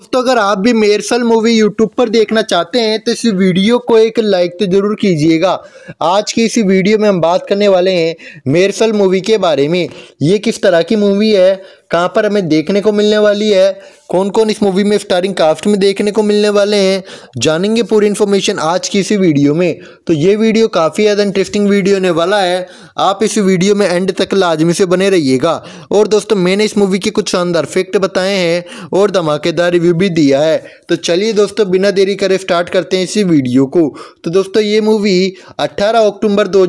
दोस्तों अगर आप भी मेरसल मूवी यूट्यूब पर देखना चाहते हैं तो इस वीडियो को एक लाइक तो ज़रूर कीजिएगा आज की इस वीडियो में हम बात करने वाले हैं मेरसल मूवी के बारे में ये किस तरह की मूवी है कहाँ पर हमें देखने को मिलने वाली है कौन कौन इस मूवी में स्टारिंग कास्ट में देखने को मिलने वाले हैं जानेंगे पूरी इन्फॉर्मेशन आज की इसी वीडियो में तो ये वीडियो काफ़ी ज़्यादा इंटरेस्टिंग वीडियो होने वाला है आप इस वीडियो में एंड तक लाजमी से बने रहिएगा और दोस्तों मैंने इस मूवी के कुछ शानदार फैक्ट बताए हैं और धमाकेदार रिव्यू भी दिया है तो चलिए दोस्तों बिना देरी करे स्टार्ट करते हैं इसी वीडियो को तो दोस्तों ये मूवी अट्ठारह अक्टूबर दो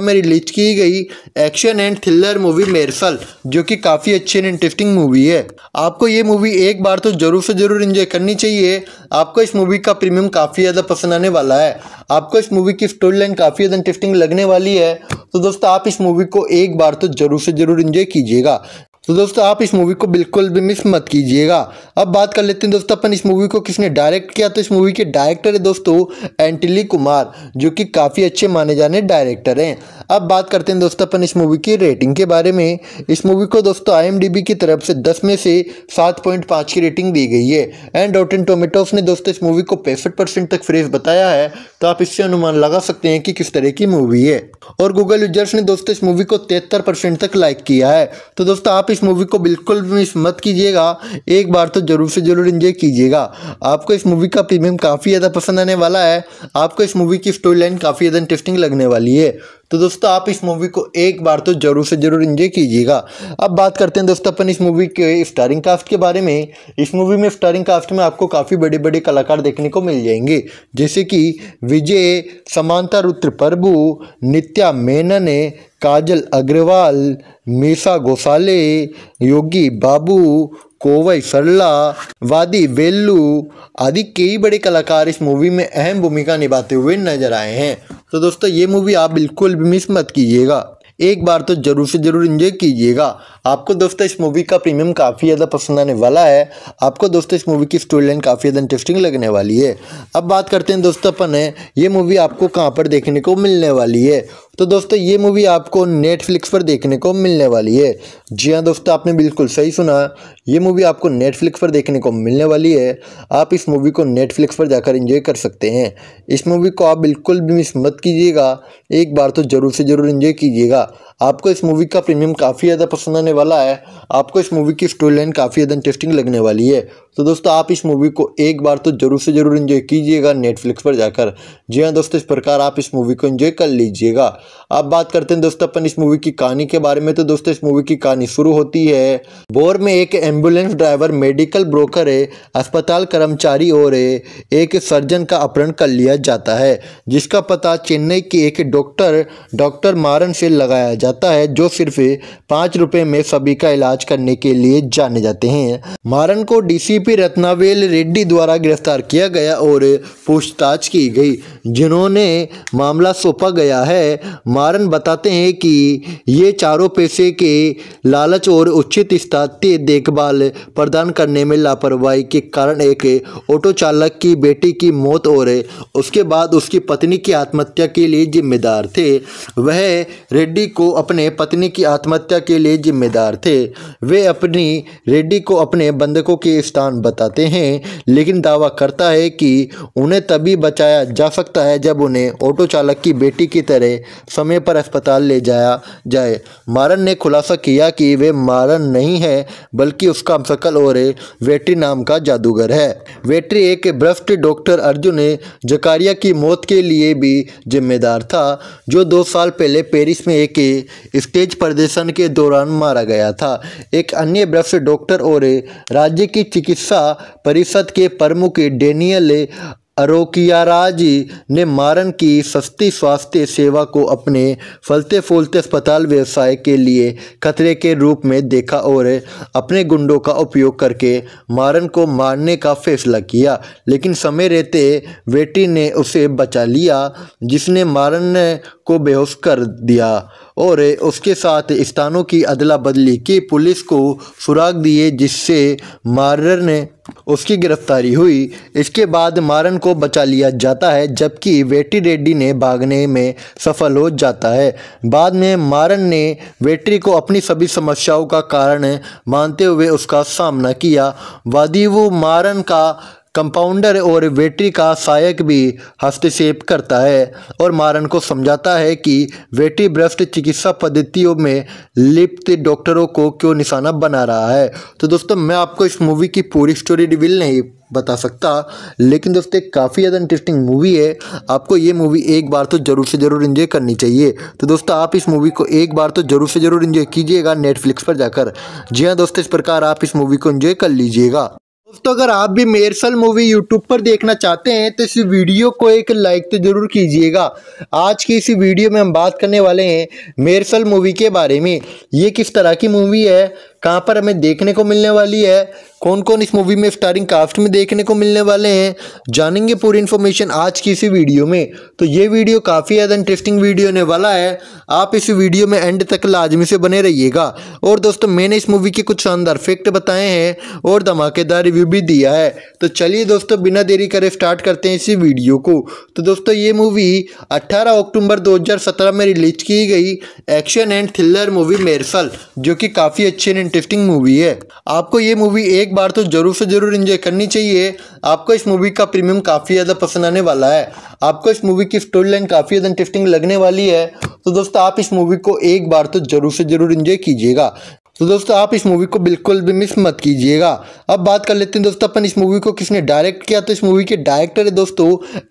में रिलीज की गई action and thriller movie Mersal जो कि काफ़ी अच्छे इंटरेस्टिंग मूवी है आपको ये मूवी एक बार तो ज़रूर से ज़रूर इंजॉय करनी चाहिए आपको इस मूवी का प्रीमियम काफ़ी ज़्यादा पसंद आने वाला है आपको इस मूवी की स्टोरी लाइन काफ़ी ज़्यादा इंटरेस्टिंग लगने वाली है तो दोस्तों आप इस मूवी को एक बार तो ज़रूर से ज़रूर इंजॉय कीजिएगा तो दोस्तों आप इस मूवी को बिल्कुल भी मिस मत कीजिएगा अब बात कर लेते हैं दोस्तों अपन इस मूवी को किसने डायरेक्ट किया तो इस मूवी के डायरेक्टर है दोस्तों एंटिली कुमार जो कि काफ़ी अच्छे माने जाने डायरेक्टर हैं अब बात करते हैं दोस्तों अपन इस मूवी की रेटिंग के बारे में इस मूवी को दोस्तों आई की तरफ से दस में से सात की रेटिंग दी गई है एंड रोटन टोमेटोज ने दोस्तों इस मूवी को पैंसठ तक फ्रेज बताया है तो आप इससे अनुमान लगा सकते हैं कि किस तरह की मूवी है और गूगल यूजर्स ने दोस्तों इस मूवी को तिहत्तर तक लाइक किया है तो दोस्तों आप इस मूवी को बिल्कुल भी मिस मत कीजिएगा एक बार तो ज़रूर से ज़रूर इंजॉय कीजिएगा आपको इस मूवी का प्रीमियम काफ़ी ज़्यादा पसंद आने वाला है आपको इस मूवी की स्टोरी लाइन काफ़ी ज़्यादा इंटरेस्टिंग लगने वाली है तो दोस्तों आप इस मूवी को एक बार तो ज़रूर से ज़रूर इंजॉय कीजिएगा अब बात करते हैं दोस्तों अपन इस मूवी के स्टारिंग कास्ट के बारे में इस मूवी में स्टारिंग कास्ट में आपको काफ़ी बड़े बड़े कलाकार देखने को मिल जाएंगे जैसे कि विजय समांतर रुद्र प्रभु नित्या मेनने काजल अग्रवाल मीसा गोसाले योगी बाबू कोवई सरला वादी वेल्लू आदि कई बड़े कलाकार इस मूवी में अहम भूमिका निभाते हुए नजर आए हैं तो दोस्तों ये मूवी आप बिल्कुल भी मिस मत कीजिएगा एक बार तो ज़रूर से ज़रूर इंजॉय कीजिएगा आपको दोस्तों इस मूवी का प्रीमियम काफ़ी ज़्यादा पसंद आने वाला है आपको दोस्तों इस मूवी की स्टोरी लाइन काफ़ी ज़्यादा इंटरेस्टिंग लगने वाली है अब बात करते हैं दोस्तों अपन है ये मूवी आपको कहाँ पर देखने को मिलने वाली है तो दोस्तों ये मूवी आपको नेटफ्लिक्स पर देखने को मिलने वाली है जी हाँ दोस्तों आपने बिल्कुल सही सुना ये मूवी आपको नेटफ्लिक्स पर देखने को मिलने वाली है आप इस मूवी को नेटफ्लिक्स पर जाकर एंजॉय कर सकते हैं इस मूवी को आप बिल्कुल भी मिस मत कीजिएगा एक बार तो ज़रूर से ज़रूर इन्जॉय कीजिएगा आपको इस मूवी का प्रीमियम काफ़ी ज़्यादा पसंद आने वाला है आपको इस मूवी की स्टोरी लाइन काफ़ी ज़्यादा इंटरेस्टिंग लगने वाली है तो दोस्तों आप इस मूवी को एक बार तो ज़रूर से ज़रूर इन्जॉय कीजिएगा नेटफ्लिक्स पर जाकर जी हाँ दोस्तों इस प्रकार आप इस मूवी को इन्जॉय कर लीजिएगा अब बात करते हैं दोस्तों अपन इस मूवी की कहानी के बारे में तो दोस्तों इस मूवी की कहानी शुरू होती है बोर में एक एम्बुलेंस ड्राइवर मेडिकल ब्रोकर है अस्पताल कर्मचारी और है एक सर्जन का अपहरण कर लिया जाता है जिसका पता चेन्नई के एक डॉक्टर डॉक्टर मारन से लगाया जाता जाता है जो सिर्फ पाँच रुपये में सभी का इलाज करने के लिए जाने जाते हैं मारन को डीसीपी रत्नावेल रेड्डी द्वारा गिरफ्तार किया गया और पूछताछ की गई जिन्होंने मामला सौंपा गया है मारन बताते हैं कि ये चारों पैसे के लालच और उचित स्थातीय देखभाल प्रदान करने में लापरवाही के कारण एक ऑटो चालक की बेटी की मौत और उसके बाद उसकी पत्नी की आत्महत्या के लिए जिम्मेदार थे वह रेड्डी को अपने पत्नी की आत्महत्या के लिए जिम्मेदार थे वे अपनी रेड्डी को अपने बंधकों के स्थान बताते हैं लेकिन दावा करता है कि उन्हें तभी बचाया जा सकता है जब उन्हें ऑटो चालक की बेटी की तरह समय पर अस्पताल ले जाया जाए मारन ने खुलासा किया कि वे मारन नहीं है बल्कि उसका शकल और वेट्री नाम का जादूगर है वेट्री एक भ्रष्ट डॉक्टर अर्जुन जकारिया की मौत के लिए भी जिम्मेदार था जो दो साल पहले पेरिस में एक स्टेज प्रदर्शन के दौरान मारा गया था एक अन्य ब्रश डॉक्टर और राज्य की चिकित्सा परिषद के प्रमुख डेनियल अरोकियाराज ने मारन की सस्ती स्वास्थ्य सेवा को अपने फलते फूलते अस्पताल व्यवसाय के लिए खतरे के रूप में देखा और अपने गुंडों का उपयोग करके मारन को मारने का फैसला किया लेकिन समय रहते वेटी ने उसे बचा लिया जिसने मारन को बेहोश कर दिया और उसके साथ स्थानों की अदला बदली की पुलिस को सुराग दिए जिससे मारन उसकी गिरफ्तारी हुई इसके बाद मारन को बचा लिया जाता है जबकि वेटी रेड्डी ने भागने में सफल हो जाता है बाद में मारन ने वेटरी को अपनी सभी समस्याओं का कारण मानते हुए उसका सामना किया वादिव मारन का कंपाउंडर और वेटरी का सहायक भी हस्तक्षेप करता है और मारन को समझाता है कि वेटरी भ्रष्ट चिकित्सा पद्धतियों में लिप्त डॉक्टरों को क्यों निशाना बना रहा है तो दोस्तों मैं आपको इस मूवी की पूरी स्टोरी रिविल नहीं बता सकता लेकिन दोस्तों काफ़ी ज़्यादा इंटरेस्टिंग मूवी है आपको ये मूवी एक बार तो ज़रूर से ज़रूर इन्जॉय करनी चाहिए तो दोस्तों आप इस मूवी को एक बार तो ज़रूर से ज़रूर इन्जॉय कीजिएगा नेटफ्लिक्स पर जाकर जी हाँ दोस्तों इस प्रकार आप इस मूवी को इन्जॉय कर लीजिएगा दोस्तों अगर आप भी मेरसल मूवी यूट्यूब पर देखना चाहते हैं तो इस वीडियो को एक लाइक तो ज़रूर कीजिएगा आज की इस वीडियो में हम बात करने वाले हैं मेरसल मूवी के बारे में ये किस तरह की मूवी है कहाँ पर हमें देखने को मिलने वाली है कौन कौन इस मूवी में स्टारिंग कास्ट में देखने को मिलने वाले हैं जानेंगे पूरी इन्फॉर्मेशन आज की इसी वीडियो में तो ये वीडियो काफ़ी ज़्यादा इंटरेस्टिंग वीडियो होने वाला है आप इस वीडियो में एंड तक लाजमी से बने रहिएगा और दोस्तों मैंने इस मूवी के कुछ शानदार फैक्ट बताए हैं और धमाकेदार रिव्यू भी दिया है तो चलिए दोस्तों बिना देरी करे स्टार्ट करते हैं इसी वीडियो को तो दोस्तों ये मूवी अट्ठारह अक्टूबर दो में रिलीज की गई action and thriller movie Mersal जो कि काफ़ी अच्छे इंटरेस्टिंग मूवी है आपको ये मूवी एक बार तो ज़रूर से ज़रूर इंजॉय करनी चाहिए आपको इस मूवी का प्रीमियम काफ़ी ज़्यादा पसंद आने वाला है आपको इस मूवी की स्टोरी लाइन काफ़ी ज़्यादा इंटरेस्टिंग लगने वाली है तो दोस्तों आप इस मूवी को एक बार तो ज़रूर से ज़रूर इंजॉय कीजिएगा तो दोस्तों आप इस मूवी को बिल्कुल भी मिस मत कीजिएगा अब बात कर लेते हैं दोस्तों अपन इस मूवी को किसने डायरेक्ट किया तो इस मूवी के डायरेक्टर है दोस्तों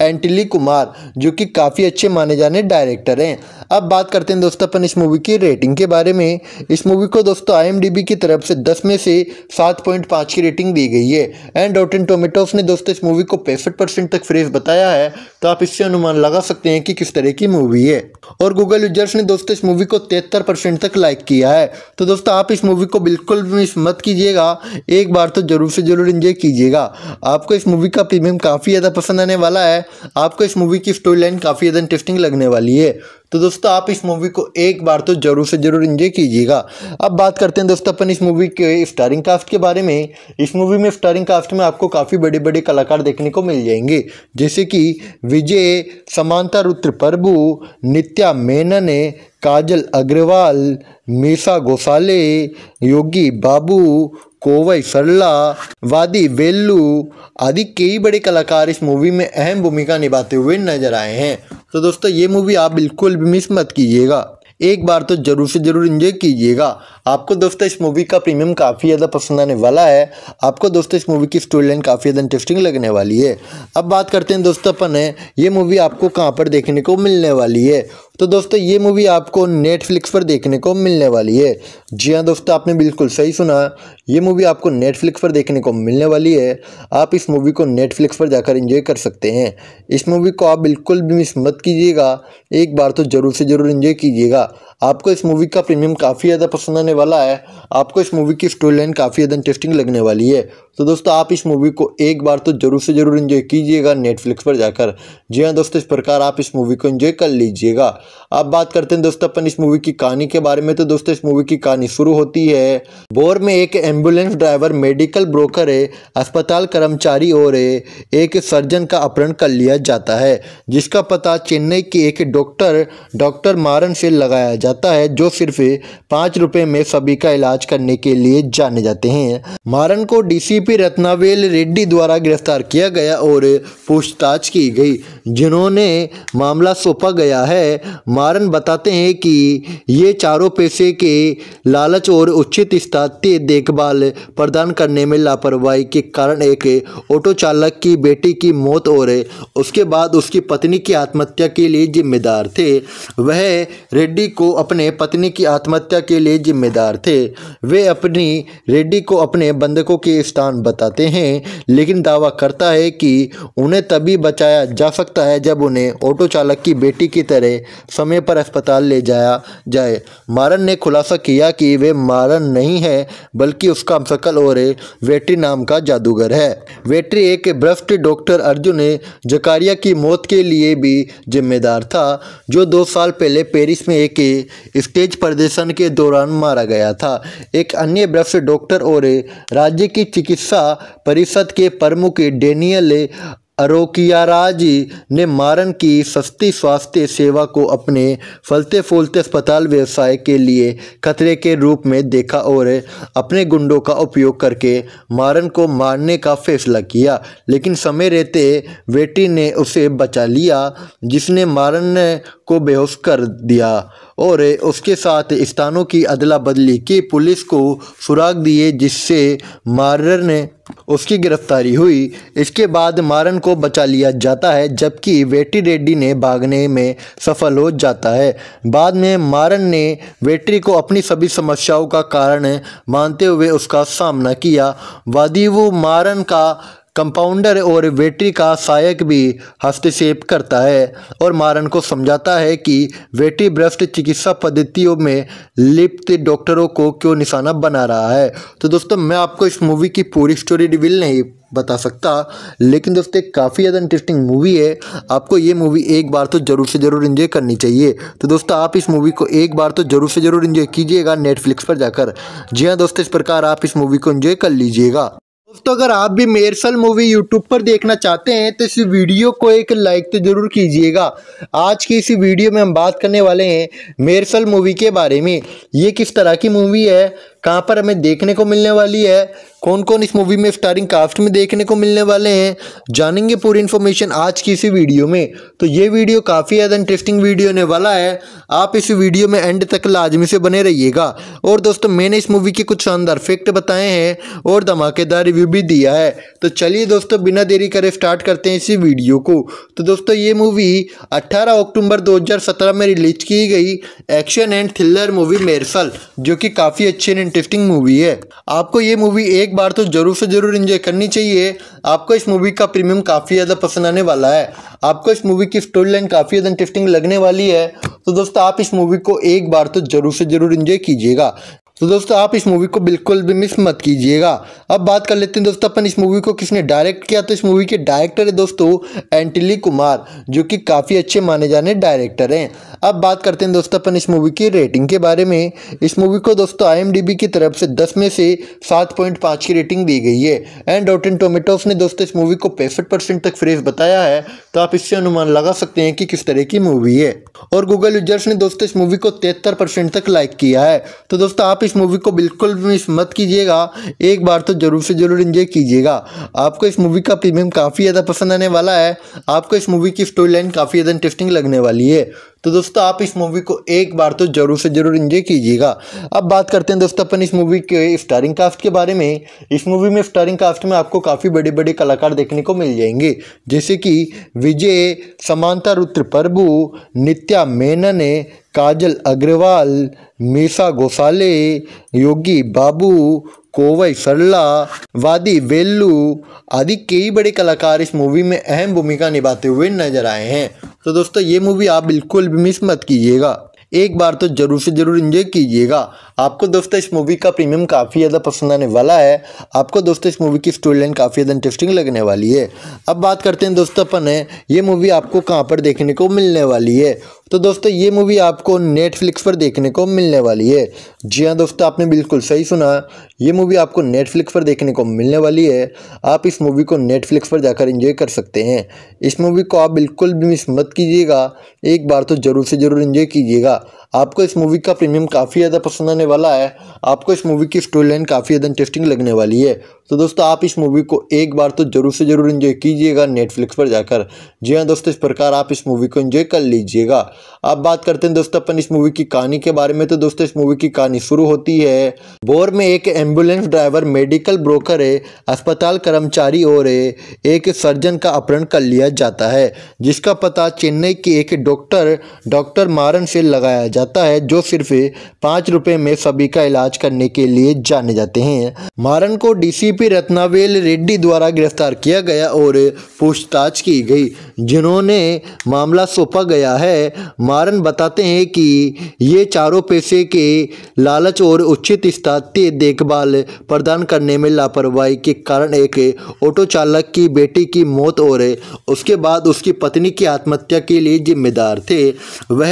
एंटिली कुमार जो कि काफ़ी अच्छे माने जाने डायरेक्टर हैं अब बात करते हैं दोस्तों अपन इस मूवी की रेटिंग के बारे में इस मूवी को दोस्तों आई की तरफ से दस में से सात की रेटिंग दी गई है एंड रोटन टोमेटोस ने दोस्तों इस मूवी को पैंसठ तक फ्रेश बताया है तो आप इससे अनुमान लगा सकते हैं कि किस तरह की मूवी है और गूगल यूजर्स ने दोस्तों इस मूवी को तिहत्तर तक लाइक किया है तो दोस्तों आप इस मूवी को बिल्कुल भी मिस मत कीजिएगा एक बार तो ज़रूर से ज़रूर इंजॉय कीजिएगा आपको इस मूवी का प्रीमियम काफ़ी ज़्यादा पसंद आने वाला है आपको इस मूवी की स्टोरी लाइन काफ़ी ज़्यादा इंटरेस्टिंग लगने वाली है तो दोस्तों आप इस मूवी को एक बार तो ज़रूर से ज़रूर इंजॉय कीजिएगा अब बात करते हैं दोस्तों अपन इस मूवी के स्टारिंग कास्ट के बारे में इस मूवी में स्टारिंग कास्ट में आपको काफ़ी बड़े बड़े कलाकार देखने को मिल जाएंगे जैसे कि विजय समांतर रुद्र प्रभु नित्या मेनने काजल अग्रवाल मीसा गोसाले योगी बाबू कोवई सरला वादी वेल्लू आदि कई बड़े कलाकार इस मूवी में अहम भूमिका निभाते हुए नजर आए हैं तो दोस्तों ये मूवी आप बिल्कुल भी मिस मत कीजिएगा एक बार तो ज़रूर से ज़रूर इंजॉय कीजिएगा आपको दोस्तों इस मूवी का प्रीमियम काफ़ी ज़्यादा पसंद आने वाला है आपको दोस्तों इस मूवी की स्टोरी लाइन काफ़ी ज़्यादा इंटरेस्टिंग लगने वाली है अब बात करते हैं दोस्तों अपन है ये मूवी आपको कहाँ पर देखने को मिलने वाली है तो दोस्तों ये मूवी आपको नेटफ्लिक्स पर देखने को मिलने वाली है जी हाँ दोस्तों आपने बिल्कुल सही सुना ये मूवी आपको नेटफ्लिक्स पर देखने को मिलने वाली है आप इस मूवी को नेटफ्लिक्स पर जाकर इंजॉय कर सकते हैं इस मूवी को आप बिल्कुल भी मिस मत कीजिएगा एक बार तो ज़रूर से ज़रूर इंजॉय कीजिएगा आपको इस मूवी का प्रीमियम काफ़ी ज़्यादा पसंद आने वाला है आपको इस मूवी की स्टोरी लाइन काफ़ी ज़्यादा इंटरेस्टिंग लगने वाली है तो दोस्तों आप इस मूवी को एक बार तो ज़रूर से ज़रूर इन्जॉय कीजिएगा नेटफ्लिक्स पर जाकर जी हाँ दोस्तों इस प्रकार आप इस मूवी को इन्जॉय कर लीजिएगा अब बात करते हैं दोस्तों अपन इस मूवी की कहानी के बारे में तो दोस्तों इस मूवी की कहानी शुरू होती है बोर में एक एम्बुलेंस ड्राइवर मेडिकल ब्रोकर है अस्पताल कर्मचारी और है एक सर्जन का अपहरण कर लिया जाता है जिसका पता चेन्नई के एक डॉक्टर डॉक्टर मारन से लगाया जा जाता है जो सिर्फ पाँच रुपये में सभी का इलाज करने के लिए जाने जाते हैं मारन को डीसीपी रत्नावेल रेड्डी द्वारा गिरफ्तार किया गया और पूछताछ की गई जिन्होंने मामला सौंपा गया है मारन बताते हैं कि ये चारों पैसे के लालच और उचित स्थातीय देखभाल प्रदान करने में लापरवाही के कारण एक ऑटो चालक की बेटी की मौत और उसके बाद उसकी पत्नी की आत्महत्या के लिए जिम्मेदार थे वह रेड्डी को अपने पत्नी की आत्महत्या के लिए जिम्मेदार थे वे अपनी रेड्डी को अपने बंधकों के स्थान बताते हैं लेकिन दावा करता है कि उन्हें तभी बचाया जा सकता है जब उन्हें ऑटो चालक की बेटी की तरह समय पर अस्पताल ले जाया जाए मारन ने खुलासा किया कि वे मारन नहीं है बल्कि उसका शकल और वेट्री नाम का जादूगर है वेट्री एक भ्रष्ट डॉक्टर अर्जुन जकारिया की मौत के लिए भी जिम्मेदार था जो दो साल पहले पेरिस में एक स्टेज प्रदर्शन के दौरान मारा गया था एक अन्य ब्रश डॉक्टर और राज्य की चिकित्सा परिषद के प्रमुख डेनियल अरोकियाराज ने मारन की सस्ती स्वास्थ्य सेवा को अपने फलते फूलते अस्पताल व्यवसाय के लिए खतरे के रूप में देखा और अपने गुंडों का उपयोग करके मारन को मारने का फैसला किया लेकिन समय रहते वेटी ने उसे बचा लिया जिसने मारन को बेहोश कर दिया और उसके साथ स्थानों की अदला बदली की पुलिस को सुराग दिए जिससे मारन उसकी गिरफ्तारी हुई इसके बाद मारन को बचा लिया जाता है जबकि वेटी रेड्डी ने भागने में सफल हो जाता है बाद में मारन ने वेटरी को अपनी सभी समस्याओं का कारण मानते हुए उसका सामना किया वादिवु मारन का कंपाउंडर और वेटरी का सहायक भी हस्तक्षेप करता है और मारन को समझाता है कि वेटरी ब्रस्ट चिकित्सा पद्धतियों में लिप्त डॉक्टरों को क्यों निशाना बना रहा है तो दोस्तों मैं आपको इस मूवी की पूरी स्टोरी रिविल नहीं बता सकता लेकिन दोस्तों काफ़ी ज़्यादा इंटरेस्टिंग मूवी है आपको ये मूवी एक बार तो ज़रूर से ज़रूर इन्जॉय करनी चाहिए तो दोस्तों आप इस मूवी को एक बार तो ज़रूर से ज़रूर इन्जॉय कीजिएगा नेटफ्लिक्स पर जाकर जी हाँ दोस्तों इस प्रकार आप इस मूवी को इन्जॉय कर लीजिएगा दोस्तों अगर आप भी मेरसल मूवी यूट्यूब पर देखना चाहते हैं तो इस वीडियो को एक लाइक तो ज़रूर कीजिएगा आज की इस वीडियो में हम बात करने वाले हैं मेरसल मूवी के बारे में ये किस तरह की मूवी है कहाँ पर हमें देखने को मिलने वाली है कौन कौन इस मूवी में स्टारिंग कास्ट में देखने को मिलने वाले हैं जानेंगे पूरी इन्फॉर्मेशन आज की इसी वीडियो में तो ये वीडियो काफ़ी ज़्यादा इंटरेस्टिंग वीडियो होने वाला है आप इस वीडियो में एंड तक लाजमी से बने रहिएगा और दोस्तों मैंने इस मूवी के कुछ शानदार फैक्ट बताए हैं और धमाकेदार रिव्यू भी दिया है तो चलिए दोस्तों बिना देरी करे स्टार्ट करते हैं इसी वीडियो को तो दोस्तों ये मूवी अट्ठारह अक्टूबर दो में रिलीज की गई action and thriller movie Mersal जो कि काफ़ी ने इंटरेस्टिंग मूवी है आपको ये मूवी एक बार तो ज़रूर से ज़रूर इंजॉय करनी चाहिए आपको इस मूवी का प्रीमियम काफ़ी ज़्यादा पसंद आने वाला है आपको इस मूवी की स्टोरी लाइन काफ़ी ज़्यादा इंटरेस्टिंग लगने वाली है तो दोस्तों आप इस मूवी को एक बार तो ज़रूर से ज़रूर इंजॉय कीजिएगा तो दोस्तों आप इस मूवी को बिल्कुल भी मिस मत कीजिएगा अब बात कर लेते हैं दोस्तों अपन इस मूवी को किसने डायरेक्ट किया तो इस मूवी के डायरेक्टर है दोस्तों एंटिली कुमार जो कि काफ़ी अच्छे माने जाने डायरेक्टर हैं अब बात करते हैं दोस्तों अपन इस मूवी की रेटिंग के बारे में इस मूवी को दोस्तों आई की तरफ से दस में से सात की रेटिंग दी गई है एंड रोटन टोमेटोस ने दोस्तों इस मूवी को पैंसठ तक फ्रेश बताया है तो आप इससे अनुमान लगा सकते हैं कि किस तरह की मूवी है और गूगल यूजर्स ने दोस्तों इस मूवी को तिहत्तर तक लाइक किया है तो दोस्तों आप इस इस मूवी को बिल्कुल मिस मत कीजिएगा एक बार तो ज़रूर से ज़रूर इंजॉय कीजिएगा आपको इस मूवी का प्रीमियम काफ़ी ज़्यादा पसंद आने वाला है आपको इस मूवी की स्टोरी लाइन काफ़ी ज़्यादा इंटरेस्टिंग लगने वाली है तो दोस्तों आप इस मूवी को एक बार तो ज़रूर से ज़रूर इंजॉय कीजिएगा अब बात करते हैं दोस्तों अपन इस मूवी के स्टारिंग कास्ट के बारे में इस मूवी में स्टारिंग कास्ट में आपको काफ़ी बड़े बड़े कलाकार देखने को मिल जाएंगे जैसे कि विजय समांता रुद्र प्रभु नित्या मेनन काजल अग्रवाल मीसा गोसाले योगी बाबू कोवई सरला वादी वेल्लू आदि कई बड़े कलाकार इस मूवी में अहम भूमिका निभाते हुए नजर आए हैं तो दोस्तों ये मूवी आप बिल्कुल भी मिस मत कीजिएगा एक बार तो ज़रूर से ज़रूर इंजॉय कीजिएगा आपको दोस्तों इस मूवी का प्रीमियम काफ़ी ज़्यादा पसंद आने वाला है आपको दोस्तों इस मूवी की स्टोरी लाइन काफ़ी ज़्यादा इंटरेस्टिंग लगने वाली है अब बात करते हैं दोस्तों अपन है ये मूवी आपको कहाँ पर देखने को मिलने वाली है तो दोस्तों ये मूवी आपको नेटफ्लिक्स पर देखने को मिलने वाली है जी हाँ दोस्तों आपने बिल्कुल सही सुना ये मूवी आपको नेटफ्लिक्स पर देखने को मिलने वाली है आप इस मूवी को नेटफ्लिक्स पर जाकर इंजॉय कर सकते हैं इस मूवी को आप बिल्कुल भी मिस मत कीजिएगा एक बार तो ज़रूर से ज़रूर इन्जॉय कीजिएगा आपको इस मूवी का प्रीमियम काफ़ी ज़्यादा पसंद आने वाला है आपको इस मूवी की स्टोरी लाइन काफ़ी ज़्यादा इंटरेस्टिंग लगने वाली है तो दोस्तों आप इस मूवी को एक बार तो ज़रूर से ज़रूर इन्जॉय कीजिएगा नेटफ्लिक्स पर जाकर जी हाँ दोस्तों इस प्रकार आप इस मूवी को इन्जॉय कर लीजिएगा अब बात करते हैं दोस्तों अपन इस मूवी की कहानी के बारे में तो दोस्तों इस मूवी की कहानी शुरू होती है बोर में एक एम्बुलेंस ड्राइवर मेडिकल ब्रोकर है अस्पताल कर्मचारी और एक सर्जन का अपहरण कर लिया जाता है जिसका पता चेन्नई के एक डॉक्टर डॉक्टर मारन से लगाया जाता जाता है जो सिर्फ पाँच रुपए में सभी का इलाज करने के लिए जाने जाते हैं मारन को डीसीपी रत्नावेल रेड्डी द्वारा गिरफ्तार किया गया और पूछताछ की गई जिन्होंने मामला सौंपा गया है मारन बताते हैं कि ये चारों पैसे के लालच और उचित स्थातीय देखभाल प्रदान करने में लापरवाही के कारण एक ऑटो चालक की बेटी की मौत और उसके बाद उसकी पत्नी की आत्महत्या के लिए जिम्मेदार थे वह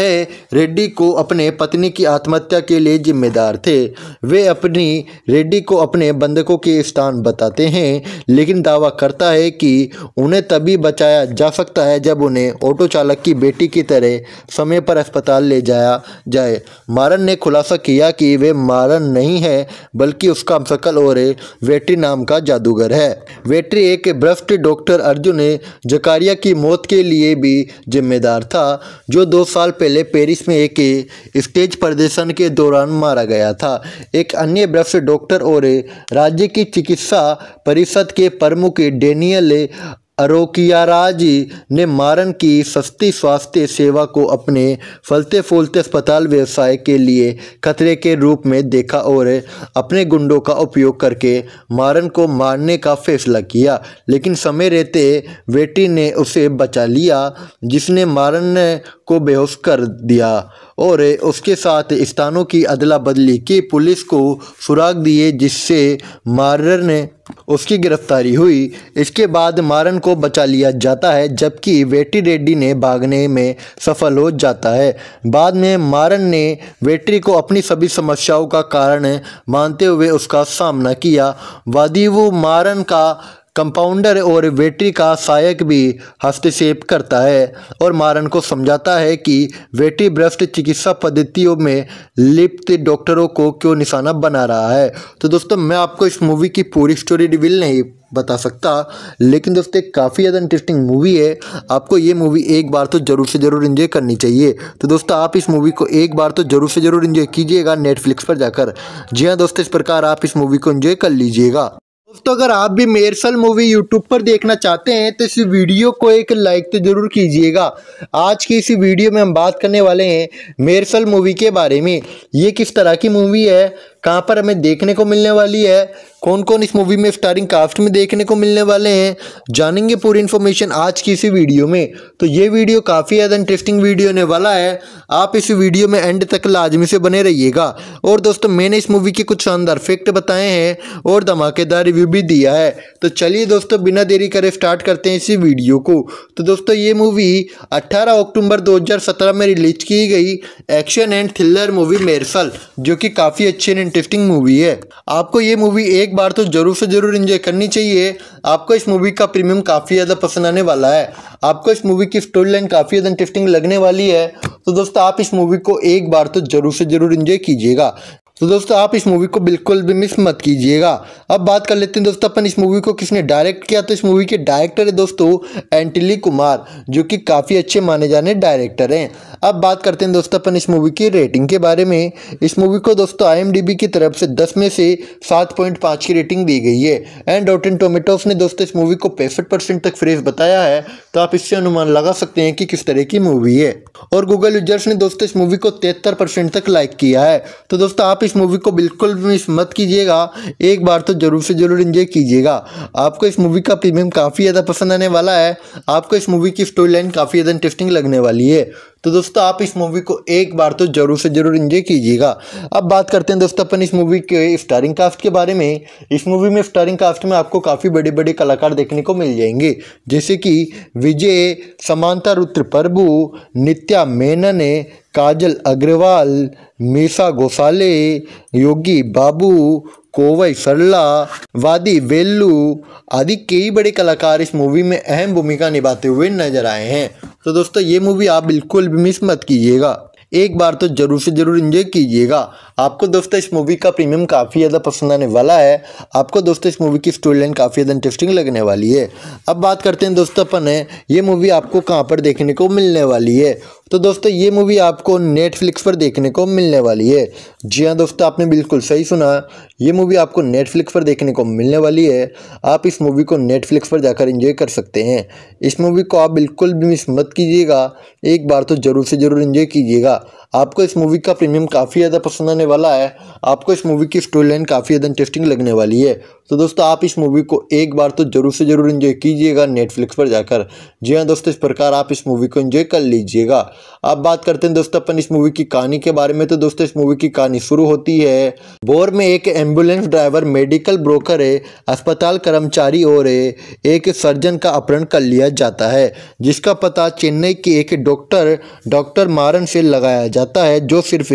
रेड्डी को अपने पत्नी की आत्महत्या के लिए जिम्मेदार थे वे अपनी रेड्डी को अपने बंधकों के स्थान बताते हैं लेकिन दावा करता है कि उन्हें तभी बचाया जा सकता है जब उन्हें ऑटो चालक की बेटी की तरह समय पर अस्पताल ले जाया जाए मारन ने खुलासा किया कि वे मारन नहीं है बल्कि उसका शकल और वेट्री नाम का जादूगर है वेट्री एक भ्रष्ट डॉक्टर अर्जुन जकारिया की मौत के लिए भी जिम्मेदार था जो दो साल पहले पेरिस में एक स्टेज प्रदर्शन के दौरान मारा गया था एक अन्य वृक्ष डॉक्टर और राज्य की चिकित्सा परिषद के प्रमुख डेनियल अरोकियाराज ने मारन की सस्ती स्वास्थ्य सेवा को अपने फलते फूलते अस्पताल व्यवसाय के लिए खतरे के रूप में देखा और अपने गुंडों का उपयोग करके मारन को मारने का फैसला किया लेकिन समय रहते वेटी ने उसे बचा लिया जिसने मारन को बेहोश कर दिया और उसके साथ स्थानों की अदला बदली की पुलिस को सुराग दिए जिससे मारन ने उसकी गिरफ्तारी हुई इसके बाद मारन को बचा लिया जाता है जबकि वेटी रेड्डी ने भागने में सफल हो जाता है बाद में मारन ने वेटरी को अपनी सभी समस्याओं का कारण मानते हुए उसका सामना किया वादिवु मारन का कंपाउंडर और वेटरी का सहायक भी हस्तक्षेप करता है और मारन को समझाता है कि वेटरी भ्रष्ट चिकित्सा पद्धतियों में लिप्त डॉक्टरों को क्यों निशाना बना रहा है तो दोस्तों मैं आपको इस मूवी की पूरी स्टोरी डिविल नहीं बता सकता लेकिन दोस्तों काफ़ी ज़्यादा इंटरेस्टिंग मूवी है आपको ये मूवी एक बार तो ज़रूर से ज़रूर इन्जॉय करनी चाहिए तो दोस्तों आप इस मूवी को एक बार तो ज़रूर से ज़रूर इन्जॉय कीजिएगा नेटफ्लिक्स पर जाकर जी हाँ दोस्तों इस प्रकार आप इस मूवी को इन्जॉय कर लीजिएगा दोस्तों अगर आप भी मेरसल मूवी यूट्यूब पर देखना चाहते हैं तो इस वीडियो को एक लाइक तो ज़रूर कीजिएगा आज की इस वीडियो में हम बात करने वाले हैं मेरसल मूवी के बारे में ये किस तरह की मूवी है कहाँ पर हमें देखने को मिलने वाली है कौन कौन इस मूवी में स्टारिंग कास्ट में देखने को मिलने वाले हैं जानेंगे पूरी इन्फॉर्मेशन आज की इसी वीडियो में तो ये वीडियो काफ़ी ज़्यादा इंटरेस्टिंग वीडियो होने वाला है आप इस वीडियो में एंड तक लाजमी से बने रहिएगा और दोस्तों मैंने इस मूवी के कुछ शानदार फैक्ट बताए हैं और धमाकेदार रिव्यू भी दिया है तो चलिए दोस्तों बिना देरी करे स्टार्ट करते हैं इसी वीडियो को तो दोस्तों ये मूवी अट्ठारह अक्टूबर दो में रिलीज की गई action and thriller movie Mersal जो कि काफ़ी अच्छी इंटरेस्टिंग मूवी है आपको ये मूवी एक बार तो ज़रूर से ज़रूर इंजॉय करनी चाहिए आपको इस मूवी का प्रीमियम काफ़ी ज़्यादा पसंद आने वाला है आपको इस मूवी की स्टोरी लाइन काफ़ी ज़्यादा इंटरेस्टिंग लगने वाली है तो दोस्तों आप इस मूवी को एक बार तो ज़रूर से ज़रूर इंजॉय कीजिएगा तो दोस्तों आप इस मूवी को बिल्कुल भी मिस मत कीजिएगा अब बात कर लेते हैं दोस्तों अपन इस मूवी को किसने डायरेक्ट किया तो इस मूवी के डायरेक्टर है दोस्तों एंटिली कुमार जो कि काफ़ी अच्छे माने जाने डायरेक्टर हैं अब बात करते हैं दोस्तों अपन इस मूवी की रेटिंग के बारे में इस मूवी को दोस्तों आई की तरफ से दस में से सात की रेटिंग दी गई है एंड रोटन टोमेटोस ने दोस्तों इस मूवी को पैंसठ तक फ्रेश बताया है तो आप इससे अनुमान लगा सकते हैं कि किस तरह की मूवी है और गूगल यूजर्स ने दोस्तों इस मूवी को तिहत्तर तक लाइक किया है तो दोस्तों आप इस मूवी को बिल्कुल भी मिस मत कीजिएगा एक बार तो ज़रूर से ज़रूर इंजॉय कीजिएगा आपको इस मूवी का प्रीमियम काफ़ी ज़्यादा पसंद आने वाला है आपको इस मूवी की स्टोरी लाइन काफ़ी ज़्यादा इंटरेस्टिंग लगने वाली है तो दोस्तों आप इस मूवी को एक बार तो ज़रूर से ज़रूर इंजॉय कीजिएगा अब बात करते हैं दोस्तों अपन इस मूवी के स्टारिंग कास्ट के बारे में इस मूवी में स्टारिंग कास्ट में आपको काफ़ी बड़े बड़े कलाकार देखने को मिल जाएंगे जैसे कि विजय समांता रुद्र प्रभु नित्या मेनन काजल अग्रवाल मीसा गोसाले योगी बाबू कोवई सरला वादी वेल्लू आदि कई बड़े कलाकार इस मूवी में अहम भूमिका निभाते हुए नजर आए हैं तो दोस्तों ये मूवी आप बिल्कुल भी मिस मत कीजिएगा एक बार तो ज़रूर से ज़रूर इन्जॉय कीजिएगा आपको दोस्तों इस मूवी का प्रीमियम काफ़ी ज़्यादा पसंद आने वाला है आपको दोस्तों इस मूवी की स्टोरी लाइन काफ़ी ज़्यादा इंटरेस्टिंग लगने वाली है अब बात करते हैं दोस्तों अपन है ये मूवी आपको कहाँ पर देखने को मिलने वाली है तो दोस्तों ये मूवी आपको नेटफ्लिक्स पर देखने को मिलने वाली है जी हाँ दोस्तों आपने बिल्कुल सही सुना ये मूवी आपको नेटफ्लिक्स पर देखने को मिलने वाली है आप इस मूवी को नेटफ्लिक्स पर जाकर इंजॉय कर सकते हैं इस मूवी को आप बिल्कुल भी मिस मत कीजिएगा एक बार तो ज़रूर से ज़रूर इंजॉय कीजिएगा आपको इस मूवी का प्रीमियम काफ़ी ज़्यादा पसंद आने वाला है आपको इस मूवी की स्टोरी लाइन काफ़ी ज़्यादा इंटरेस्टिंग लगने वाली है तो दोस्तों आप इस मूवी को एक बार तो ज़रूर से ज़रूर इन्जॉय कीजिएगा नेटफ्लिक्स पर जाकर जी हाँ दोस्तों इस प्रकार आप इस मूवी को इन्जॉय कर लीजिएगा अब बात करते हैं दोस्तों अपन इस मूवी की कहानी के बारे में तो दोस्तों इस मूवी की कहानी शुरू होती है बोर में एक एम्बुलेंस ड्राइवर मेडिकल ब्रोकर है अस्पताल कर्मचारी और है एक सर्जन का अपहरण कर लिया जाता है जिसका पता चेन्नई के एक डॉक्टर डॉक्टर मारन से लगाया जाता है जो सिर्फ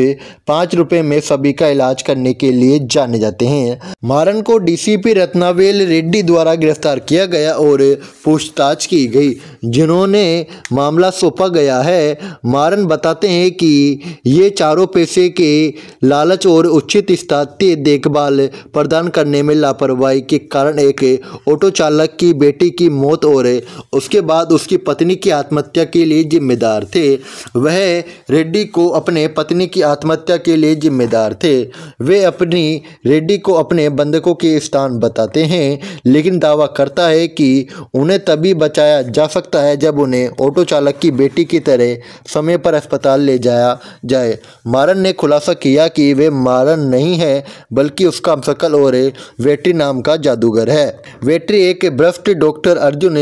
पाँच रुपए में सभी का इलाज करने के लिए जाने जाते हैं मारन को डीसीपी रत्नावेल रेड्डी द्वारा गिरफ्तार किया गया और पूछताछ की गई जिन्होंने मामला सौंपा गया है मारन बताते हैं कि ये चारों पैसे के लालच और उचित स्थातीय देखभाल प्रदान करने में लापरवाही के कारण एक ऑटो चालक की बेटी की मौत और उसके बाद उसकी पत्नी की आत्महत्या के लिए जिम्मेदार थे वह रेड्डी को अपने पत्नी की आत्महत्या के लिए जिम्मेदार थे वे अपनी रेड्डी को अपने बंधकों के स्थान बताते हैं लेकिन दावा करता है कि उन्हें तभी बचाया जा सकता है जब उन्हें ऑटो चालक की बेटी की तरह समय पर अस्पताल ले जाया जाए मारन ने खुलासा किया कि वे मारन नहीं है बल्कि उसका शकल और वेट्री नाम का जादूगर है वेट्री एक भ्रष्ट डॉक्टर अर्जुन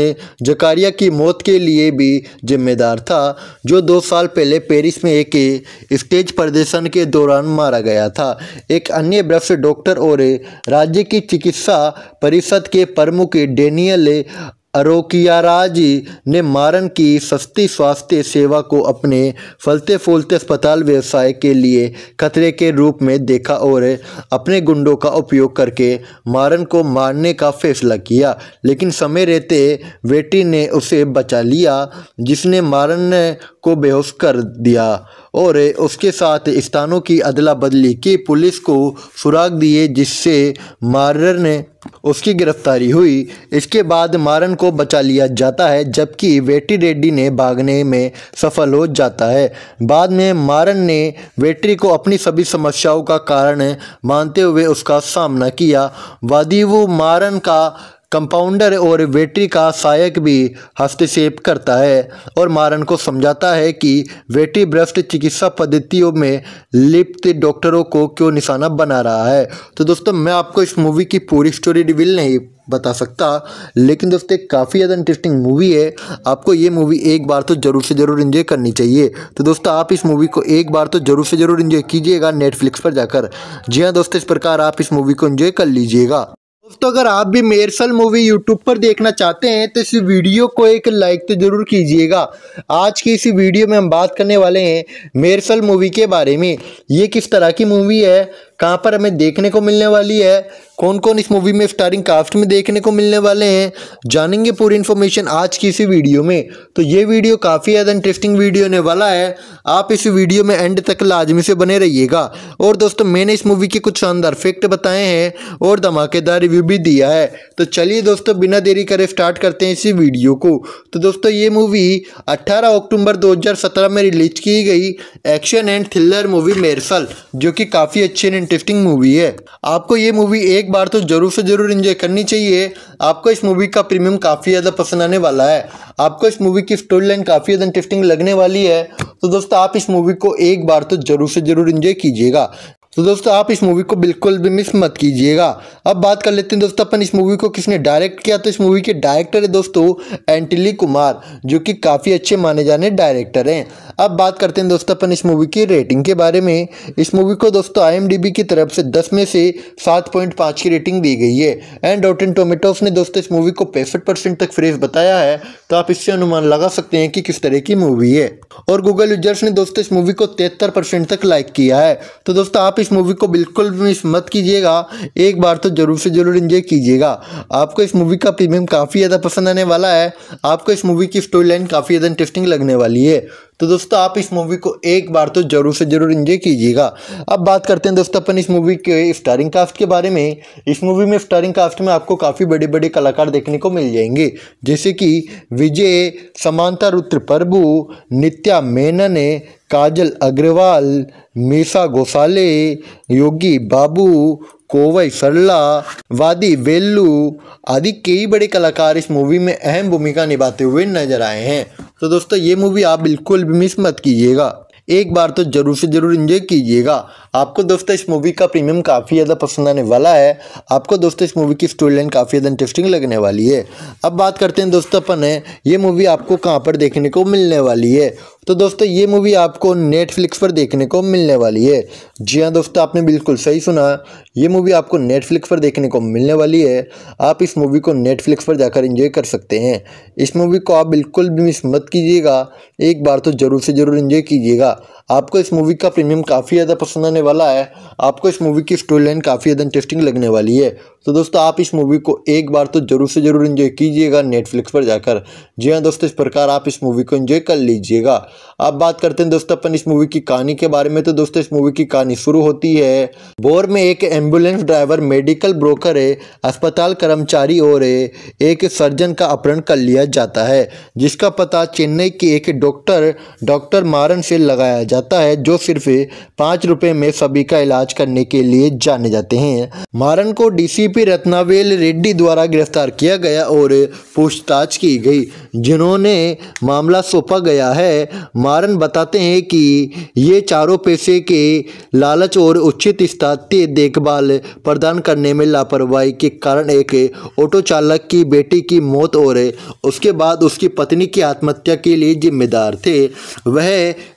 जकारिया की मौत के लिए भी जिम्मेदार था जो दो साल पहले पेरिस में एक स्टेज प्रदर्शन के दौरान मारा गया था एक अन्य वृक्ष डॉक्टर और राज्य की चिकित्सा परिषद के प्रमुख डेनियल अरोकियाराजी ने मारन की सस्ती स्वास्थ्य सेवा को अपने फलते फूलते अस्पताल व्यवसाय के लिए खतरे के रूप में देखा और अपने गुंडों का उपयोग करके मारन को मारने का फैसला किया लेकिन समय रहते वेटी ने उसे बचा लिया जिसने मारन को बेहोश कर दिया और उसके साथ स्थानों की अदला बदली की पुलिस को सुराग दिए जिससे मारर ने उसकी गिरफ्तारी हुई इसके बाद मारन को बचा लिया जाता है जबकि वेटी रेड्डी ने भागने में सफल हो जाता है बाद में मारन ने वेटरी को अपनी सभी समस्याओं का कारण मानते हुए उसका सामना किया वो मारन का कंपाउंडर और वेटरी का सहायक भी हस्तक्षेप करता है और मारन को समझाता है कि वेटरी भ्रष्ट चिकित्सा पद्धतियों में लिप्त डॉक्टरों को क्यों निशाना बना रहा है तो दोस्तों मैं आपको इस मूवी की पूरी स्टोरी रिविल नहीं बता सकता लेकिन दोस्तों काफ़ी ज़्यादा इंटरेस्टिंग मूवी है आपको ये मूवी एक बार तो ज़रूर से ज़रूर इन्जॉय करनी चाहिए तो दोस्तों आप इस मूवी को एक बार तो ज़रूर से ज़रूर इन्जॉय कीजिएगा नेटफ्लिक्स पर जाकर जी हाँ दोस्तों इस प्रकार आप इस मूवी को इन्जॉय कर लीजिएगा दोस्तों अगर आप भी मेरसल मूवी यूट्यूब पर देखना चाहते हैं तो इस वीडियो को एक लाइक तो ज़रूर कीजिएगा आज की इस वीडियो में हम बात करने वाले हैं मेरसल मूवी के बारे में ये किस तरह की मूवी है कहाँ पर हमें देखने को मिलने वाली है कौन कौन इस मूवी में स्टारिंग कास्ट में देखने को मिलने वाले हैं जानेंगे पूरी इन्फॉर्मेशन आज की इसी वीडियो में तो ये वीडियो काफ़ी ज़्यादा इंटरेस्टिंग वीडियो होने वाला है आप इस वीडियो में एंड तक लाजमी से बने रहिएगा और दोस्तों मैंने इस मूवी के कुछ शानदार फैक्ट बताए हैं और धमाकेदार रिव्यू भी दिया है तो चलिए दोस्तों बिना देरी करे स्टार्ट करते हैं इसी वीडियो को तो दोस्तों ये मूवी अट्ठारह अक्टूबर दो में रिलीज की गई action and thriller movie Mersal जो कि काफ़ी अच्छी एंड इंटरेस्टिंग मूवी है आपको ये मूवी एक बार तो ज़रूर से ज़रूर इंजॉय करनी चाहिए आपको इस मूवी का प्रीमियम काफ़ी ज़्यादा पसंद आने वाला है आपको इस मूवी की स्टोरी लाइन काफ़ी ज़्यादा इंटरेस्टिंग लगने वाली है तो दोस्तों आप इस मूवी को एक बार तो ज़रूर से ज़रूर इंजॉय कीजिएगा तो दोस्तों आप इस मूवी को बिल्कुल भी मिस मत कीजिएगा अब बात कर लेते हैं दोस्तों अपन इस मूवी को किसने डायरेक्ट किया तो इस मूवी के डायरेक्टर है दोस्तों एंटिली कुमार जो कि काफ़ी अच्छे माने जाने डायरेक्टर हैं अब बात करते हैं दोस्तों अपन इस मूवी की रेटिंग के बारे में इस मूवी को दोस्तों आई की तरफ से दस में से सात पॉइंट की रेटिंग दी गई है एंड रोटेन टोमेटोस ने दोस्तों इस मूवी को पैंसठ परसेंट तक फ्रेश बताया है तो आप इससे अनुमान लगा सकते हैं कि किस तरह की मूवी है और गूगल यूजर्स ने दोस्तों इस मूवी को तिहत्तर परसेंट तक लाइक किया है तो दोस्तों आप इस मूवी को बिल्कुल भी मिस मत कीजिएगा एक बार तो ज़रूर से ज़रूर इंजॉय कीजिएगा आपको इस मूवी का प्रीमियम काफ़ी ज़्यादा पसंद आने वाला है आपको इस मूवी की स्टोरी लाइन काफ़ी ज़्यादा इंटरेस्टिंग लगने वाली है तो दोस्तों आप इस मूवी को एक बार तो ज़रूर से ज़रूर इंजॉय कीजिएगा अब बात करते हैं दोस्तों अपन इस मूवी के स्टारिंग कास्ट के बारे में इस मूवी में स्टारिंग कास्ट में आपको काफ़ी बड़े बड़े कलाकार देखने को मिल जाएंगे जैसे कि विजय समांता रुत्र प्रभु नित्या मेनने काजल अग्रवाल मीसा गोसाले योगी बाबू कोवई सरला वादी वेल्लू आदि कई बड़े कलाकार इस मूवी में अहम भूमिका निभाते हुए नजर आए हैं तो दोस्तों ये मूवी आप बिल्कुल भी मिस मत कीजिएगा एक बार तो ज़रूर से ज़रूर इंजॉय कीजिएगा आपको दोस्तों इस मूवी का प्रीमियम काफ़ी ज़्यादा पसंद आने वाला है आपको दोस्तों इस मूवी की स्टोरी लाइन काफ़ी ज़्यादा इंटरेस्टिंग लगने वाली है अब बात करते हैं दोस्तों अपन है ये मूवी आपको कहाँ पर देखने को मिलने वाली है तो दोस्तों ये मूवी आपको नेटफ्लिक्स पर देखने को मिलने वाली है जी हाँ दोस्तों आपने बिल्कुल सही सुना ये मूवी आपको नेटफ्लिक्स पर देखने को मिलने वाली है आप इस मूवी को नेटफ्लिक्स पर जाकर एंजॉय कर सकते हैं इस मूवी को आप बिल्कुल भी मिस मत कीजिएगा एक बार तो ज़रूर से ज़रूर इंजॉय कीजिएगा आपको इस मूवी का प्रीमियम काफ़ी ज़्यादा पसंद आने वाला है आपको इस मूवी की स्टोरी लाइन काफ़ी ज़्यादा इंटरेस्टिंग लगने वाली है तो दोस्तों आप इस मूवी को एक बार तो ज़रूर से ज़रूर इन्जॉय कीजिएगा नेटफ्लिक्स पर जाकर जी हाँ दोस्तों इस प्रकार आप इस मूवी को इन्जॉय कर लीजिएगा अब बात करते हैं दोस्तों अपन इस मूवी की कहानी के बारे में तो दोस्तों इस मूवी की कहानी शुरू होती है बोर में एक एम्बुलेंस ड्राइवर मेडिकल ब्रोकर है अस्पताल कर्मचारी और है एक सर्जन का अपहरण कर लिया जाता है जिसका पता चेन्नई के एक डॉक्टर डॉक्टर मारन से लगाया जाता है जो सिर्फ पाँच रुपये में सभी का इलाज करने के लिए जाने जाते हैं मारन को डीसीपी रत्नावेल रेड्डी द्वारा गिरफ्तार किया गया और पूछताछ की गई जिन्होंने मामला सौंपा गया है मारन बताते हैं कि ये चारों पैसे के लालच और उचित स्थातीय देखभाल प्रदान करने में लापरवाही के कारण एक ऑटो चालक की बेटी की मौत और उसके बाद उसकी पत्नी की आत्महत्या के लिए जिम्मेदार थे वह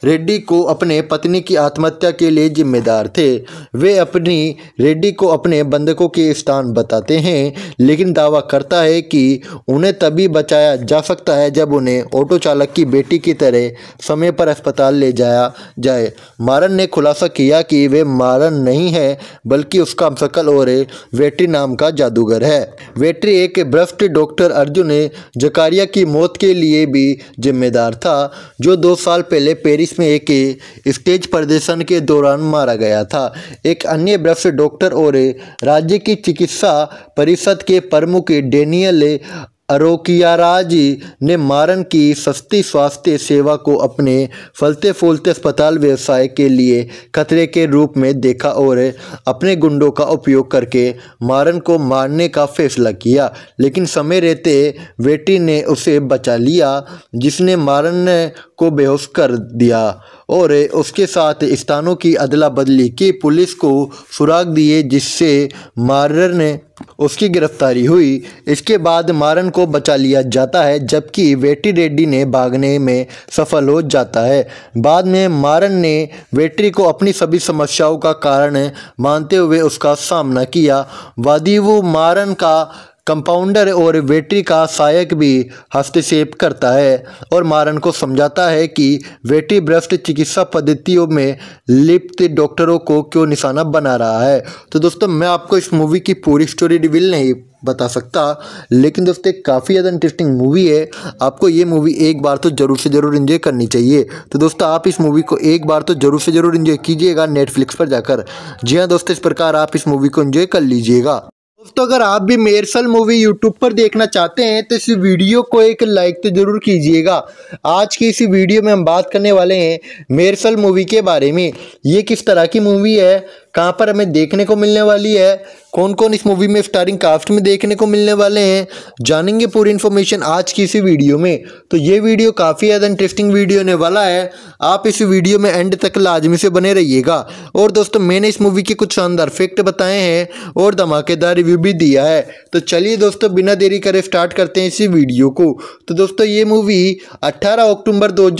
रेड्डी को अपने पत्नी की आत्महत्या के लिए जिम्मेदार जिम्मेदार थे वे अपनी रेड्डी को अपने बंधकों के स्थान बताते हैं लेकिन दावा करता है कि उन्हें तभी बचाया जा सकता है जब उन्हें ऑटो चालक की बेटी की तरह समय पर अस्पताल ले जाया जाए मारन ने खुलासा किया कि वे मारन नहीं है बल्कि उसका शकल और वेट्री नाम का जादूगर है वेट्री एक भ्रष्ट डॉक्टर अर्जुन जकारिया की मौत के लिए भी जिम्मेदार था जो दो साल पहले पेरिस में एक स्टेज प्रदर्शन के दौरान मारा गया था एक अन्य ब्रफ्स डॉक्टर और राज्य की चिकित्सा परिषद के प्रमुख डेनियल अरोकियाराजी ने मारन की सस्ती स्वास्थ्य सेवा को अपने फलते फूलते अस्पताल व्यवसाय के लिए खतरे के रूप में देखा और अपने गुंडों का उपयोग करके मारन को मारने का फैसला किया लेकिन समय रहते वेटी ने उसे बचा लिया जिसने मारन को बेहोश कर दिया और उसके साथ स्थानों की अदला बदली की पुलिस को सुराग दिए जिससे मारर ने उसकी गिरफ्तारी हुई इसके बाद मारन को बचा लिया जाता है जबकि वेटी रेड्डी ने भागने में सफल हो जाता है बाद में मारन ने वेटरी को अपनी सभी समस्याओं का कारण मानते हुए उसका सामना किया वादीवू मारन का कंपाउंडर और वेटरी का सहायक भी हस्तक्षेप करता है और मारन को समझाता है कि वेटरी भ्रष्ट चिकित्सा पद्धतियों में लिप्त डॉक्टरों को क्यों निशाना बना रहा है तो दोस्तों मैं आपको इस मूवी की पूरी स्टोरी रिवील नहीं बता सकता लेकिन दोस्तों काफ़ी ज़्यादा इंटरेस्टिंग मूवी है आपको ये मूवी एक बार तो ज़रूर से ज़रूर इन्जॉय करनी चाहिए तो दोस्तों आप इस मूवी को एक बार तो ज़रूर से ज़रूर इन्जॉय कीजिएगा नेटफ्लिक्स पर जाकर जी हाँ दोस्तों इस प्रकार आप इस मूवी को इन्जॉय कर लीजिएगा दोस्तों अगर आप भी मेरसल मूवी यूट्यूब पर देखना चाहते हैं तो इस वीडियो को एक लाइक तो ज़रूर कीजिएगा आज की इस वीडियो में हम बात करने वाले हैं मेरसल मूवी के बारे में ये किस तरह की मूवी है कहाँ पर हमें देखने को मिलने वाली है कौन कौन इस मूवी में स्टारिंग कास्ट में देखने को मिलने वाले हैं जानेंगे पूरी इन्फॉर्मेशन आज की इसी वीडियो में तो ये वीडियो काफ़ी ज़्यादा इंटरेस्टिंग वीडियो होने वाला है आप इस वीडियो में एंड तक लाजमी से बने रहिएगा और दोस्तों मैंने इस मूवी के कुछ शानदार फैक्ट बताए हैं और धमाकेदार रिव्यू भी दिया है तो चलिए दोस्तों बिना देरी करे स्टार्ट करते हैं इसी वीडियो को तो दोस्तों ये मूवी अट्ठारह अक्टूबर दो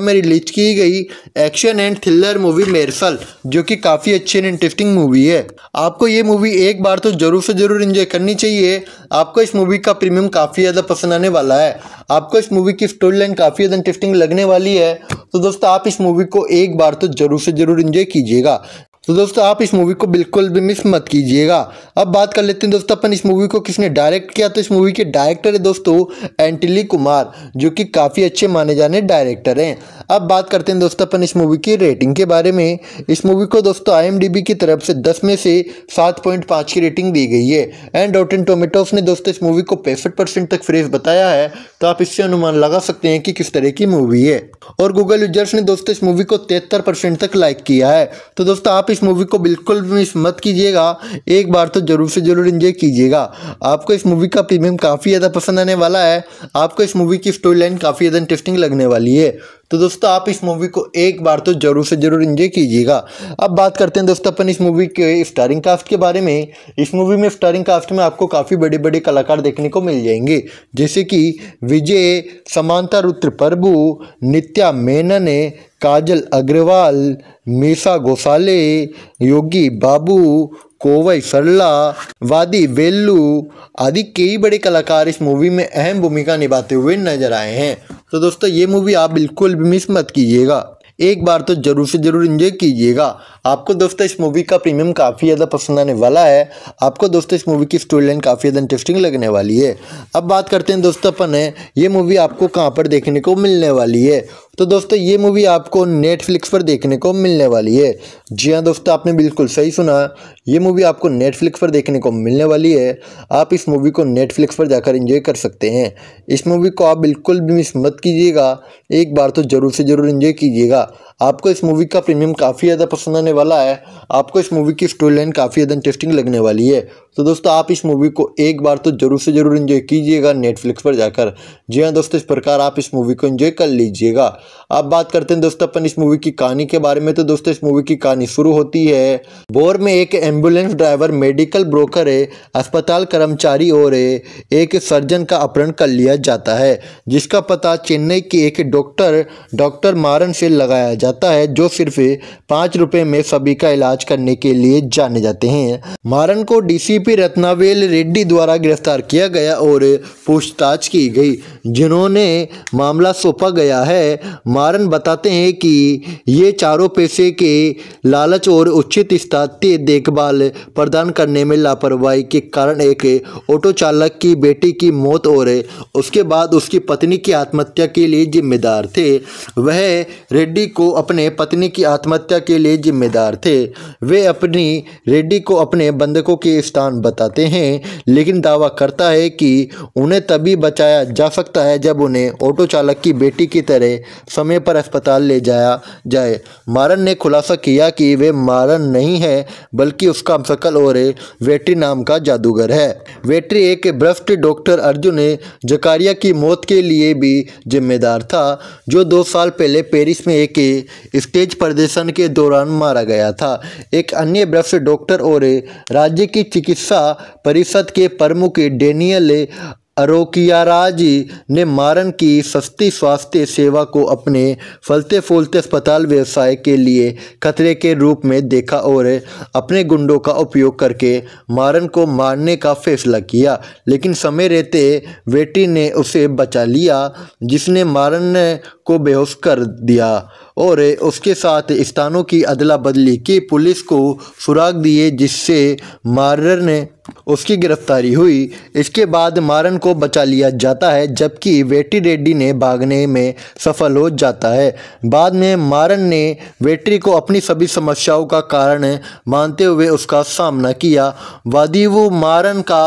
में रिलीज की गई action and thriller movie Mersal जो कि काफ़ी अच्छे इंटरेस्टिंग मूवी है आपको ये मूवी एक बार तो ज़रूर से ज़रूर इंजॉय करनी चाहिए आपको इस मूवी का प्रीमियम काफ़ी ज़्यादा पसंद आने वाला है आपको इस मूवी की स्टोरी लाइन काफ़ी ज़्यादा इंटरेस्टिंग लगने वाली है तो दोस्तों आप इस मूवी को एक बार तो ज़रूर से ज़रूर इंजॉय कीजिएगा तो दोस्तों आप इस मूवी को बिल्कुल भी मिस मत कीजिएगा अब बात कर लेते हैं दोस्तों अपन इस मूवी को किसने डायरेक्ट किया तो इस मूवी के डायरेक्टर है दोस्तों एंटिली कुमार जो कि काफ़ी अच्छे माने जाने डायरेक्टर हैं अब बात करते हैं दोस्तों अपन इस मूवी की रेटिंग के बारे में इस मूवी को दोस्तों आई की तरफ से दस में से सात की रेटिंग दी गई है एंड रोटन टोमेटोस ने दोस्तों इस मूवी को पैंसठ तक फ्रेज बताया है तो आप इससे अनुमान लगा सकते हैं कि किस तरह की मूवी है और गूगल यूजर्स ने दोस्तों इस मूवी को तिहत्तर तक लाइक किया है तो दोस्तों आप इस मूवी को बिल्कुल भी मिस मत कीजिएगा एक बार तो ज़रूर से ज़रूर इंजॉय कीजिएगा आपको इस मूवी का प्रीमियम काफ़ी ज़्यादा पसंद आने वाला है आपको इस मूवी की स्टोरी लाइन काफ़ी ज़्यादा इंटरेस्टिंग लगने वाली है तो दोस्तों आप इस मूवी को एक बार तो ज़रूर से ज़रूर इंजॉय कीजिएगा अब बात करते हैं दोस्तों अपन इस मूवी के स्टारिंग कास्ट के बारे में इस मूवी में स्टारिंग कास्ट में आपको काफ़ी बड़े बड़े कलाकार देखने को मिल जाएंगे जैसे कि विजय समांतर रुद्र प्रभु नित्या मेनने काजल अग्रवाल मीसा गोसाले योगी बाबू कोवई सरला वादी वेल्लू आदि कई बड़े कलाकार इस मूवी में अहम भूमिका निभाते हुए नजर आए हैं तो दोस्तों ये मूवी आप बिल्कुल भी मिस मत कीजिएगा एक बार तो ज़रूर से ज़रूर इंजॉय कीजिएगा आपको दोस्तों इस मूवी का प्रीमियम काफ़ी ज़्यादा पसंद आने वाला है आपको दोस्तों इस मूवी की स्टोरी लाइन काफ़ी ज़्यादा इंटरेस्टिंग लगने वाली है अब बात करते हैं दोस्तों अपन है ये मूवी आपको कहाँ पर देखने को मिलने वाली है तो दोस्तों ये मूवी आपको नेटफ्लिक्स पर देखने को मिलने वाली है जी हाँ दोस्तों आपने बिल्कुल सही सुना ये मूवी आपको नेटफ्लिक्स पर देखने को मिलने वाली है आप इस मूवी को नेटफ्लिक्स पर जाकर एंजॉय कर सकते हैं इस मूवी को आप बिल्कुल भी मिस मत कीजिएगा एक बार तो ज़रूर से ज़रूर इन्जॉय कीजिएगा आपको इस मूवी का प्रीमियम काफ़ी ज़्यादा पसंद आने वाला है आपको इस मूवी की स्टोरी लाइन काफ़ी ज़्यादा इंटरेस्टिंग लगने वाली है तो दोस्तों आप इस मूवी को एक बार तो ज़रूर से ज़रूर इन्जॉय कीजिएगा नेटफ्लिक्स पर जाकर जी हाँ दोस्तों इस प्रकार आप इस मूवी को इन्जॉय कर लीजिएगा अब बात करते हैं दोस्तों अपन इस मूवी की कहानी के बारे में तो दोस्तों इस मूवी की कहानी शुरू होती है बोर में एक एम्बुलेंस ड्राइवर मेडिकल ब्रोकर है अस्पताल कर्मचारी और है एक सर्जन का अपहरण कर लिया जाता है जिसका पता चेन्नई के एक डॉक्टर डॉक्टर मारन से लगाया जाता है जो सिर्फ पाँच रुपये में सभी का इलाज करने के लिए जाने जाते हैं मारन को डीसीपी रत्नावेल रेड्डी द्वारा गिरफ्तार किया गया और पूछताछ की गई जिन्होंने मामला सौंपा गया है मारन बताते हैं कि ये चारों पैसे के लालच और उचित स्थातीय देखभाल प्रदान करने में लापरवाही के कारण एक ऑटो चालक की बेटी की मौत और उसके बाद उसकी पत्नी की आत्महत्या के लिए जिम्मेदार थे वह रेड्डी को अपने पत्नी की आत्महत्या के लिए जिम्मेदार थे वे अपनी रेड्डी को अपने बंधकों के स्थान बताते हैं लेकिन दावा करता है कि उन्हें तभी बचाया जा सकता है जब उन्हें ऑटो चालक की बेटी की तरह समय पर अस्पताल ले जाया जाए मारन ने खुलासा किया कि वे मारन नहीं है बल्कि उसका शकल और वेट्री नाम का जादूगर है वेट्री एक भ्रष्ट डॉक्टर अर्जुन जकारिया की मौत के लिए भी जिम्मेदार था जो दो साल पहले पेरिस में एक स्टेज प्रदर्शन के दौरान मारा गया था एक अन्य भ्रष्ट डॉक्टर और राज्य की चिकित्सा परिषद के प्रमुख डेनियल अरोकिया राज ने मारन की सस्ती स्वास्थ्य सेवा को अपने फलते फूलते अस्पताल व्यवसाय के लिए खतरे के रूप में देखा और अपने गुंडों का उपयोग करके मारन को मारने का फैसला किया लेकिन समय रहते वेटी ने उसे बचा लिया जिसने मारन को बेहोश कर दिया और उसके साथ स्थानों की अदला बदली की पुलिस को सुराग दिए जिससे मारर ने उसकी गिरफ्तारी हुई इसके बाद मारन को बचा लिया जाता है जबकि वेटी रेड्डी ने भागने में सफल हो जाता है बाद में मारन ने वेटरी को अपनी सभी समस्याओं का कारण मानते हुए उसका सामना किया वादिव मारन का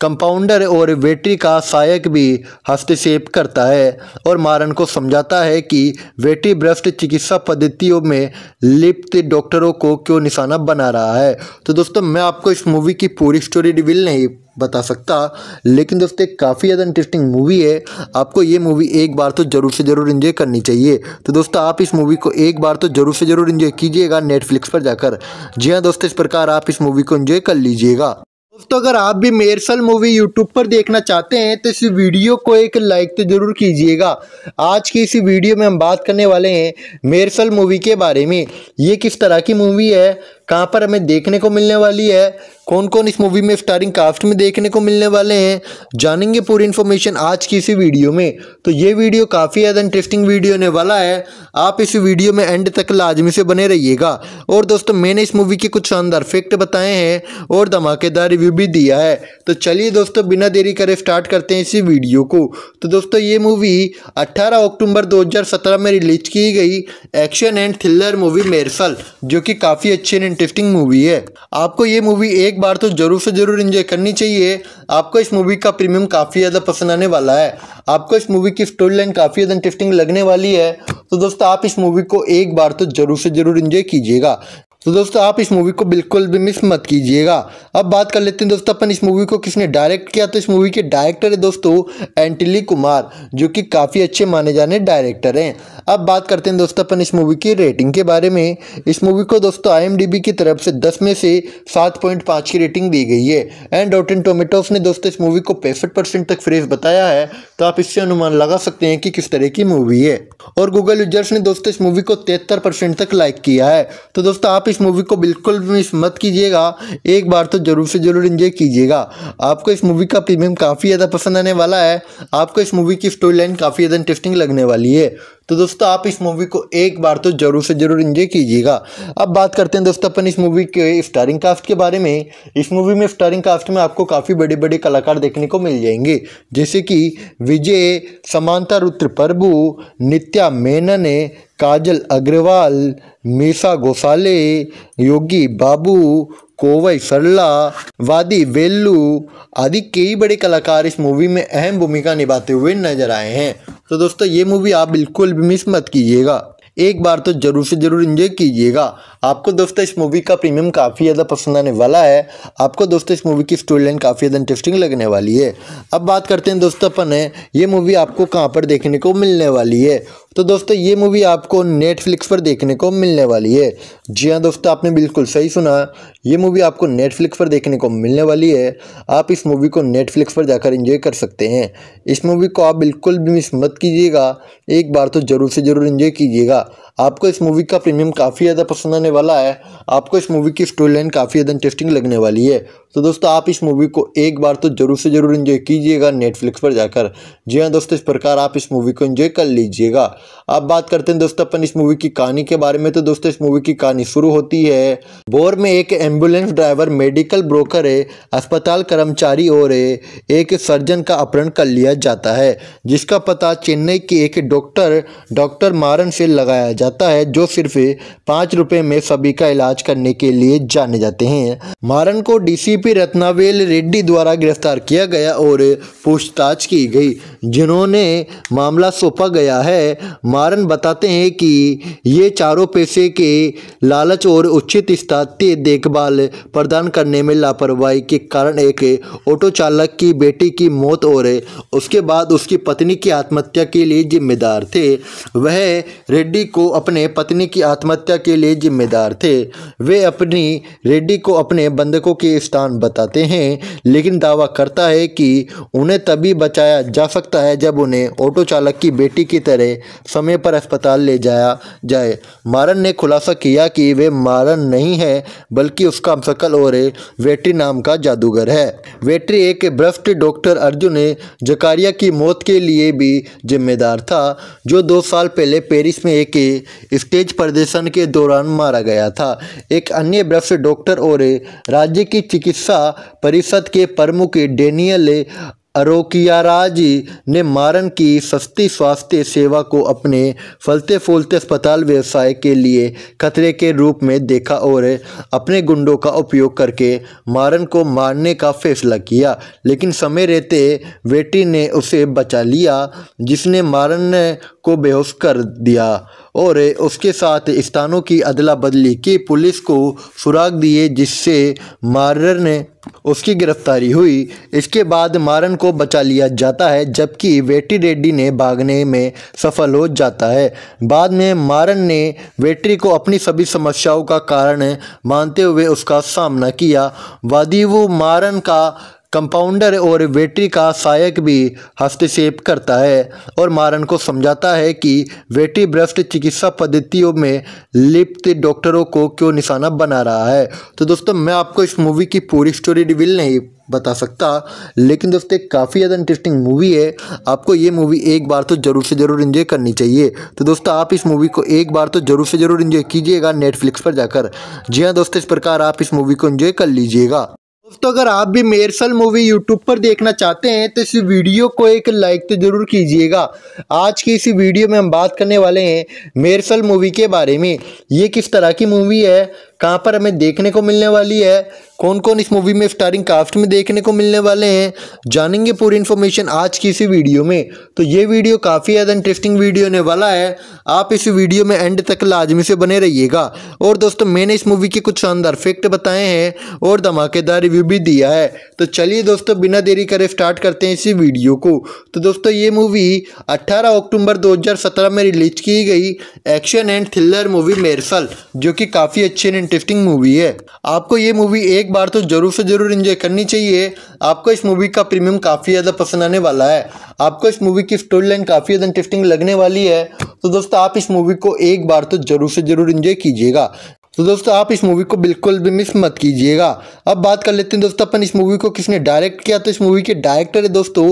कंपाउंडर और वेटरी का सहायक भी हस्तक्षेप करता है और मारन को समझाता है कि वेटरी भ्रष्ट चिकित्सा पद्धतियों में लिप्त डॉक्टरों को क्यों निशाना बना रहा है तो दोस्तों मैं आपको इस मूवी की पूरी स्टोरी रिविल नहीं बता सकता लेकिन दोस्तों काफ़ी ज़्यादा इंटरेस्टिंग मूवी है आपको ये मूवी एक बार तो ज़रूर से ज़रूर इन्जॉय करनी चाहिए तो दोस्तों आप इस मूवी को एक बार तो ज़रूर से ज़रूर इन्जॉय कीजिएगा नेटफ्लिक्स पर जाकर जी हाँ दोस्तों इस प्रकार आप इस मूवी को इन्जॉय कर लीजिएगा तो अगर आप भी मेरसल मूवी यूट्यूब पर देखना चाहते हैं तो इस वीडियो को एक लाइक तो ज़रूर कीजिएगा आज की इस वीडियो में हम बात करने वाले हैं मेरसल मूवी के बारे में ये किस तरह की मूवी है कहाँ पर हमें देखने को मिलने वाली है कौन कौन इस मूवी में स्टारिंग कास्ट में देखने को मिलने वाले हैं जानेंगे पूरी इन्फॉर्मेशन आज की इसी वीडियो में तो ये वीडियो काफ़ी ज़्यादा इंटरेस्टिंग वीडियो होने वाला है आप इस वीडियो में एंड तक लाजमी से बने रहिएगा और दोस्तों मैंने इस मूवी के कुछ शानदार फैक्ट बताए हैं और धमाकेदार रिव्यू भी दिया है तो चलिए दोस्तों बिना देरी करे स्टार्ट करते हैं इसी वीडियो को तो दोस्तों ये मूवी अट्ठारह अक्टूबर दो में रिलीज की गई action and thriller movie Mersal जो कि काफ़ी अच्छे इंटरेस्टिंग मूवी है आपको ये मूवी एक बार तो ज़रूर से ज़रूर इंजॉय करनी चाहिए आपको इस मूवी का प्रीमियम काफ़ी ज़्यादा पसंद आने वाला है आपको इस मूवी की स्टोरी लाइन काफ़ी ज़्यादा इंटरेस्टिंग लगने वाली है तो दोस्तों आप इस मूवी को एक बार तो ज़रूर से ज़रूर इंजॉय कीजिएगा तो दोस्तों आप इस मूवी को बिल्कुल भी मिस मत कीजिएगा अब बात कर लेते हैं दोस्तों अपन इस मूवी को किसने डायरेक्ट किया तो इस मूवी के डायरेक्टर है दोस्तों एंटिली कुमार जो कि काफ़ी अच्छे माने जाने डायरेक्टर हैं अब बात करते हैं दोस्तों अपन इस मूवी की रेटिंग के बारे में इस मूवी को दोस्तों आई की तरफ से दस में से सात की रेटिंग दी गई है एंड रोटन टोमेटोज ने दोस्तों इस मूवी को पैंसठ तक फ्रेश बताया है तो आप इससे अनुमान लगा सकते हैं कि किस तरह की मूवी है और गूगल यूजर्स ने दोस्तों इस मूवी को तिहत्तर तक लाइक किया है तो दोस्तों आप इस मूवी को बिल्कुल भी मिस मत कीजिएगा एक बार तो ज़रूर से ज़रूर इंजॉय कीजिएगा आपको इस मूवी का प्रीमियम काफ़ी ज़्यादा पसंद आने वाला है आपको इस मूवी की स्टोरी लाइन काफ़ी ज़्यादा इंटरेस्टिंग लगने वाली है तो दोस्तों आप इस मूवी को एक बार तो ज़रूर से ज़रूर इंजॉय कीजिएगा अब बात करते हैं दोस्तों अपन इस मूवी के स्टारिंग कास्ट के बारे में इस मूवी में स्टारिंग कास्ट में आपको काफ़ी बड़े बड़े कलाकार देखने को मिल जाएंगे जैसे कि विजय समांतर रुद्र प्रभु नित्या मेनने काजल अग्रवाल मीसा गोसाले योगी बाबू कोवई सरला वादी वेल्लू आदि कई बड़े कलाकार इस मूवी में अहम भूमिका निभाते हुए नजर आए हैं तो दोस्तों ये मूवी आप बिल्कुल भी मिस मत कीजिएगा एक बार तो ज़रूर से ज़रूर इंजॉय कीजिएगा आपको दोस्तों इस मूवी का प्रीमियम काफ़ी ज़्यादा पसंद आने वाला है आपको दोस्तों इस मूवी की स्टोरी लाइन काफ़ी ज़्यादा इंटरेस्टिंग लगने वाली है अब बात करते हैं दोस्तों अपन ये मूवी आपको कहाँ पर देखने को मिलने वाली है तो दोस्तों ये मूवी आपको नेटफ्लिक्स पर देखने को मिलने वाली है जी हाँ दोस्तों आपने बिल्कुल सही सुना ये मूवी आपको नेटफ्लिक्स पर देखने को मिलने वाली है आप इस मूवी को नेटफ्लिक्स पर जाकर इंजॉय कर सकते हैं इस मूवी को आप बिल्कुल भी मिस मत कीजिएगा एक बार तो ज़रूर से ज़रूर इन्जॉय कीजिएगा आपको इस मूवी का प्रीमियम काफ़ी ज़्यादा पसंद आने वाला है आपको इस मूवी की स्टोरी लाइन काफ़ी ज़्यादा इंटरेस्टिंग लगने वाली है तो दोस्तों आप इस मूवी को एक बार तो ज़रूर से ज़रूर इन्जॉय कीजिएगा नेटफ्लिक्स पर जाकर जी हाँ दोस्तों इस प्रकार आप इस मूवी को इन्जॉय कर लीजिएगा अब बात करते हैं दोस्तों अपन इस मूवी की कहानी के बारे में तो दोस्तों इस मूवी की कहानी शुरू होती है बोर में एक एम्बुलेंस ड्राइवर मेडिकल ब्रोकर है अस्पताल कर्मचारी और है एक सर्जन का अपहरण कर लिया जाता है जिसका पता चेन्नई के एक डॉक्टर डॉक्टर मारन से लगाया जाता है जो सिर्फ पाँच रुपये में सभी का इलाज करने के लिए जाने जाते हैं मारन को डीसीपी रत्नावेल रेड्डी द्वारा गिरफ्तार किया गया और पूछताछ की गई जिन्होंने मामला सौंपा गया है मारन बताते हैं कि ये चारों पैसे के लालच और उचित स्थातीय देखभाल प्रदान करने में लापरवाही के कारण एक ऑटो चालक की बेटी की मौत और उसके बाद उसकी पत्नी की आत्महत्या के लिए जिम्मेदार थे वह रेड्डी को अपने पत्नी की आत्महत्या के लिए जिम्मेदार थे वे अपनी रेड्डी को अपने बंधकों के स्थान बताते हैं लेकिन दावा करता है कि उन्हें तभी बचाया जा सकता है जब उन्हें ऑटो चालक की बेटी की तरह समय पर अस्पताल ले जाया जाए मारन ने खुलासा किया कि वे मारन नहीं है बल्कि उसका शकल और वेट्री नाम का जादूगर है वेट्री एक भ्रष्ट डॉक्टर अर्जुन जकारिया की मौत के लिए भी जिम्मेदार था जो दो साल पहले पेरिस में एक स्टेज प्रदर्शन के दौरान मारा गया था एक अन्य भ्रष्ट डॉक्टर और राज्य की चिकित्सा परिषद के प्रमुख डेनियल अरोकिया राज ने मारन की सस्ती स्वास्थ्य सेवा को अपने फलते फूलते अस्पताल व्यवसाय के लिए खतरे के रूप में देखा और अपने गुंडों का उपयोग करके मारन को मारने का फैसला किया लेकिन समय रहते वेटी ने उसे बचा लिया जिसने मारन को बेहोश कर दिया और उसके साथ स्थानों की अदला बदली की पुलिस को सुराग दिए जिससे मारर ने उसकी गिरफ्तारी हुई इसके बाद मारन को बचा लिया जाता है जबकि वेटी रेड्डी ने भागने में सफल हो जाता है बाद में मारन ने वेटरी को अपनी सभी समस्याओं का कारण मानते हुए उसका सामना किया वादिवु मारन का कंपाउंडर और वेटरी का सहायक भी हस्तक्षेप करता है और मारन को समझाता है कि वेटरी ब्रस्ट चिकित्सा पद्धतियों में लिप्त डॉक्टरों को क्यों निशाना बना रहा है तो दोस्तों मैं आपको इस मूवी की पूरी स्टोरी रिविल नहीं बता सकता लेकिन दोस्तों एक काफ़ी ज़्यादा इंटरेस्टिंग मूवी है आपको ये मूवी एक बार तो ज़रूर से ज़रूर इन्जॉय करनी चाहिए तो दोस्तों आप इस मूवी को एक बार तो ज़रूर से ज़रूर इन्जॉय कीजिएगा नेटफ्लिक्स पर जाकर जी हाँ दोस्तों इस प्रकार आप इस मूवी को इन्जॉय कर लीजिएगा दोस्तों अगर आप भी मेरसल मूवी यूट्यूब पर देखना चाहते हैं तो इस वीडियो को एक लाइक तो ज़रूर कीजिएगा आज की इस वीडियो में हम बात करने वाले हैं मेरसल मूवी के बारे में ये किस तरह की मूवी है कहाँ पर हमें देखने को मिलने वाली है कौन कौन इस मूवी में स्टारिंग कास्ट में देखने को मिलने वाले हैं जानेंगे पूरी इन्फॉर्मेशन आज की इसी वीडियो में तो ये वीडियो काफ़ी ज़्यादा इंटरेस्टिंग वीडियो होने वाला है आप इस वीडियो में एंड तक लाजमी से बने रहिएगा और दोस्तों मैंने इस मूवी के कुछ शानदार फैक्ट बताए हैं और धमाकेदार रिव्यू भी दिया है तो चलिए दोस्तों बिना देरी करे स्टार्ट करते हैं इसी वीडियो को तो दोस्तों ये मूवी अट्ठारह अक्टूबर दो में रिलीज की गई action and thriller movie Mersal जो कि काफ़ी अच्छे इंटरेस्टिंग मूवी है आपको ये मूवी एक बार तो ज़रूर से ज़रूर इंजॉय करनी चाहिए आपको इस मूवी का प्रीमियम काफ़ी ज़्यादा पसंद आने वाला है आपको इस मूवी की स्टोरी लाइन काफ़ी ज़्यादा इंटरेस्टिंग लगने वाली है तो दोस्तों आप इस मूवी को एक बार तो ज़रूर से ज़रूर इंजॉय कीजिएगा तो दोस्तों आप इस मूवी को बिल्कुल भी मिस मत कीजिएगा अब बात कर लेते हैं दोस्तों अपन इस मूवी को किसने डायरेक्ट किया तो इस मूवी के डायरेक्टर है दोस्तों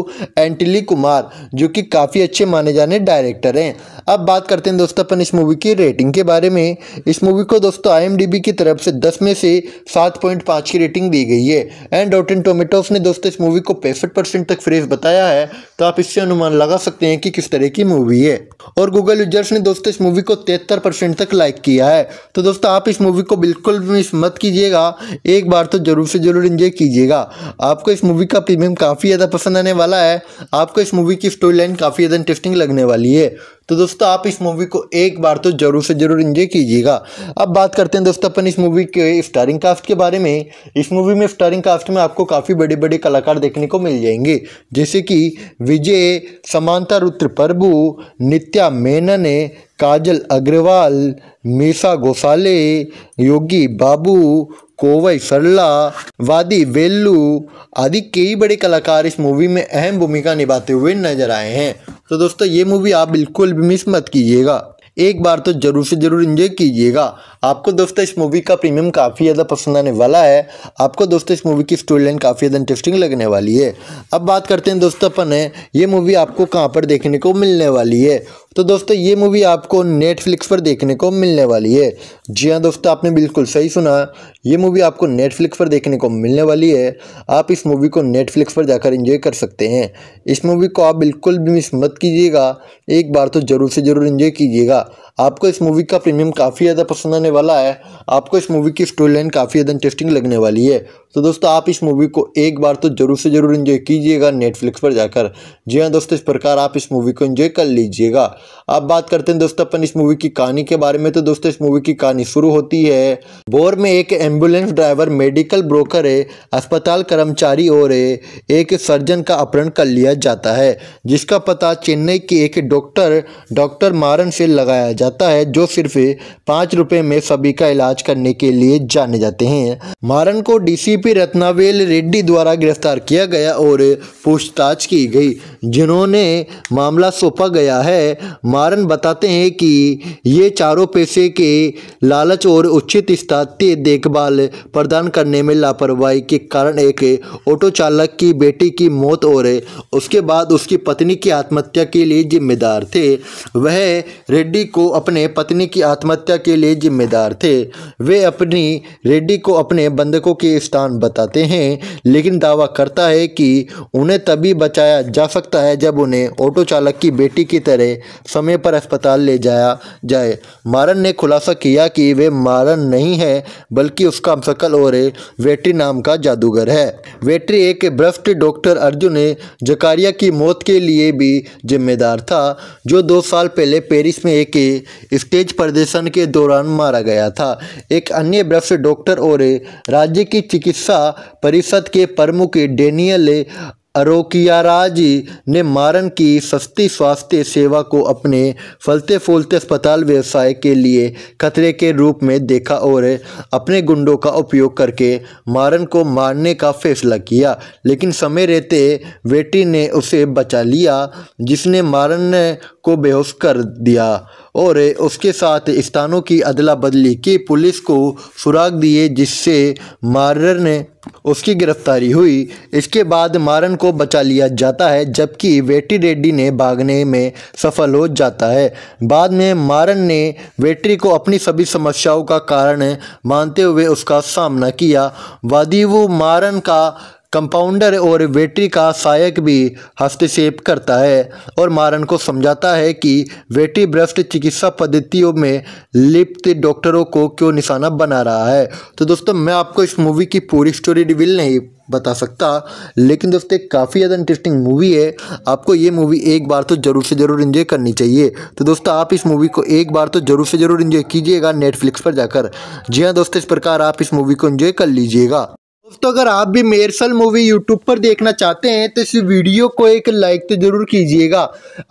एंटिली कुमार जो कि काफ़ी अच्छे माने जाने डायरेक्टर हैं अब बात करते हैं दोस्तों अपन इस मूवी की रेटिंग के बारे में इस मूवी को दोस्तों आई की तरफ से दस में से सात की रेटिंग दी गई है एंड रोटन टोमेटोस ने दोस्तों इस मूवी को पैंसठ तक फ्रेश बताया है तो आप इससे अनुमान लगा सकते हैं कि किस तरह की मूवी है और गूगल यूजर्स ने दोस्तों इस मूवी को तिहत्तर तक लाइक किया है तो दोस्तों आप इस इस मूवी को बिल्कुल मिस मत कीजिएगा एक बार तो ज़रूर से ज़रूर इंजॉय कीजिएगा आपको इस मूवी का प्रीमियम काफ़ी ज़्यादा पसंद आने वाला है आपको इस मूवी की स्टोरी लाइन काफ़ी ज़्यादा इंटरेस्टिंग लगने वाली है तो दोस्तों आप इस मूवी को एक बार तो ज़रूर से ज़रूर इंजॉय कीजिएगा अब बात करते हैं दोस्तों अपन इस मूवी के स्टारिंग कास्ट के बारे में इस मूवी में स्टारिंग कास्ट में आपको काफ़ी बड़े बड़े कलाकार देखने को मिल जाएंगे जैसे कि विजय समांता रुद्र प्रभु नित्या मेनन काजल अग्रवाल मीसा गोसाले योगी बाबू कोवई सरला वादी वेल्लू आदि कई बड़े कलाकार इस मूवी में अहम भूमिका निभाते हुए नजर आए हैं तो दोस्तों ये मूवी आप बिल्कुल भी मिस मत कीजिएगा एक बार तो ज़रूर से ज़रूर इन्जॉय कीजिएगा आपको दोस्तों इस मूवी का प्रीमियम काफ़ी ज़्यादा पसंद आने वाला है आपको दोस्तों इस मूवी की स्टोरी लाइन काफ़ी ज़्यादा इंटरेस्टिंग लगने वाली है अब बात करते हैं दोस्तों अपन ये मूवी आपको कहाँ पर देखने को मिलने वाली है तो दोस्तों ये मूवी आपको नेटफ्लिक्स पर देखने को मिलने वाली है जी हाँ दोस्तों आपने बिल्कुल सही सुना ये मूवी आपको नेटफ्लिक्स पर देखने को मिलने वाली है आप इस मूवी को नेटफ्लिक्स पर जाकर इंजॉय कर सकते हैं इस मूवी को आप बिल्कुल भी मिस मत कीजिएगा एक बार तो ज़रूर से ज़रूर इन्जॉय कीजिएगा आपको इस मूवी का प्रीमियम काफ़ी ज़्यादा पसंद आने वाला है आपको इस मूवी की स्टोरी लाइन काफ़ी ज़्यादा इंटरेस्टिंग लगने वाली है तो दोस्तों आप इस मूवी को एक बार तो ज़रूर से ज़रूर इन्जॉय कीजिएगा नेटफ्लिक्स पर जाकर जी हाँ दोस्तों इस प्रकार आप इस मूवी को इन्जॉय कर लीजिएगा अब बात करते हैं दोस्तों अपन इस मूवी की कहानी के बारे में तो दोस्तों इस मूवी की कहानी शुरू होती है बोर में एक एम्बुलेंस ड्राइवर मेडिकल ब्रोकर है अस्पताल कर्मचारी और एक सर्जन का अपहरण कर लिया जाता है जिसका पता चेन्नई के एक डॉक्टर डॉक्टर मारन से लगाया जाता जाता है जो सिर्फ पाँच रुपए में सभी का इलाज करने के लिए जाने जाते हैं मारन को डीसीपी रत्नावेल रेड्डी द्वारा गिरफ्तार किया गया और पूछताछ की गई जिन्होंने मामला सौंपा गया है मारन बताते हैं कि ये चारों पैसे के लालच और उचित स्थातीय देखभाल प्रदान करने में लापरवाही के कारण एक ऑटो चालक की बेटी की मौत और उसके बाद उसकी पत्नी की आत्महत्या के लिए जिम्मेदार थे वह रेड्डी को अपने पत्नी की आत्महत्या के लिए जिम्मेदार थे वे अपनी रेड्डी को अपने बंधकों के स्थान बताते हैं लेकिन दावा करता है कि उन्हें तभी बचाया जा सकता है जब उन्हें ऑटो चालक की बेटी की तरह समय पर अस्पताल ले जाया जाए मारन ने खुलासा किया कि वे मारन नहीं है बल्कि उसका शकल और वेट्री नाम का जादूगर है वेट्री एक भ्रष्ट डॉक्टर अर्जुन जकारिया की मौत के लिए भी जिम्मेदार था जो दो साल पहले पेरिस में एक स्टेज प्रदर्शन के दौरान मारा गया था एक अन्य वृक्ष डॉक्टर और राज्य की चिकित्सा परिषद के प्रमुख डेनियल अरोकियाराजी ने मारन की सस्ती स्वास्थ्य सेवा को अपने फलते फूलते अस्पताल व्यवसाय के लिए खतरे के रूप में देखा और अपने गुंडों का उपयोग करके मारन को मारने का फैसला किया लेकिन समय रहते वेटी ने उसे बचा लिया जिसने मारन को बेहोश कर दिया और उसके साथ स्थानों की अदला बदली की पुलिस को सुराग दिए जिससे मारर ने उसकी गिरफ्तारी हुई इसके बाद मारन को बचा लिया जाता है जबकि वेटी रेड्डी ने भागने में सफल हो जाता है बाद में मारन ने वेटरी को अपनी सभी समस्याओं का कारण मानते हुए उसका सामना किया वादिवु मारन का कंपाउंडर और वेटरी का सहायक भी हस्तक्षेप करता है और मारन को समझाता है कि वेटरी भ्रष्ट चिकित्सा पद्धतियों में लिप्त डॉक्टरों को क्यों निशाना बना रहा है तो दोस्तों मैं आपको इस मूवी की पूरी स्टोरी डिविल नहीं बता सकता लेकिन दोस्तों काफ़ी ज़्यादा इंटरेस्टिंग मूवी है आपको ये मूवी एक बार तो ज़रूर से ज़रूर इन्जॉय करनी चाहिए तो दोस्तों आप इस मूवी को एक बार तो ज़रूर से ज़रूर इन्जॉय कीजिएगा नेटफ्लिक्स पर जाकर जी हाँ दोस्तों इस प्रकार आप इस मूवी को इन्जॉय कर लीजिएगा दोस्तों अगर आप भी मेरसल मूवी यूट्यूब पर देखना चाहते हैं तो इस वीडियो को एक लाइक तो ज़रूर कीजिएगा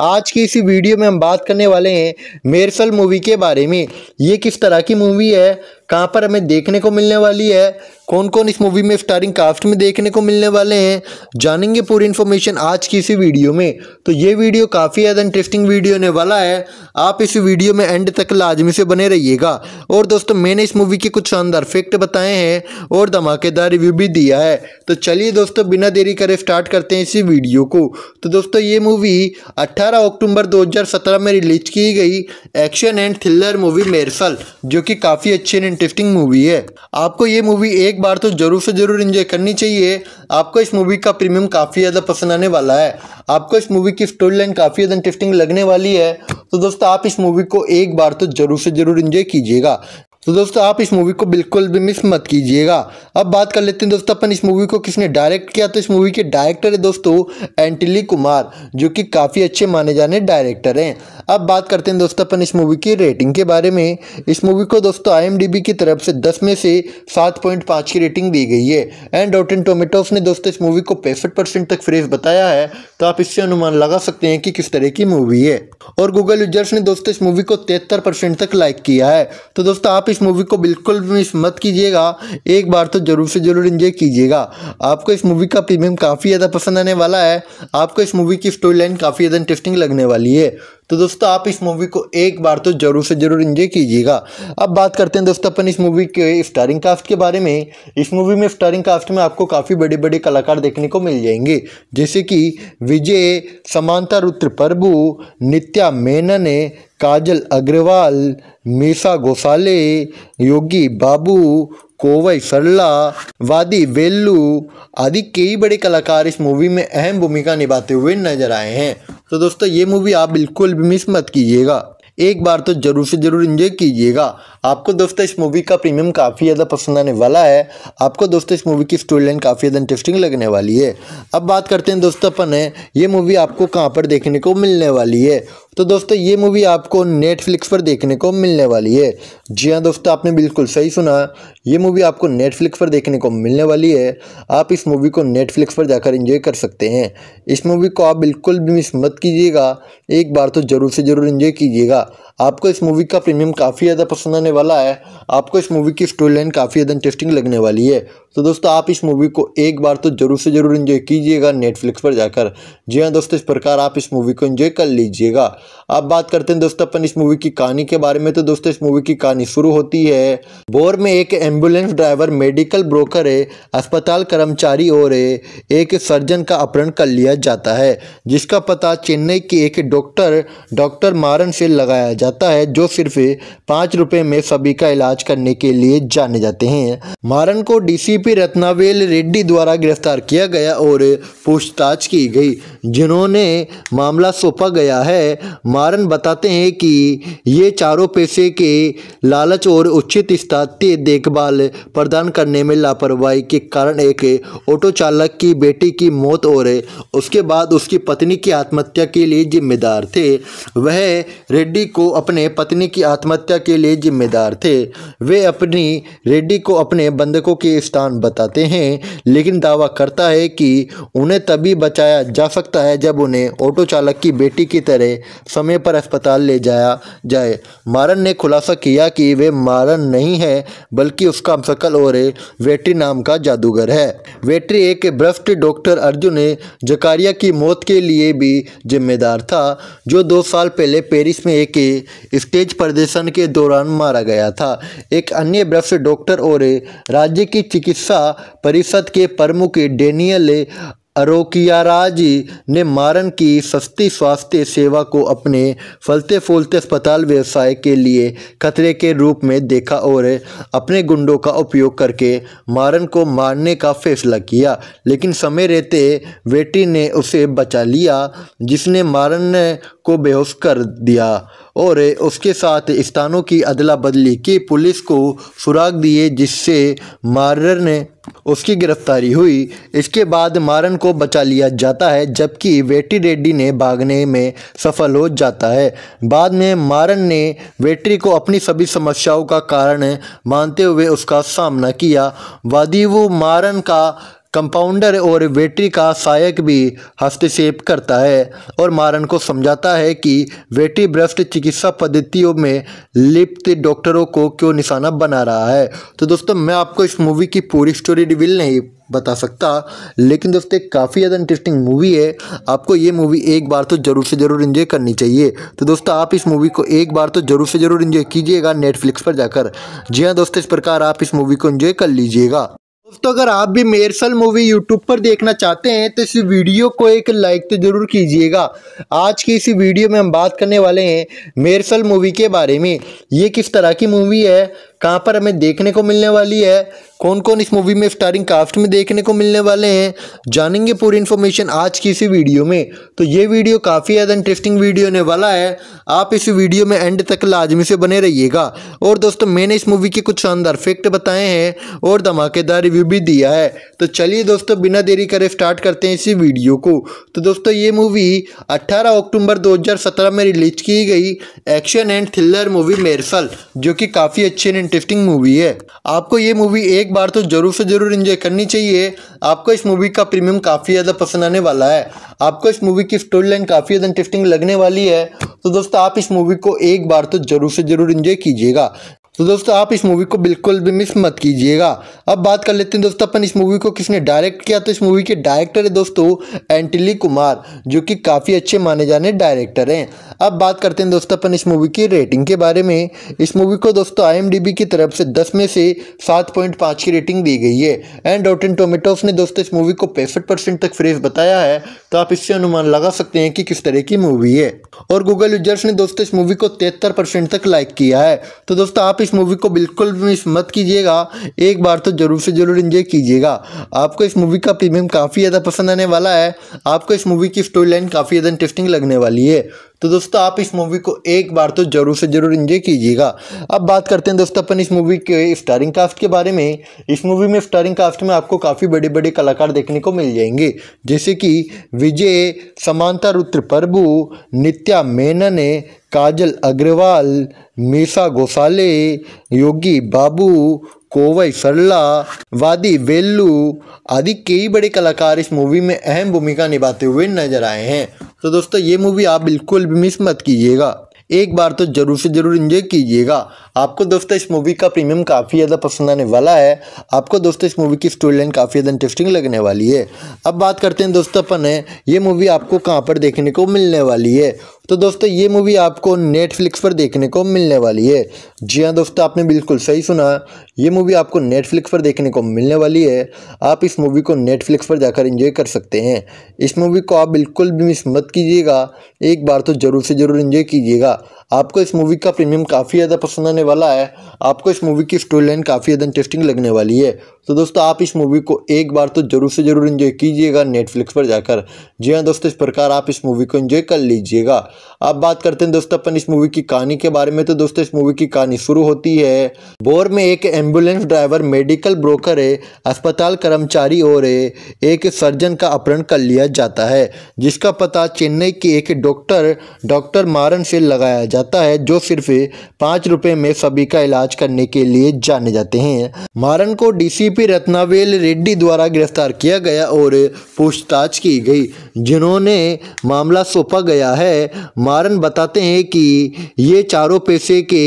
आज की इसी वीडियो में हम बात करने वाले हैं मेरसल मूवी के बारे में ये किस तरह की मूवी है कहाँ पर हमें देखने को मिलने वाली है कौन कौन इस मूवी में स्टारिंग कास्ट में देखने को मिलने वाले हैं जानेंगे पूरी इन्फॉर्मेशन आज की इसी वीडियो में तो ये वीडियो काफ़ी ज़्यादा इंटरेस्टिंग वीडियो होने वाला है आप इस वीडियो में एंड तक लाजमी से बने रहिएगा और दोस्तों मैंने इस मूवी के कुछ शानदार फैक्ट बताए हैं और धमाकेदार रिव्यू भी दिया है तो चलिए दोस्तों बिना देरी करे स्टार्ट करते हैं इसी वीडियो को तो दोस्तों ये मूवी अट्ठारह अक्टूबर दो में रिलीज की गई action and thriller movie Mersal जो कि काफ़ी ने इंटरेस्टिंग मूवी है आपको ये मूवी एक बार तो ज़रूर से ज़रूर इंजॉय करनी चाहिए आपको इस मूवी का प्रीमियम काफ़ी ज़्यादा पसंद आने वाला है आपको इस मूवी की स्टोरी लाइन काफ़ी ज़्यादा इंटरेस्टिंग लगने वाली है तो दोस्तों आप इस मूवी को एक बार तो ज़रूर से ज़रूर इंजॉय कीजिएगा तो दोस्तों आप इस मूवी को बिल्कुल भी मिस मत कीजिएगा अब बात कर लेते हैं दोस्तों अपन इस मूवी को किसने डायरेक्ट किया तो इस मूवी के डायरेक्टर है दोस्तों एंटिली कुमार जो कि काफ़ी अच्छे माने जाने डायरेक्टर हैं अब बात करते हैं दोस्तों अपन इस मूवी की रेटिंग के बारे में इस मूवी को दोस्तों आई की तरफ से दस में से सात की रेटिंग दी गई है एंड रोटन टोमेटोस ने दोस्तों इस मूवी को पैंसठ तक फ्रेश बताया है तो आप इससे अनुमान लगा सकते हैं कि किस तरह की मूवी है और गूगल यूजर्स ने दोस्तों इस मूवी को तिहत्तर तक लाइक किया है तो दोस्तों आप इस मूवी को बिल्कुल भी मिस मत कीजिएगा एक बार तो ज़रूर से ज़रूर इंजॉय कीजिएगा आपको इस मूवी का प्रीमियम काफ़ी ज़्यादा पसंद आने वाला है आपको इस मूवी की स्टोरी लाइन काफ़ी ज़्यादा इंटरेस्टिंग लगने वाली है तो दोस्तों आप इस मूवी को एक बार तो ज़रूर से ज़रूर इंजॉय कीजिएगा अब बात करते हैं दोस्तों अपन इस मूवी के स्टारिंग कास्ट के बारे में इस मूवी में स्टारिंग कास्ट में आपको काफ़ी बड़े बड़े कलाकार देखने को मिल जाएंगे जैसे कि विजय समांता रुद्र प्रभु नित्या मेनन काजल अग्रवाल मीसा गोसाले योगी बाबू कोवई सरला वादी वेल्लू आदि कई बड़े कलाकार इस मूवी में अहम भूमिका निभाते हुए नजर आए हैं तो दोस्तों ये मूवी आप बिल्कुल भी मिस मत कीजिएगा एक बार तो ज़रूर से ज़रूर इंजॉय कीजिएगा आपको दोस्तों इस मूवी का प्रीमियम काफ़ी ज़्यादा पसंद आने वाला है आपको दोस्तों इस मूवी की स्टोरी लाइन काफ़ी ज़्यादा इंटरेस्टिंग लगने वाली है अब बात करते हैं दोस्तों अपन है ये मूवी आपको कहाँ पर देखने को मिलने वाली है तो दोस्तों ये मूवी आपको नेटफ्लिक्स पर देखने को मिलने वाली है जी हाँ दोस्तों आपने बिल्कुल सही सुना ये मूवी आपको नेटफ्लिक्स पर देखने को मिलने वाली है आप इस मूवी को नेटफ्लिक्स पर जाकर इंजॉय कर सकते हैं इस मूवी को आप बिल्कुल भी मिस मत कीजिएगा एक बार तो ज़रूर से ज़रूर इन्जॉय कीजिएगा आपको इस मूवी का प्रीमियम काफ़ी ज़्यादा पसंद आने वाला है आपको इस मूवी की स्टोरी लाइन काफ़ी ज़्यादा इंटरेस्टिंग लगने वाली है तो दोस्तों आप इस मूवी को एक बार तो ज़रूर से ज़रूर इन्जॉय कीजिएगा नेटफ्लिक्स पर जाकर जी हाँ दोस्तों इस प्रकार आप इस मूवी को इन्जॉय कर लीजिएगा अब बात करते हैं दोस्तों अपन इस मूवी की कहानी के बारे में तो दोस्तों इस मूवी की कहानी शुरू होती है बोर में एक एम्बुलेंस ड्राइवर मेडिकल ब्रोकर है अस्पताल कर्मचारी और है एक सर्जन का अपहरण कर लिया जाता है जिसका पता चेन्नई के एक डॉक्टर डॉक्टर मारन से लगाया जाता है जो सिर्फ पाँच रुपये में सभी का इलाज करने के लिए जाने जाते हैं मारन को डीसीपी रत्नावेल रेड्डी द्वारा गिरफ्तार किया गया और पूछताछ की गई जिन्होंने मामला सौंपा गया है मारन बताते हैं कि ये चारों पैसे के लालच और उचित स्थातीय देखभाल प्रदान करने में लापरवाही के कारण एक ऑटो चालक की बेटी की मौत और उसके बाद उसकी पत्नी की आत्महत्या के लिए जिम्मेदार थे वह रेड्डी को अपने पत्नी की आत्महत्या के लिए जिम्मेदार थे वे अपनी रेड्डी को अपने बंधकों के स्थान बताते हैं लेकिन दावा करता है कि उन्हें तभी बचाया जा सकता है जब उन्हें ऑटो चालक की बेटी की तरह समय पर अस्पताल ले जाया जाए मारन ने खुलासा किया कि वे मारन नहीं है बल्कि उसका हमशक्ल और वेट्री नाम का जादूगर है वेट्री एक भ्रष्ट डॉक्टर अर्जुन जकारिया की मौत के लिए भी जिम्मेदार था जो दो साल पहले पेरिस में एक स्टेज प्रदर्शन के दौरान मारा गया था एक अन्य भ्रष्ट डॉक्टर और राज्य की चिकित्सा परिषद के प्रमुख डेनियल अरोकियाराज ने मारन की सस्ती स्वास्थ्य सेवा को अपने फलते फूलते अस्पताल व्यवसाय के लिए खतरे के रूप में देखा और अपने गुंडों का उपयोग करके मारन को मारने का फैसला किया लेकिन समय रहते वेटी ने उसे बचा लिया जिसने मारन को बेहोश कर दिया और उसके साथ स्थानों की अदला बदली की पुलिस को सुराग दिए जिससे मारर ने उसकी गिरफ्तारी हुई इसके बाद मारन को बचा लिया जाता है जबकि वेटी रेड्डी ने भागने में सफल हो जाता है बाद में मारन ने वेटरी को अपनी सभी समस्याओं का कारण मानते हुए उसका सामना किया वादीवू मारन का कंपाउंडर और वेटरी का सहायक भी हस्तक्षेप करता है और मारन को समझाता है कि वेटरी भ्रष्ट चिकित्सा पद्धतियों में लिप्त डॉक्टरों को क्यों निशाना बना रहा है तो दोस्तों मैं आपको इस मूवी की पूरी स्टोरी रिविल नहीं बता सकता लेकिन दोस्तों काफ़ी ज़्यादा इंटरेस्टिंग मूवी है आपको ये मूवी एक बार तो ज़रूर से ज़रूर इन्जॉय करनी चाहिए तो दोस्तों आप इस मूवी को एक बार तो ज़रूर से ज़रूर इन्जॉय कीजिएगा नेटफ्लिक्स पर जाकर जी हाँ दोस्तों इस प्रकार आप इस मूवी को इन्जॉय कर लीजिएगा दोस्तों अगर आप भी मेरसल मूवी यूट्यूब पर देखना चाहते हैं तो इस वीडियो को एक लाइक तो ज़रूर कीजिएगा आज की इस वीडियो में हम बात करने वाले हैं मेरसल मूवी के बारे में ये किस तरह की मूवी है कहाँ पर हमें देखने को मिलने वाली है कौन कौन इस मूवी में स्टारिंग कास्ट में देखने को मिलने वाले हैं जानेंगे पूरी इन्फॉर्मेशन आज की इसी वीडियो में तो ये वीडियो काफ़ी ज़्यादा इंटरेस्टिंग वीडियो होने वाला है आप इस वीडियो में एंड तक लाजमी से बने रहिएगा और दोस्तों मैंने इस मूवी के कुछ शानदार फैक्ट बताए हैं और धमाकेदार रिव्यू भी दिया है तो चलिए दोस्तों बिना देरी करे स्टार्ट करते हैं इसी वीडियो को तो दोस्तों ये मूवी अट्ठारह अक्टूबर दो में रिलीज की गई action and thriller movie Mersal जो कि काफ़ी अच्छी एंड इंटरेस्टिंग मूवी है आपको ये मूवी एक बार तो ज़रूर से ज़रूर इंजॉय करनी चाहिए आपको इस मूवी का प्रीमियम काफ़ी ज़्यादा पसंद आने वाला है आपको इस मूवी की स्टोरी लाइन काफ़ी ज़्यादा इंटरेस्टिंग लगने वाली है तो दोस्तों आप इस मूवी को एक बार तो ज़रूर से ज़रूर इंजॉय कीजिएगा तो दोस्तों आप इस मूवी को बिल्कुल भी मिस मत कीजिएगा अब बात कर लेते हैं दोस्तों अपन इस मूवी को किसने डायरेक्ट किया तो इस मूवी के डायरेक्टर है दोस्तों एंटिली कुमार जो कि काफ़ी अच्छे माने जाने डायरेक्टर हैं अब बात करते हैं दोस्तों अपन इस मूवी की रेटिंग के बारे में इस मूवी को दोस्तों आई की तरफ से दस में से सात पॉइंट की रेटिंग दी गई है एंड रोटेन टोमेटोस ने दोस्तों इस मूवी को पैंसठ परसेंट तक फ्रेश बताया है तो आप इससे अनुमान लगा सकते हैं कि किस तरह की मूवी है और गूगल यूजर्स ने दोस्तों इस मूवी को तिहत्तर परसेंट तक लाइक किया है तो दोस्तों आप इस मूवी को बिल्कुल भी मिस मत कीजिएगा एक बार तो ज़रूर से ज़रूर इंजॉय कीजिएगा आपको इस मूवी का प्रीमियम काफ़ी ज़्यादा पसंद आने वाला है आपको इस मूवी की स्टोरी लाइन काफ़ी ज़्यादा इंटरेस्टिंग लगने वाली है तो दोस्तों आप इस मूवी को एक बार तो ज़रूर से ज़रूर इंजॉय कीजिएगा अब बात करते हैं दोस्तों अपन इस मूवी के स्टारिंग कास्ट के बारे में इस मूवी में स्टारिंग कास्ट में आपको काफ़ी बड़े बड़े कलाकार देखने को मिल जाएंगे जैसे कि विजय समांता रुत्र प्रभु नित्या मेनने काजल अग्रवाल मीसा गोसाले योगी बाबू कोवई सरला वादी वेल्लू आदि कई बड़े कलाकार इस मूवी में अहम भूमिका निभाते हुए नजर आए हैं तो दोस्तों ये मूवी आप बिल्कुल भी मिस मत कीजिएगा एक बार तो जरूर से ज़रूर इंजॉय कीजिएगा आपको दोस्तों इस मूवी का प्रीमियम काफ़ी ज़्यादा पसंद आने वाला है आपको दोस्तों इस मूवी की स्टोरी लाइन काफ़ी ज़्यादा इंटरेस्टिंग लगने वाली है अब बात करते हैं दोस्तों अपन है ये मूवी आपको कहाँ पर देखने को मिलने वाली है तो दोस्तों ये मूवी आपको नेटफ्लिक्स पर देखने को मिलने वाली है जी हाँ दोस्तों आपने बिल्कुल सही सुना ये मूवी आपको नेटफ्लिक्स पर देखने को मिलने वाली है आप इस मूवी को नेटफ्लिक्स पर जाकर इंजॉय कर सकते हैं इस मूवी को आप बिल्कुल भी मिस मत कीजिएगा एक बार तो ज़रूर से ज़रूर इन्जॉय कीजिएगा आपको इस मूवी का प्रीमियम काफ़ी ज़्यादा पसंद आने वाला है आपको इस मूवी की स्टोरी लाइन काफ़ी ज़्यादा इंटरेस्टिंग लगने वाली है तो दोस्तों आप इस मूवी को एक बार तो ज़रूर से ज़रूर इन्जॉय कीजिएगा नेटफ्लिक्स पर जाकर जी हाँ दोस्तों इस प्रकार आप इस मूवी को इन्जॉय कर लीजिएगा अब बात करते हैं दोस्तों अपन इस मूवी की कहानी के बारे में तो दोस्तों इस मूवी की कहानी शुरू होती है बोर में एक एम्बुलेंस ड्राइवर मेडिकल ब्रोकर है अस्पताल कर्मचारी और है एक सर्जन का अपहरण कर लिया जाता है जिसका पता चेन्नई के एक डॉक्टर डॉक्टर मारन से लगाया जाता है जो सिर्फ पाँच रुपये में सभी का इलाज करने के लिए जाने जाते हैं मारन को डीसीपी रत्नावेल रेड्डी द्वारा गिरफ्तार किया गया और पूछताछ की गई जिन्होंने मामला सौंपा गया है मारन बताते हैं कि ये चारों पैसे के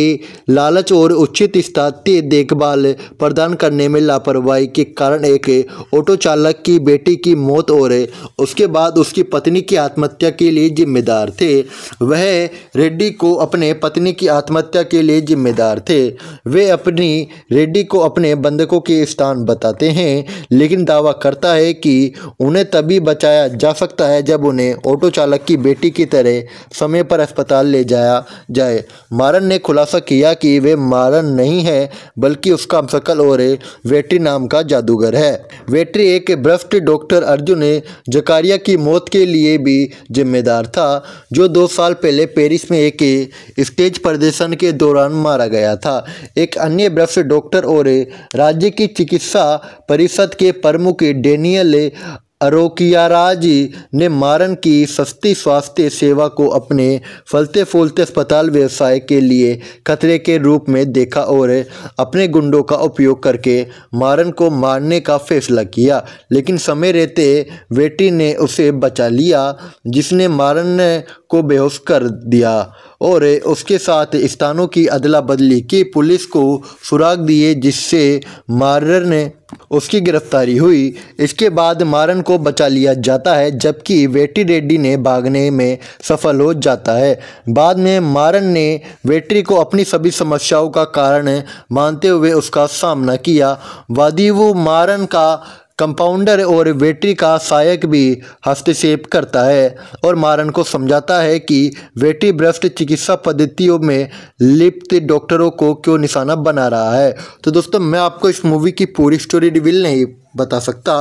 लालच और उचित इस्ताती देखभाल प्रदान करने में लापरवाही के कारण एक ऑटो चालक की बेटी की मौत और उसके बाद उसकी पत्नी की आत्महत्या के लिए जिम्मेदार थे वह रेड्डी को अपने पत्नी की आत्महत्या के लिए जिम्मेदार थे वे अपनी रेड्डी को अपने बंधकों के स्थान बताते हैं लेकिन दावा करता है कि उन्हें तभी बचाया जा सकता है जब उन्हें ऑटो चालक की बेटी की तरह समय पर अस्पताल ले जाया जाए मारन ने खुलासा किया कि वे मारन नहीं है बल्कि उसका शकल और वेट्री नाम का जादूगर है वेट्री एक भ्रष्ट डॉक्टर अर्जुन जकारिया की मौत के लिए भी जिम्मेदार था जो दो साल पहले पेरिस में एक स्टेज प्रदर्शन के दौरान मारा गया था एक अन्य भ्रष्ट डॉक्टर और राज्य की चिकित्सा परिषद के प्रमुख डेनियल अरोकियाराज ने मारन की सस्ती स्वास्थ्य सेवा को अपने फलते फूलते अस्पताल व्यवसाय के लिए खतरे के रूप में देखा और अपने गुंडों का उपयोग करके मारन को मारने का फैसला किया लेकिन समय रहते वेटी ने उसे बचा लिया जिसने मारन को बेहोश कर दिया और उसके साथ स्थानों की अदला बदली की पुलिस को सुराग दिए जिससे मारर ने उसकी गिरफ्तारी हुई इसके बाद मारन को बचा लिया जाता है जबकि वेटी रेड्डी ने भागने में सफल हो जाता है बाद में मारन ने वेटरी को अपनी सभी समस्याओं का कारण मानते हुए उसका सामना किया वादीवू मारन का कंपाउंडर और वेटरी का सहायक भी हस्तक्षेप करता है और मारन को समझाता है कि वेटरी भ्रष्ट चिकित्सा पद्धतियों में लिप्त डॉक्टरों को क्यों निशाना बना रहा है तो दोस्तों मैं आपको इस मूवी की पूरी स्टोरी रिवील नहीं बता सकता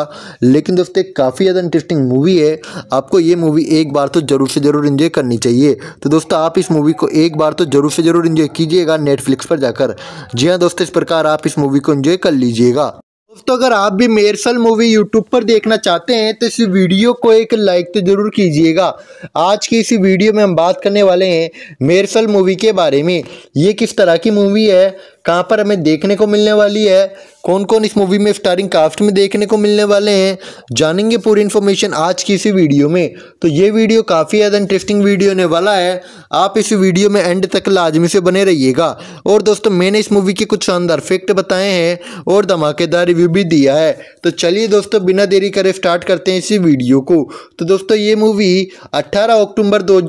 लेकिन दोस्तों काफ़ी ज़्यादा इंटरेस्टिंग मूवी है आपको ये मूवी एक बार तो ज़रूर से ज़रूर इन्जॉय करनी चाहिए तो दोस्तों आप इस मूवी को एक बार तो ज़रूर से ज़रूर इन्जॉय कीजिएगा नेटफ्लिक्स पर जाकर जी हाँ दोस्तों इस प्रकार आप इस मूवी को इन्जॉय कर लीजिएगा दोस्तों अगर आप भी मेरसल मूवी यूट्यूब पर देखना चाहते हैं तो इस वीडियो को एक लाइक तो ज़रूर कीजिएगा आज की इस वीडियो में हम बात करने वाले हैं मेरसल मूवी के बारे में ये किस तरह की मूवी है कहाँ पर हमें देखने को मिलने वाली है कौन कौन इस मूवी में स्टारिंग कास्ट में देखने को मिलने वाले हैं जानेंगे पूरी इन्फॉर्मेशन आज की इसी वीडियो में तो ये वीडियो काफ़ी ज़्यादा इंटरेस्टिंग वीडियो होने वाला है आप इस वीडियो में एंड तक लाजमी से बने रहिएगा और दोस्तों मैंने इस मूवी के कुछ शानदार फैक्ट बताए हैं और धमाकेदार रिव्यू भी दिया है तो चलिए दोस्तों बिना देरी करे स्टार्ट करते हैं इसी वीडियो को तो दोस्तों ये मूवी अट्ठारह अक्टूबर दो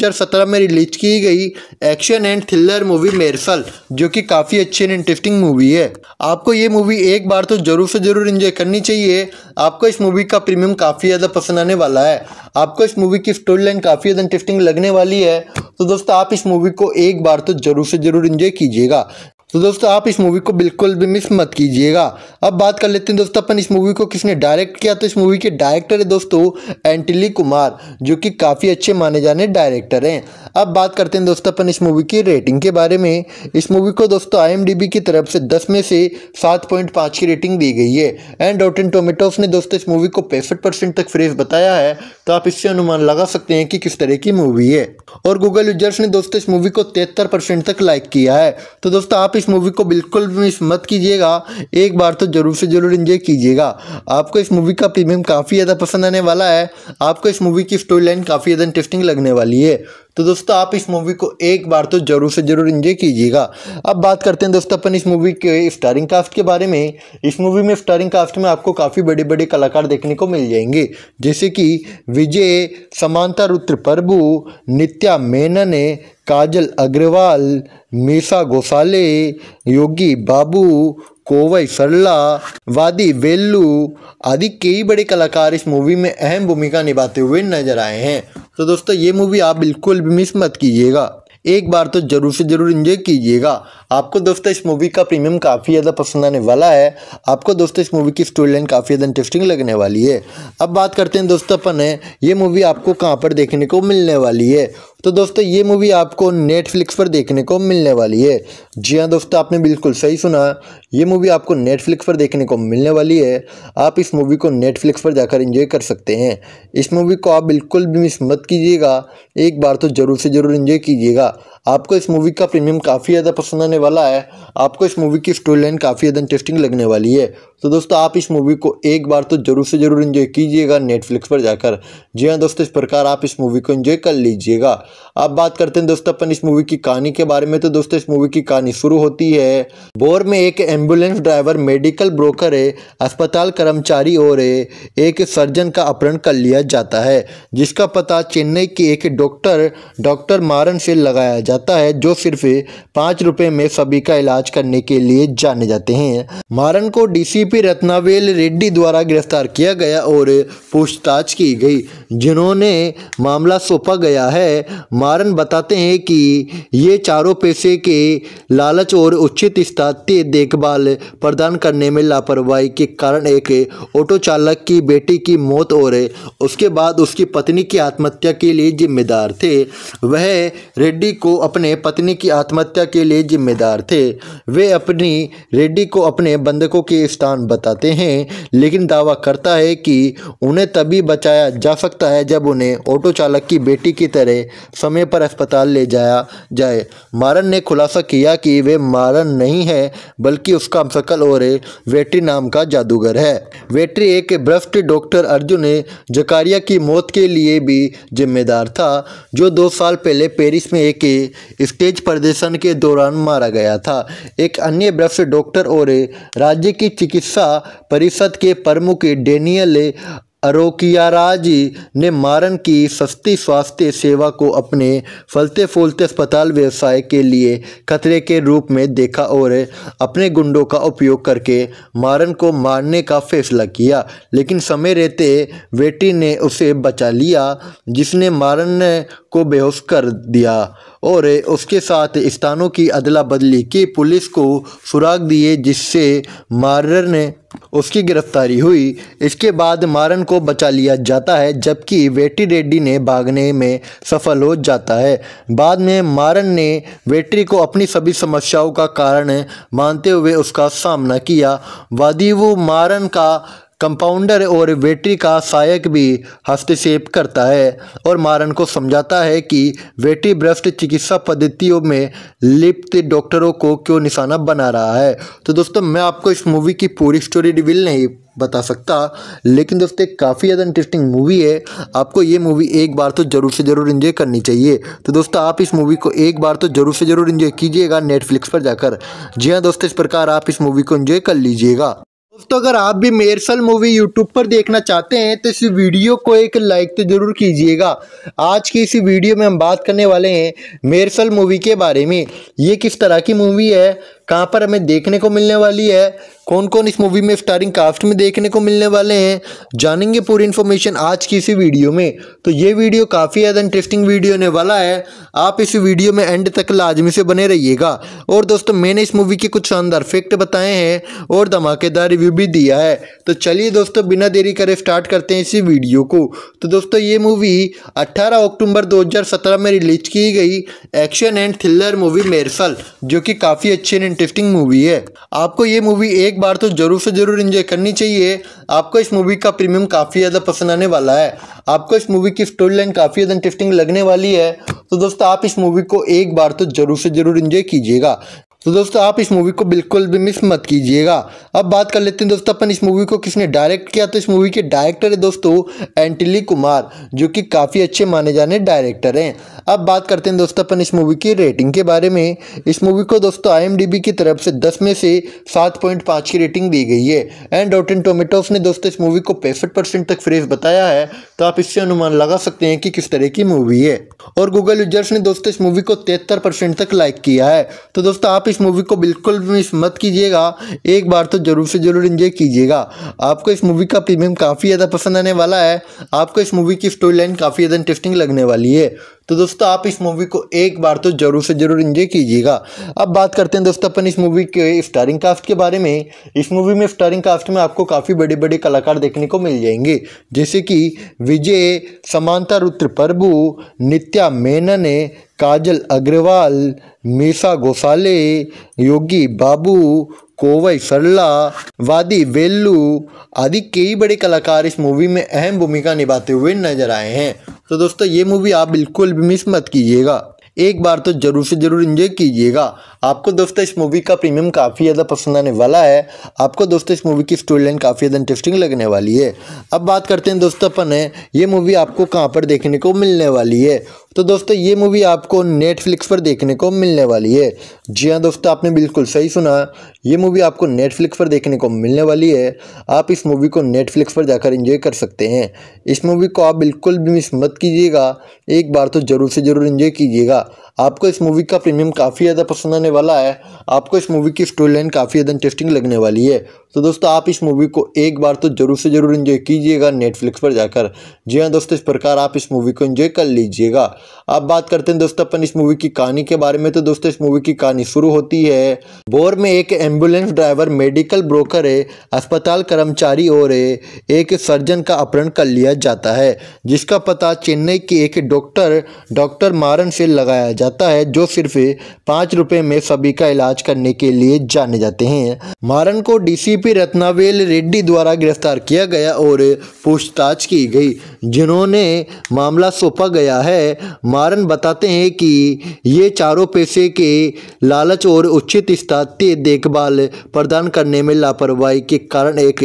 में रिलीज की गई action and thriller movie Mersal जो कि काफ़ी अच्छे इंटरेस्टिंग मूवी है आपको ये मूवी एक बार तो ज़रूर से ज़रूर इंजॉय करनी चाहिए आपको इस मूवी का प्रीमियम काफ़ी ज़्यादा पसंद आने वाला है आपको इस मूवी की स्टोरी लाइन काफ़ी ज़्यादा इंटरेस्टिंग लगने वाली है तो दोस्तों आप इस मूवी को एक बार तो ज़रूर से ज़रूर इंजॉय कीजिएगा तो दोस्तों आप इस मूवी को बिल्कुल भी मिस मत कीजिएगा अब बात कर लेते हैं दोस्तों अपन इस मूवी को किसने डायरेक्ट किया तो इस मूवी के डायरेक्टर है दोस्तों एंटिली कुमार जो कि काफ़ी अच्छे माने जाने डायरेक्टर हैं अब बात करते हैं दोस्तों अपन इस मूवी की रेटिंग के बारे में इस मूवी को दोस्तों आई की तरफ से दस में से सात की रेटिंग दी गई है एंड रोटन टोमेटोस ने दोस्तों इस मूवी को पैंसठ तक फ्रेज बताया है तो आप इससे अनुमान लगा सकते हैं कि किस तरह की मूवी है और गूगल यूजर्स ने दोस्तों इस मूवी को तिहत्तर तक लाइक किया है तो दोस्तों आप इस मूवी को बिल्कुल भी मिस मत कीजिएगा एक बार तो ज़रूर से ज़रूर इंजॉय कीजिएगा आपको इस मूवी का प्रीमियम काफ़ी ज़्यादा पसंद आने वाला है आपको इस मूवी की स्टोरी लाइन काफ़ी ज़्यादा इंटरेस्टिंग लगने वाली है तो दोस्तों आप इस मूवी को एक बार तो ज़रूर से ज़रूर इंजॉय कीजिएगा अब बात करते हैं दोस्तों अपन इस मूवी के स्टारिंग कास्ट के बारे में इस मूवी में स्टारिंग कास्ट में आपको काफ़ी बड़े बड़े कलाकार देखने को मिल जाएंगे जैसे कि विजय समांता रुद्र प्रभु नित्या मेनन काजल अग्रवाल मीसा गोसाले योगी बाबू कोवई सरला वादी वेल्लू आदि कई बड़े कलाकार इस मूवी में अहम भूमिका निभाते हुए नजर आए हैं तो दोस्तों ये मूवी आप बिल्कुल भी मिस मत कीजिएगा एक बार तो ज़रूर से ज़रूर इंजॉय कीजिएगा आपको दोस्तों इस मूवी का प्रीमियम काफ़ी ज़्यादा पसंद आने वाला है आपको दोस्तों इस मूवी की स्टोरी लाइन काफ़ी ज़्यादा इंटरेस्टिंग लगने वाली है अब बात करते हैं दोस्तों अपन है ये मूवी आपको कहाँ पर देखने को मिलने वाली है तो दोस्तों ये मूवी आपको नेटफ्लिक्स पर देखने को मिलने वाली है जी हाँ दोस्तों आपने बिल्कुल सही सुना ये मूवी आपको नेटफ्लिक्स पर देखने को मिलने वाली है आप इस मूवी को नेटफ्लिक्स पर जाकर एंजॉय कर सकते हैं इस मूवी को आप बिल्कुल भी मिस मत कीजिएगा एक बार तो ज़रूर से ज़रूर इन्जॉय कीजिएगा आपको इस मूवी का प्रीमियम काफ़ी ज़्यादा पसंद आने वाला है आपको इस मूवी की स्टोरी लाइन काफ़ी ज़्यादा इंटरेस्टिंग लगने वाली है तो दोस्तों आप इस मूवी को एक बार तो ज़रूर से ज़रूर इन्जॉय कीजिएगा नेटफ्लिक्स पर जाकर जी हाँ दोस्तों इस प्रकार आप इस मूवी को इन्जॉय कर लीजिएगा अब बात करते हैं दोस्तों अपन इस मूवी की कहानी के बारे में तो दोस्तों इस मूवी की कहानी शुरू होती है बोर में एक एम्बुलेंस ड्राइवर मेडिकल ब्रोकर है अस्पताल कर्मचारी और है एक सर्जन का अपहरण कर लिया जाता है जिसका पता चेन्नई के एक डॉक्टर डॉक्टर मारन से लगाया जाता है जो सिर्फ पाँच रुपये में सभी का इलाज करने के लिए जाने जाते हैं मारन को डीसीपी रत्नावेल रेड्डी द्वारा गिरफ्तार किया गया और पूछताछ की गई जिन्होंने मामला सौंपा गया है मारन बताते हैं कि ये चारों पैसे के लालच और उचित स्थातीय देखभाल प्रदान करने में लापरवाही के कारण एक ऑटो चालक की बेटी की मौत और उसके बाद उसकी पत्नी की आत्महत्या के लिए जिम्मेदार थे वह रेड्डी को अपने पत्नी की आत्महत्या के लिए जिम्मेदार थे वे अपनी रेड्डी को अपने बंधकों के स्थान बताते हैं लेकिन दावा करता है कि उन्हें तभी बचाया जा सकता है जब उन्हें ऑटो चालक की बेटी की तरह समय पर अस्पताल ले जाया जाए मारन ने खुलासा किया कि वे मारन नहीं है बल्कि उसका शकल और वेट्री नाम का जादूगर है वेट्री एक भ्रष्ट डॉक्टर अर्जुन जकारिया की मौत के लिए भी जिम्मेदार था जो दो साल पहले पेरिस में एक स्टेज प्रदर्शन के दौरान मारा गया था एक अन्य भ्रष्ट डॉक्टर और राज्य की चिकित्सा परिषद के प्रमुख डेनियल अरोकियाराज ने मारन की सस्ती स्वास्थ्य सेवा को अपने फलते फूलते अस्पताल व्यवसाय के लिए खतरे के रूप में देखा और अपने गुंडों का उपयोग करके मारन को मारने का फैसला किया लेकिन समय रहते वेटी ने उसे बचा लिया जिसने मारन को बेहोश कर दिया और उसके साथ स्थानों की अदला बदली की पुलिस को सुराग दिए जिससे मारर ने उसकी गिरफ्तारी हुई इसके बाद मारन को बचा लिया जाता है जबकि वेटी रेड्डी ने भागने में सफल हो जाता है बाद में मारन ने वेटरी को अपनी सभी समस्याओं का कारण मानते हुए उसका सामना किया वादिव मारन का कंपाउंडर और वेटरी का सहायक भी हस्तक्षेप करता है और मारन को समझाता है कि वेटरी भ्रष्ट चिकित्सा पद्धतियों में लिप्त डॉक्टरों को क्यों निशाना बना रहा है तो दोस्तों मैं आपको इस मूवी की पूरी स्टोरी रिवील नहीं बता सकता लेकिन दोस्तों काफ़ी ज़्यादा इंटरेस्टिंग मूवी है आपको ये मूवी एक बार तो ज़रूर से ज़रूर इन्जॉय करनी चाहिए तो दोस्तों आप इस मूवी को एक बार तो ज़रूर से ज़रूर इन्जॉय कीजिएगा नेटफ्लिक्स पर जाकर जी हाँ दोस्तों इस प्रकार आप इस मूवी को इन्जॉय कर लीजिएगा तो अगर आप भी मेरसल मूवी यूट्यूब पर देखना चाहते हैं तो इस वीडियो को एक लाइक तो ज़रूर कीजिएगा आज की इस वीडियो में हम बात करने वाले हैं मेरसल मूवी के बारे में ये किस तरह की मूवी है कहाँ पर हमें देखने को मिलने वाली है कौन कौन इस मूवी में स्टारिंग कास्ट में देखने को मिलने वाले हैं जानेंगे पूरी इन्फॉर्मेशन आज की इसी वीडियो में तो ये वीडियो काफ़ी ज़्यादा इंटरेस्टिंग वीडियो होने वाला है आप इस वीडियो में एंड तक लाजमी से बने रहिएगा और दोस्तों मैंने इस मूवी के कुछ शानदार फैक्ट बताए हैं और धमाकेदार रिव्यू भी दिया है तो चलिए दोस्तों बिना देरी करे स्टार्ट करते हैं इसी वीडियो को तो दोस्तों ये मूवी अट्ठारह अक्टूबर दो में रिलीज की गई action and thriller movie Mersal जो कि काफ़ी अच्छे इंटरेस्टिंग मूवी है आपको ये मूवी एक बार तो ज़रूर से ज़रूर इंजॉय करनी चाहिए आपको इस मूवी का प्रीमियम काफ़ी ज़्यादा पसंद आने वाला है आपको इस मूवी की स्टोरी लाइन काफ़ी ज़्यादा इंटरेस्टिंग लगने वाली है तो दोस्तों आप इस मूवी को एक बार तो ज़रूर से ज़रूर इंजॉय कीजिएगा तो दोस्तों आप इस मूवी को बिल्कुल भी मिस मत कीजिएगा अब बात कर लेते हैं दोस्तों अपन इस मूवी को किसने डायरेक्ट किया तो इस मूवी के डायरेक्टर है दोस्तों एंटिली कुमार जो कि काफ़ी अच्छे माने जाने डायरेक्टर हैं अब बात करते हैं दोस्तों अपन इस मूवी की रेटिंग के बारे में इस मूवी को दोस्तों आई की तरफ से दस में से सात की रेटिंग दी गई है एंड डॉटन टोमेटोस ने दोस्तों इस मूवी को पैंसठ तक फ्रेश बताया है तो आप इससे अनुमान लगा सकते हैं कि किस तरह की मूवी है और गूगल यूजर्स ने दोस्तों इस मूवी को तिहत्तर तक लाइक किया है तो दोस्तों आप इस मूवी को बिल्कुल भी मिस मत कीजिएगा एक बार तो ज़रूर से ज़रूर इंजॉय कीजिएगा आपको इस मूवी का प्रीमियम काफ़ी ज़्यादा पसंद आने वाला है आपको इस मूवी की स्टोरी लाइन काफ़ी ज़्यादा इंटरेस्टिंग लगने वाली है तो दोस्तों आप इस मूवी को एक बार तो ज़रूर से ज़रूर इंजॉय कीजिएगा अब बात करते हैं दोस्तों अपन इस मूवी के स्टारिंग कास्ट के बारे में इस मूवी में स्टारिंग कास्ट में आपको काफ़ी बड़े बड़े कलाकार देखने को मिल जाएंगे जैसे कि विजय समांता रुद्र प्रभु नित्या मेनन काजल अग्रवाल मीसा गोसाले योगी बाबू कोवई सरला वादी वेल्लू आदि कई बड़े कलाकार इस मूवी में अहम भूमिका निभाते हुए नजर आए हैं तो दोस्तों ये मूवी आप बिल्कुल भी मिस मत कीजिएगा एक बार तो ज़रूर से ज़रूर इंजॉय कीजिएगा आपको दोस्तों इस मूवी का प्रीमियम काफ़ी ज़्यादा पसंद आने वाला है आपको दोस्तों इस मूवी की स्टोरी लाइन काफ़ी ज़्यादा इंटरेस्टिंग लगने वाली है अब बात करते हैं दोस्तों अपन ये मूवी आपको कहाँ पर देखने को मिलने वाली है तो दोस्तों ये मूवी आपको नेटफ्लिक्स पर देखने को मिलने वाली है जी हाँ दोस्तों आपने बिल्कुल सही सुना ये मूवी आपको नेटफ्लिक्स पर देखने को मिलने वाली है आप इस मूवी को नेटफ्लिक्स पर जाकर इंजॉय कर सकते हैं इस मूवी को आप बिल्कुल भी मिस मत कीजिएगा एक बार तो ज़रूर से ज़रूर इन्जॉय कीजिएगा आपको इस मूवी का प्रीमियम काफ़ी ज़्यादा पसंद आने वाला है आपको इस मूवी की स्टोरी लाइन काफ़ी ज़्यादा इंटरेस्टिंग लगने वाली है तो दोस्तों आप इस मूवी को एक बार तो ज़रूर से ज़रूर इन्जॉय कीजिएगा नेटफ्लिक्स पर जाकर जी हाँ दोस्तों इस प्रकार आप इस मूवी को इन्जॉय कर लीजिएगा अब बात करते हैं दोस्तों अपन इस मूवी की कहानी के बारे में तो दोस्तों इस मूवी की कहानी शुरू होती है बोर में एक एम्बुलेंस ड्राइवर मेडिकल ब्रोकर है अस्पताल कर्मचारी और है एक सर्जन का अपहरण कर लिया जाता है जिसका पता चेन्नई के एक डॉक्टर डॉक्टर मारन से लगाया जाता है जो सिर्फ पाँच रुपये में सभी का इलाज करने के लिए जाने जाते हैं मारन को डीसीपी रत्नावेल रेड्डी द्वारा गिरफ्तार किया गया और पूछताछ की गई जिन्होंने मामला सौंपा गया है मारन बताते हैं कि ये चारों पैसे के लालच और उचित स्थातीय देखभाल प्रदान करने में लापरवाही के कारण एक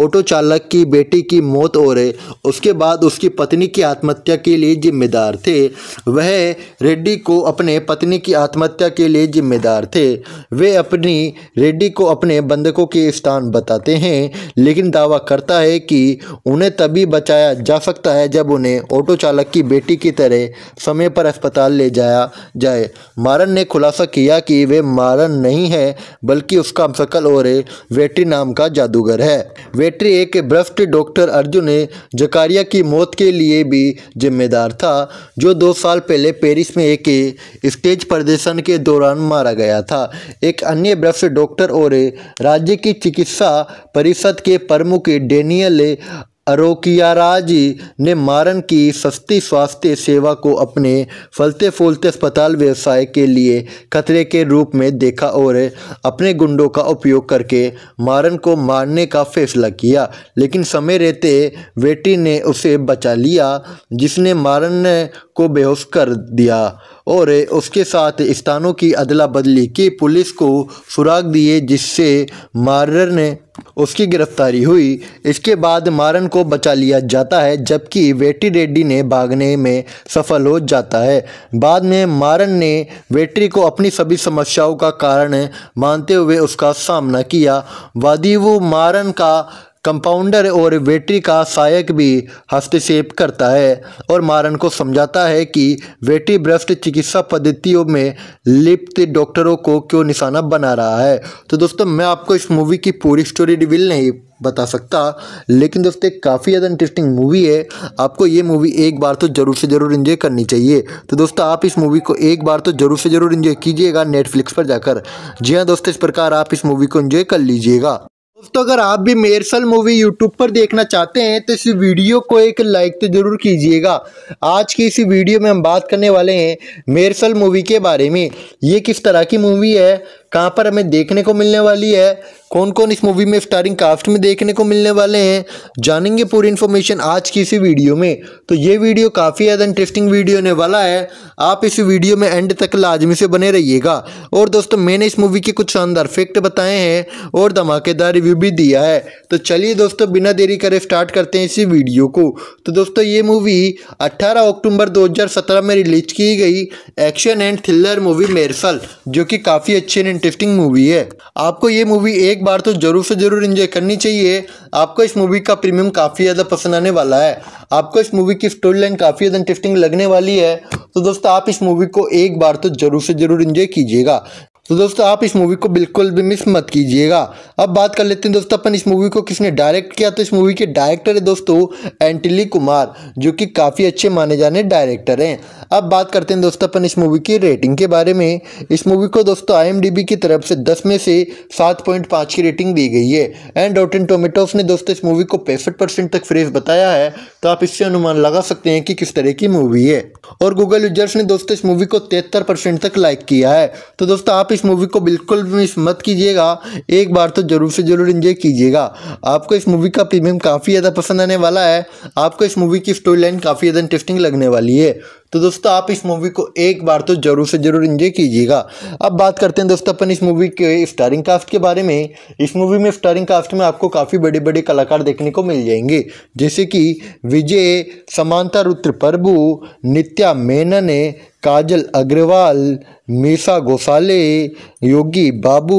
ऑटो चालक की बेटी की मौत और उसके बाद उसकी पत्नी की आत्महत्या के लिए जिम्मेदार थे वह रेड्डी को अपने पत्नी की आत्महत्या के लिए जिम्मेदार थे वे अपनी रेड्डी को अपने बंधकों के स्थान बताते हैं लेकिन दावा करता है कि उन्हें तभी बचाया जा सकता है जब उन्हें ऑटो चालक की बेटी की तरह समय पर अस्पताल ले जाया जाए मारन ने खुलासा किया कि वे मारन नहीं है बल्कि उसका शकल और वेट्री नाम का जादूगर है वेट्री एक भ्रष्ट डॉक्टर अर्जुन जकारिया की मौत के लिए भी जिम्मेदार था जो दो साल पहले पेरिस में एक स्टेज प्रदर्शन के दौरान मारा गया था एक अन्य भ्रष्ट डॉक्टर और राज्य की चिकित्सा परिषद के प्रमुख डेनियल अरोकिया राज ने मारन की सस्ती स्वास्थ्य सेवा को अपने फलते फूलते अस्पताल व्यवसाय के लिए खतरे के रूप में देखा और अपने गुंडों का उपयोग करके मारन को मारने का फैसला किया लेकिन समय रहते वेटी ने उसे बचा लिया जिसने मारन को बेहोश कर दिया और उसके साथ स्थानों की अदला बदली की पुलिस को सुराग दिए जिससे मारर ने उसकी गिरफ्तारी हुई इसके बाद मारन को बचा लिया जाता है जबकि वेटी रेड्डी ने भागने में सफल हो जाता है बाद में मारन ने वेटरी को अपनी सभी समस्याओं का कारण मानते हुए उसका सामना किया वादिवु मारन का कंपाउंडर और वेटरी का सहायक भी हस्तक्षेप करता है और मारन को समझाता है कि वेटरी ब्रस्ट चिकित्सा पद्धतियों में लिप्त डॉक्टरों को क्यों निशाना बना रहा है तो दोस्तों मैं आपको इस मूवी की पूरी स्टोरी रिविल नहीं बता सकता लेकिन दोस्तों एक काफ़ी ज़्यादा इंटरेस्टिंग मूवी है आपको ये मूवी एक बार तो ज़रूर से ज़रूर इन्जॉय करनी चाहिए तो दोस्तों आप इस मूवी को एक बार तो ज़रूर से ज़रूर इन्जॉय कीजिएगा नेटफ्लिक्स पर जाकर जी हाँ दोस्तों इस प्रकार आप इस मूवी को इन्जॉय कर लीजिएगा दोस्तों अगर आप भी मेरसल मूवी यूट्यूब पर देखना चाहते हैं तो इस वीडियो को एक लाइक तो ज़रूर कीजिएगा आज की इस वीडियो में हम बात करने वाले हैं मेरसल मूवी के बारे में ये किस तरह की मूवी है कहाँ पर हमें देखने को मिलने वाली है कौन कौन इस मूवी में स्टारिंग कास्ट में देखने को मिलने वाले हैं जानेंगे पूरी इन्फॉर्मेशन आज की इसी वीडियो में तो ये वीडियो काफ़ी ज़्यादा इंटरेस्टिंग वीडियो होने वाला है आप इस वीडियो में एंड तक लाजमी से बने रहिएगा और दोस्तों मैंने इस मूवी के कुछ शानदार फैक्ट बताए हैं और धमाकेदार रिव्यू भी दिया है तो चलिए दोस्तों बिना देरी करे स्टार्ट करते हैं इसी वीडियो को तो दोस्तों ये मूवी अट्ठारह अक्टूबर दो में रिलीज की गई action and thriller movie Mersal जो कि काफ़ी अच्छे इंटरेस्टिंग मूवी है आपको ये मूवी एक बार तो ज़रूर से ज़रूर इंजॉय करनी चाहिए आपको इस मूवी का प्रीमियम काफ़ी ज़्यादा पसंद आने वाला है आपको इस मूवी की स्टोरी लाइन काफ़ी ज़्यादा इंटरेस्टिंग लगने वाली है तो दोस्तों आप इस मूवी को एक बार तो ज़रूर से ज़रूर इंजॉय कीजिएगा तो दोस्तों आप इस मूवी को बिल्कुल भी मिस मत कीजिएगा अब बात कर लेते हैं दोस्तों अपन इस मूवी को किसने डायरेक्ट किया तो इस मूवी के डायरेक्टर है दोस्तों एंटिली कुमार जो कि काफ़ी अच्छे माने जाने डायरेक्टर हैं अब बात करते हैं दोस्तों अपन इस मूवी की रेटिंग के बारे में इस मूवी को दोस्तों आई की तरफ से दस में से सात की रेटिंग दी गई है एंड रोटन टोमेटोस ने दोस्तों इस मूवी को पैंसठ तक फ्रेश बताया है तो आप इससे अनुमान लगा सकते हैं कि किस तरह की मूवी है और गूगल यूजर्स ने दोस्तों इस मूवी को तिहत्तर तक लाइक किया है तो दोस्तों आप इस इस मूवी को बिल्कुल मिस मत कीजिएगा एक बार तो ज़रूर से ज़रूर इंजॉय कीजिएगा आपको इस मूवी का प्रीमियम काफ़ी ज़्यादा पसंद आने वाला है आपको इस मूवी की स्टोरी लाइन काफ़ी ज़्यादा इंटरेस्टिंग लगने वाली है तो दोस्तों आप इस मूवी को एक बार तो ज़रूर से ज़रूर इंजॉय कीजिएगा अब बात करते हैं दोस्तों अपन इस मूवी के स्टारिंग कास्ट के बारे में इस मूवी में स्टारिंग कास्ट में आपको काफ़ी बड़े बड़े कलाकार देखने को मिल जाएंगे जैसे कि विजय समांता रुद्र प्रभु नित्या मेनन काजल अग्रवाल मीसा गोसाले योगी बाबू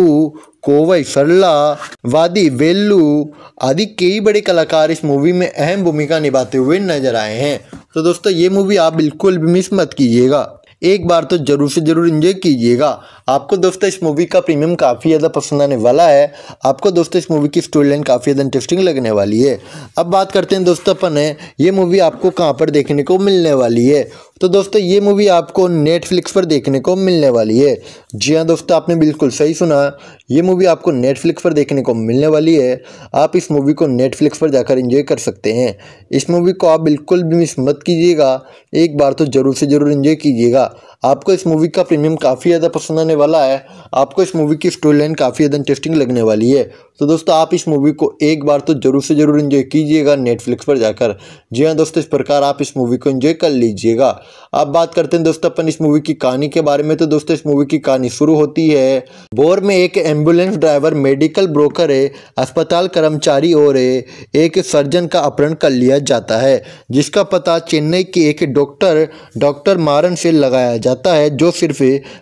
कोवई सरला वादी वेल्लू आदि कई बड़े कलाकार इस मूवी में अहम भूमिका निभाते हुए नजर आए हैं तो दोस्तों ये मूवी आप बिल्कुल भी मिस मत कीजिएगा एक बार तो ज़रूर से ज़रूर इंजॉय कीजिएगा आपको दोस्तों इस मूवी का प्रीमियम काफ़ी ज़्यादा पसंद आने वाला है आपको दोस्तों इस मूवी की स्टोरी लाइन काफ़ी ज़्यादा इंटरेस्टिंग लगने वाली है अब बात करते हैं दोस्तों अपन ये मूवी आपको कहाँ पर देखने को मिलने वाली है तो दोस्तों ये मूवी आपको नेटफ्लिक्स पर देखने को मिलने वाली है जी हाँ दोस्तों आपने बिल्कुल सही सुना ये मूवी आपको नेटफ्लिक्स पर देखने को मिलने वाली है आप इस मूवी को नेटफ्लिक्स पर जाकर इंजॉय कर सकते हैं इस मूवी को आप बिल्कुल भी मिस मत कीजिएगा एक बार तो ज़रूर से ज़रूर इन्जॉय कीजिएगा आपको इस मूवी का प्रीमियम काफ़ी ज़्यादा पसंद आने वाला है आपको इस मूवी की स्टोरी लाइन काफ़ी ज़्यादा इंटरेस्टिंग लगने वाली है तो दोस्तों आप इस मूवी को एक बार तो ज़रूर से ज़रूर इन्जॉय कीजिएगा नेटफ्लिक्स पर जाकर जी हाँ दोस्तों इस प्रकार आप इस मूवी को इन्जॉय कर लीजिएगा अब बात करते हैं दोस्तों अपन इस मूवी की कहानी के बारे में तो दोस्तों इस मूवी की कहानी शुरू होती है बोर में एक एम्बुलेंस ड्राइवर मेडिकल ब्रोकर है अस्पताल कर्मचारी और है एक सर्जन का अपहरण कर लिया जाता है जिसका पता चेन्नई के एक डॉक्टर डॉक्टर मारन से लगाया जाता है जो सिर्फ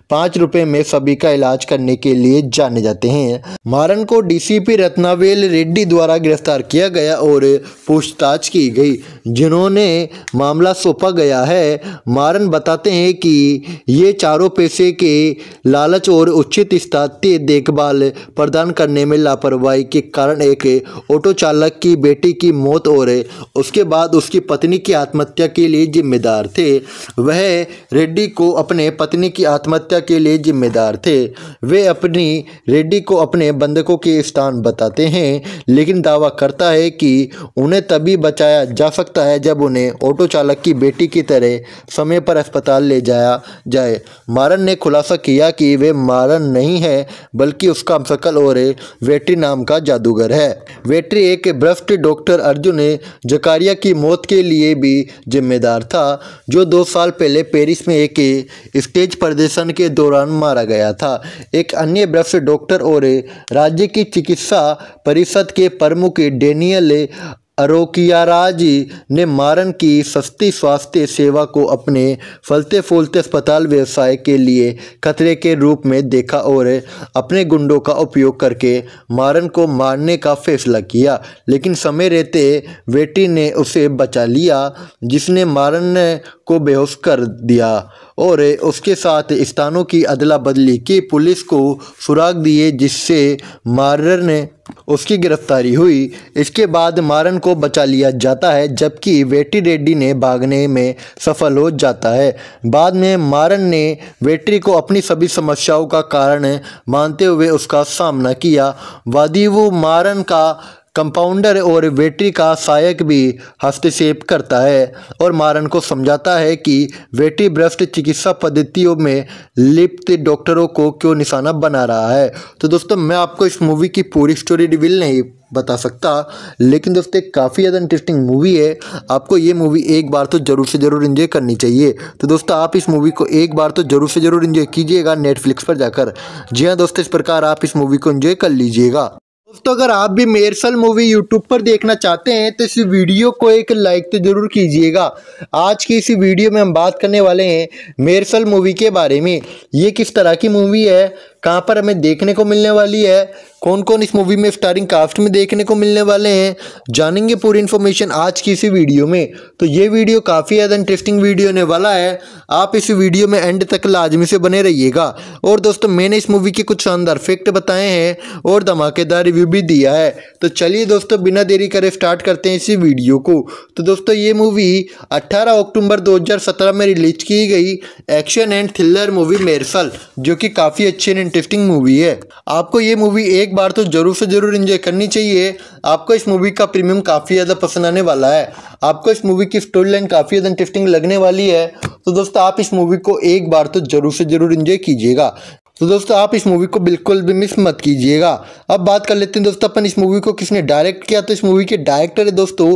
पाँच रुपये में सभी का इलाज करने के लिए जाने जाते हैं मारन को डीसीपी रत्नावेल रेड्डी द्वारा गिरफ्तार किया गया और पूछताछ की गई जिन्होंने मामला सौंपा गया है मारन बताते हैं कि ये चारों पैसे के लालच और उचित स्थातीय देखभाल प्रदान करने में लापरवाही के कारण एक ऑटो चालक की बेटी की मौत और उसके बाद उसकी पत्नी की आत्महत्या के लिए जिम्मेदार थे वह रेड्डी को अपने पत्नी की आत्महत्या के लिए जिम्मेदार थे वे अपनी रेड्डी को अपने बंधकों के स्थान बताते हैं लेकिन दावा करता है कि उन्हें तभी बचाया जा सकता है जब उन्हें ऑटो चालक की बेटी की तरह समय पर अस्पताल ले जाया जाए मारन ने खुलासा किया कि वे मारन नहीं है बल्कि उसका हमशक्ल और वेट्री नाम का जादूगर है वेट्री एक भ्रष्ट डॉक्टर अर्जुन जकारिया की मौत के लिए भी जिम्मेदार था जो दो साल पहले पेरिस में एक स्टेज प्रदर्शन के दौरान मारा गया था एक अन्य भ्रष्ट डॉक्टर और राज्य की चिकित्सा परिषद के प्रमुख डेनियल अरोकिया राज ने मारन की सस्ती स्वास्थ्य सेवा को अपने फलते फूलते अस्पताल व्यवसाय के लिए खतरे के रूप में देखा और अपने गुंडों का उपयोग करके मारन को मारने का फैसला किया लेकिन समय रहते वेटी ने उसे बचा लिया जिसने मारन को बेहोश कर दिया और उसके साथ स्थानों की अदला बदली की पुलिस को सुराग दिए जिससे मारर ने उसकी गिरफ्तारी हुई इसके बाद मारन को बचा लिया जाता है जबकि वेटी रेड्डी ने भागने में सफल हो जाता है बाद में मारन ने वेटरी को अपनी सभी समस्याओं का कारण मानते हुए उसका सामना किया वादिवु मारन का कंपाउंडर और वेटरी का सहायक भी हस्तक्षेप करता है और मारन को समझाता है कि वेटरी भ्रष्ट चिकित्सा पद्धतियों में लिप्त डॉक्टरों को क्यों निशाना बना रहा है तो दोस्तों मैं आपको इस मूवी की पूरी स्टोरी डिविल नहीं बता सकता लेकिन दोस्तों काफ़ी ज़्यादा इंटरेस्टिंग मूवी है आपको ये मूवी एक बार तो ज़रूर से ज़रूर इन्जॉय करनी चाहिए तो दोस्तों आप इस मूवी को एक बार तो ज़रूर से ज़रूर इन्जॉय कीजिएगा नेटफ्लिक्स पर जाकर जी हाँ दोस्तों इस प्रकार आप इस मूवी को इन्जॉय कर लीजिएगा दोस्तों अगर आप भी मेरसल मूवी यूट्यूब पर देखना चाहते हैं तो इस वीडियो को एक लाइक तो ज़रूर कीजिएगा आज की इसी वीडियो में हम बात करने वाले हैं मेरसल मूवी के बारे में ये किस तरह की मूवी है कहाँ पर हमें देखने को मिलने वाली है कौन कौन इस मूवी में स्टारिंग कास्ट में देखने को मिलने वाले हैं जानेंगे पूरी इन्फॉर्मेशन आज की इसी वीडियो में तो ये वीडियो काफ़ी ज़्यादा इंटरेस्टिंग वीडियो होने वाला है आप इस वीडियो में एंड तक लाजमी से बने रहिएगा और दोस्तों मैंने इस मूवी के कुछ शानदार फैक्ट बताए हैं और धमाकेदार रिव्यू भी दिया है तो चलिए दोस्तों बिना देरी करे स्टार्ट करते हैं इसी वीडियो को तो दोस्तों ये मूवी अट्ठारह अक्टूबर दो में रिलीज की गई action and thriller movie Mersal जो कि काफ़ी अच्छी एंड इंटरेस्टिंग मूवी है आपको ये मूवी एक एक बार तो ज़रूर से ज़रूर इंजॉय करनी चाहिए आपको इस मूवी का प्रीमियम काफ़ी ज़्यादा पसंद आने वाला है आपको इस मूवी की स्टोरी लाइन काफ़ी ज़्यादा इंटरेस्टिंग लगने वाली है तो दोस्तों आप इस मूवी को एक बार तो ज़रूर से ज़रूर इंजॉय कीजिएगा तो दोस्तों आप इस मूवी को बिल्कुल भी मिस मत कीजिएगा अब बात कर लेते हैं दोस्तों अपन इस मूवी को किसने डायरेक्ट किया तो इस मूवी के डायरेक्टर है दोस्तों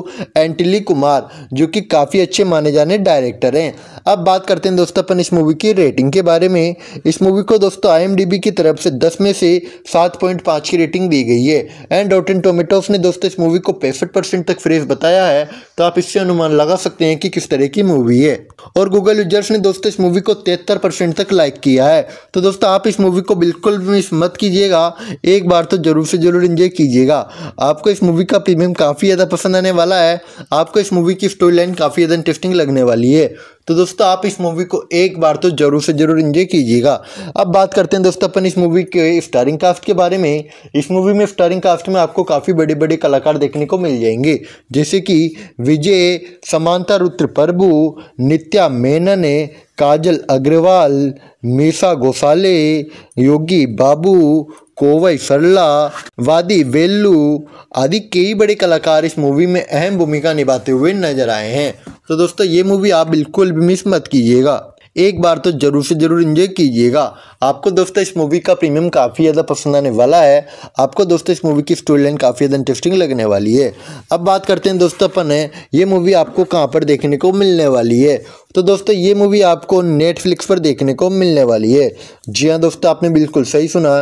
एंटिली कुमार जो कि काफ़ी अच्छे माने जाने डायरेक्टर हैं अब बात करते हैं दोस्तों अपन इस मूवी की रेटिंग के बारे में इस मूवी को दोस्तों आई की तरफ से दस में से सात की रेटिंग दी गई है एंड रोटन टोमेटोस ने दोस्तों इस मूवी को पैंसठ तक फ्रेश बताया है तो आप इससे अनुमान लगा सकते हैं कि किस तरह की मूवी है और गूगल यूजर्स ने दोस्तों इस मूवी को तिहत्तर तक लाइक किया है तो दोस्तों आप इस मूवी को बिल्कुल मिस मत कीजिएगा एक बार तो ज़रूर से ज़रूर इंजॉय कीजिएगा आपको इस मूवी का प्रीमियम काफ़ी ज़्यादा पसंद आने वाला है आपको इस मूवी की स्टोरी लाइन काफ़ी ज़्यादा इंटरेस्टिंग लगने वाली है तो दोस्तों आप इस मूवी को एक बार तो जरूर से जरूर इन्जॉय कीजिएगा अब बात करते हैं दोस्तों अपन इस मूवी के स्टारिंग कास्ट के बारे में इस मूवी में स्टारिंग कास्ट में आपको काफ़ी बड़े बड़े कलाकार देखने को मिल जाएंगे जैसे कि विजय समांता रुद्र प्रभु नित्या मेनन काजल अग्रवाल मीसा गोसाले योगी बाबू कोवई सरला वादी वेल्लू आदि कई बड़े कलाकार इस मूवी में अहम भूमिका निभाते हुए नजर आए हैं तो दोस्तों ये मूवी आप बिल्कुल भी मिस मत कीजिएगा एक बार तो ज़रूर से ज़रूर इंजॉय कीजिएगा आपको दोस्तों इस मूवी का प्रीमियम काफ़ी ज़्यादा पसंद आने वाला है आपको दोस्तों इस मूवी की स्टोरी लाइन काफ़ी ज़्यादा इंटरेस्टिंग लगने वाली है अब बात करते हैं दोस्तों अपन ये मूवी आपको कहाँ पर देखने को मिलने वाली है तो दोस्तों ये मूवी आपको नेटफ्लिक्स पर देखने को मिलने वाली है जी हाँ दोस्तों आपने बिल्कुल सही सुना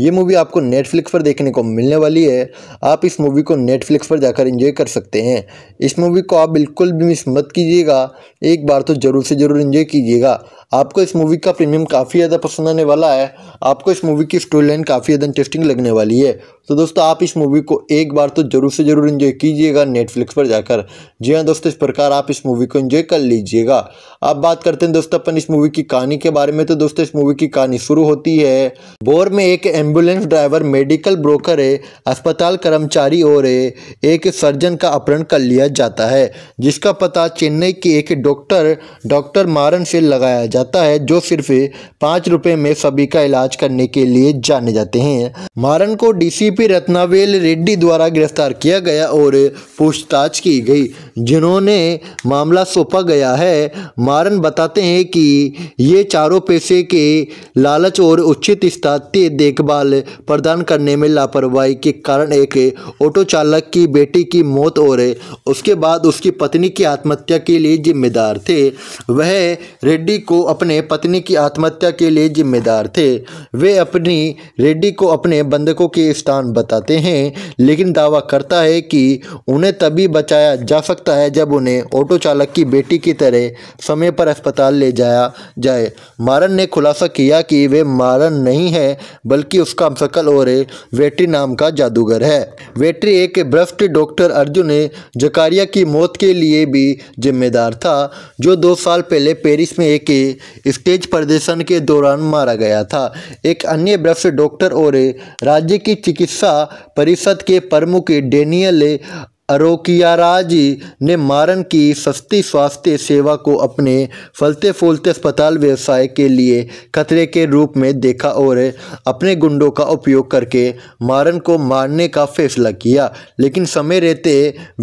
ये मूवी आपको नेटफ्लिक्स पर देखने को मिलने वाली है आप इस मूवी को नेटफ्लिक्स पर जाकर एंजॉय कर सकते हैं इस मूवी को आप बिल्कुल भी मिस मत कीजिएगा एक बार तो ज़रूर से ज़रूर इन्जॉय कीजिएगा आपको इस मूवी का प्रीमियम काफ़ी ज़्यादा पसंद आने वाला है आपको इस मूवी की स्टोरी लाइन काफ़ी ज़्यादा इंटरेस्टिंग लगने वाली है तो दोस्तों आप इस मूवी को एक बार तो ज़रूर से ज़रूर इन्जॉय कीजिएगा नेटफ्लिक्स पर जाकर जी हाँ दोस्तों इस प्रकार आप इस मूवी को इन्जॉय कर लीजिएगा अब बात करते हैं दोस्तों अपन इस मूवी की कहानी के बारे में तो दोस्तों इस मूवी की कहानी शुरू होती है बोर में एक एम्बुलेंस ड्राइवर मेडिकल ब्रोकर है अस्पताल कर्मचारी और है एक सर्जन का अपहरण कर लिया जाता है जिसका पता चेन्नई के एक डॉक्टर डॉक्टर मारन से लगाया जाता है जो सिर्फ पाँच रुपये में सभी का इलाज करने के लिए जाने जाते हैं मारन को डीसीपी रत्नावेल रेड्डी द्वारा गिरफ्तार किया गया और पूछताछ की गई जिन्होंने मामला सौंपा गया है मारन बताते हैं कि ये चारों पैसे के लालच और उचित स्थातीय देखभाल प्रदान करने में लापरवाही के कारण एक ऑटो चालक की बेटी की मौत और उसके बाद उसकी पत्नी की आत्महत्या के लिए जिम्मेदार थे वह रेड्डी को अपने पत्नी की आत्महत्या के लिए जिम्मेदार थे वे अपनी रेड्डी को अपने बंधकों के स्थान बताते हैं लेकिन दावा करता है कि उन्हें तभी बचाया जा सकता है जब उन्हें ऑटो चालक की बेटी की तरह समय पर अस्पताल ले जाया जाए मारन ने खुलासा किया कि वे मारन नहीं है बल्कि उसका हमशक्ल और वेट्री नाम का जादूगर है वेट्री एक भ्रष्ट डॉक्टर अर्जुन जकारिया की मौत के लिए भी जिम्मेदार था जो दो साल पहले पेरिस में एक स्टेज प्रदर्शन के दौरान मारा गया था एक अन्य भ्रष्ट डॉक्टर और राज्य की चिकित्सा परिषद के प्रमुख डेनियल अरोकियाराज ने मारन की सस्ती स्वास्थ्य सेवा को अपने फलते फूलते अस्पताल व्यवसाय के लिए खतरे के रूप में देखा और अपने गुंडों का उपयोग करके मारन को मारने का फैसला किया लेकिन समय रहते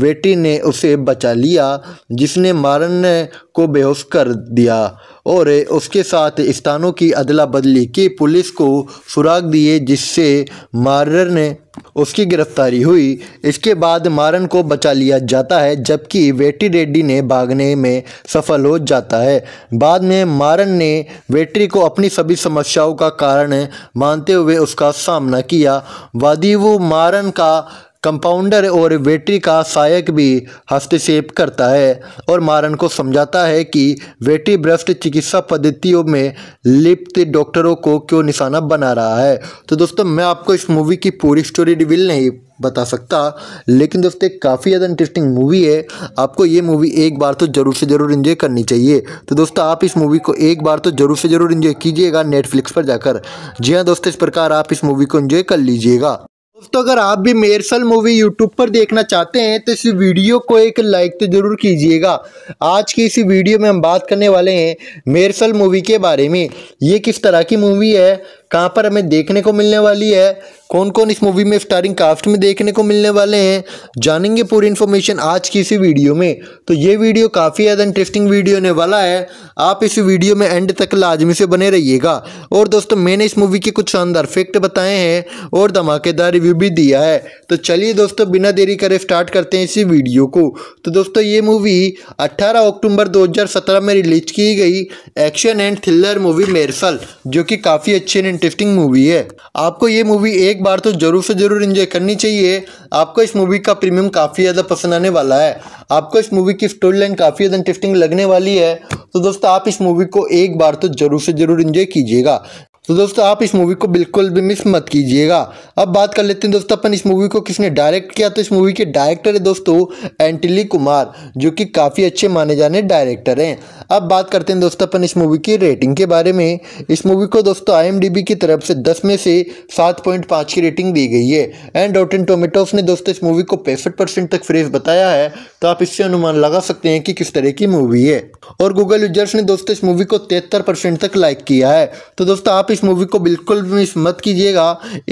वेटी ने उसे बचा लिया जिसने मारन को बेहोश कर दिया और उसके साथ स्थानों की अदला बदली की पुलिस को सुराग दिए जिससे मारर ने उसकी गिरफ्तारी हुई इसके बाद मारन को बचा लिया जाता है जबकि वेटी रेड्डी ने भागने में सफल हो जाता है बाद में मारन ने वेटरी को अपनी सभी समस्याओं का कारण मानते हुए उसका सामना किया वादिवु मारन का कंपाउंडर और वेटरी का सहायक भी हस्तक्षेप करता है और मारन को समझाता है कि वेटरी भ्रष्ट चिकित्सा पद्धतियों में लिप्त डॉक्टरों को क्यों निशाना बना रहा है तो दोस्तों मैं आपको इस मूवी की पूरी स्टोरी रिविल नहीं बता सकता लेकिन दोस्तों काफ़ी ज़्यादा इंटरेस्टिंग मूवी है आपको ये मूवी एक बार तो ज़रूर से ज़रूर इन्जॉय करनी चाहिए तो दोस्तों आप इस मूवी को एक बार तो ज़रूर से ज़रूर इन्जॉय कीजिएगा नेटफ्लिक्स पर जाकर जी हाँ दोस्तों इस प्रकार आप इस मूवी को इन्जॉय कर लीजिएगा दोस्तों अगर आप भी मेरसल मूवी यूट्यूब पर देखना चाहते हैं तो इस वीडियो को एक लाइक तो ज़रूर कीजिएगा आज की इसी वीडियो में हम बात करने वाले हैं मेरसल मूवी के बारे में ये किस तरह की मूवी है कहाँ पर हमें देखने को मिलने वाली है कौन कौन इस मूवी में स्टारिंग कास्ट में देखने को मिलने वाले हैं जानेंगे पूरी इन्फॉर्मेशन आज की इसी वीडियो में तो ये वीडियो काफ़ी ज़्यादा इंटरेस्टिंग वीडियो होने वाला है आप इस वीडियो में एंड तक लाजमी से बने रहिएगा और दोस्तों मैंने इस मूवी के कुछ शानदार फैक्ट बताए हैं और धमाकेदार रिव्यू भी दिया है तो चलिए दोस्तों बिना देरी करे स्टार्ट करते हैं इसी वीडियो को तो दोस्तों ये मूवी अट्ठारह अक्टूबर दो में रिलीज की गई action and thriller movie Mersal जो कि काफ़ी अच्छी एंड इंटरेस्टिंग मूवी है आपको ये मूवी एक एक बार तो ज़रूर से ज़रूर इंजॉय करनी चाहिए आपको इस मूवी का प्रीमियम काफ़ी ज़्यादा पसंद आने वाला है आपको इस मूवी की स्टोरी लाइन काफ़ी ज़्यादा इंटरेस्टिंग लगने वाली है तो दोस्तों आप इस मूवी को एक बार तो ज़रूर से ज़रूर इंजॉय कीजिएगा तो दोस्तों आप इस मूवी को बिल्कुल भी मिस मत कीजिएगा अब बात कर लेते हैं दोस्तों अपन इस मूवी को किसने डायरेक्ट किया तो इस मूवी के डायरेक्टर है दोस्तों एंटिली कुमार जो कि काफ़ी अच्छे माने जाने डायरेक्टर हैं अब बात करते हैं दोस्तों अपन इस मूवी की रेटिंग के बारे में इस मूवी को दोस्तों आई की तरफ से दस में से सात पॉइंट की रेटिंग दी गई है एंड रोटेन टोमेटोस ने दोस्तों इस मूवी को पैंसठ परसेंट तक फ्रेश बताया है तो आप इससे अनुमान लगा सकते हैं कि किस तरह की मूवी है और गूगल यूजर्स ने दोस्तों इस मूवी को तिहत्तर परसेंट तक लाइक किया है तो दोस्तों आप इस मूवी को बिल्कुल मिस मत कीजिएगा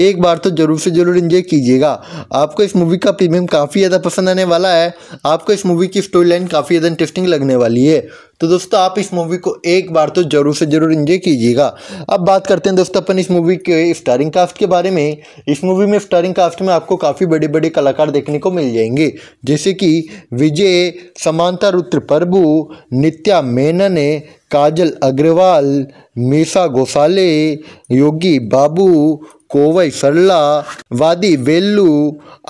एक बार तो ज़रूर से ज़रूर इंजॉय कीजिएगा आपको इस मूवी का प्रीमियम काफ़ी ज़्यादा पसंद आने वाला है आपको इस मूवी की स्टोरी लाइन काफ़ी ज़्यादा इंटरेस्टिंग लगने वाली है तो दोस्तों आप इस मूवी को एक बार तो ज़रूर से ज़रूर इन्जॉय कीजिएगा अब बात करते हैं दोस्तों अपन इस मूवी के स्टारिंग कास्ट के बारे में इस मूवी में स्टारिंग कास्ट में आपको काफ़ी बड़े बड़े कलाकार देखने को मिल जाएंगे जैसे कि विजय समांता रुद्र प्रभु नित्या मेनन काजल अग्रवाल मीसा गोसाले योगी बाबू कोवई सरला वादी वेल्लू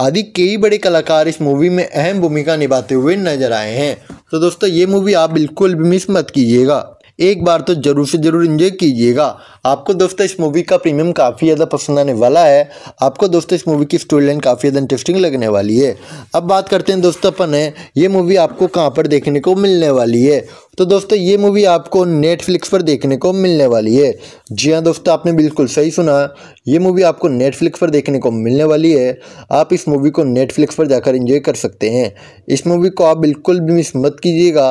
आदि कई बड़े कलाकार इस मूवी में अहम भूमिका निभाते हुए नजर आए हैं तो दोस्तों ये मूवी आप बिल्कुल भी मिस मत कीजिएगा एक बार तो ज़रूर से ज़रूर इंजॉय कीजिएगा आपको दोस्तों इस मूवी का प्रीमियम काफ़ी ज़्यादा पसंद आने वाला है आपको दोस्तों इस मूवी की स्टोरी लाइन काफ़ी ज़्यादा इंटरेस्टिंग लगने वाली है अब बात करते हैं दोस्तों अपन है ये मूवी आपको कहाँ पर देखने को मिलने वाली है तो दोस्तों ये मूवी आपको नेटफ्लिक्स पर देखने को मिलने वाली है जी हाँ दोस्तों आपने बिल्कुल सही सुना ये मूवी आपको नेटफ्लिक्स पर देखने को मिलने वाली है आप इस मूवी को नेटफ्लिक्स पर जाकर इंजॉय कर सकते हैं इस मूवी को आप बिल्कुल भी मिस मत कीजिएगा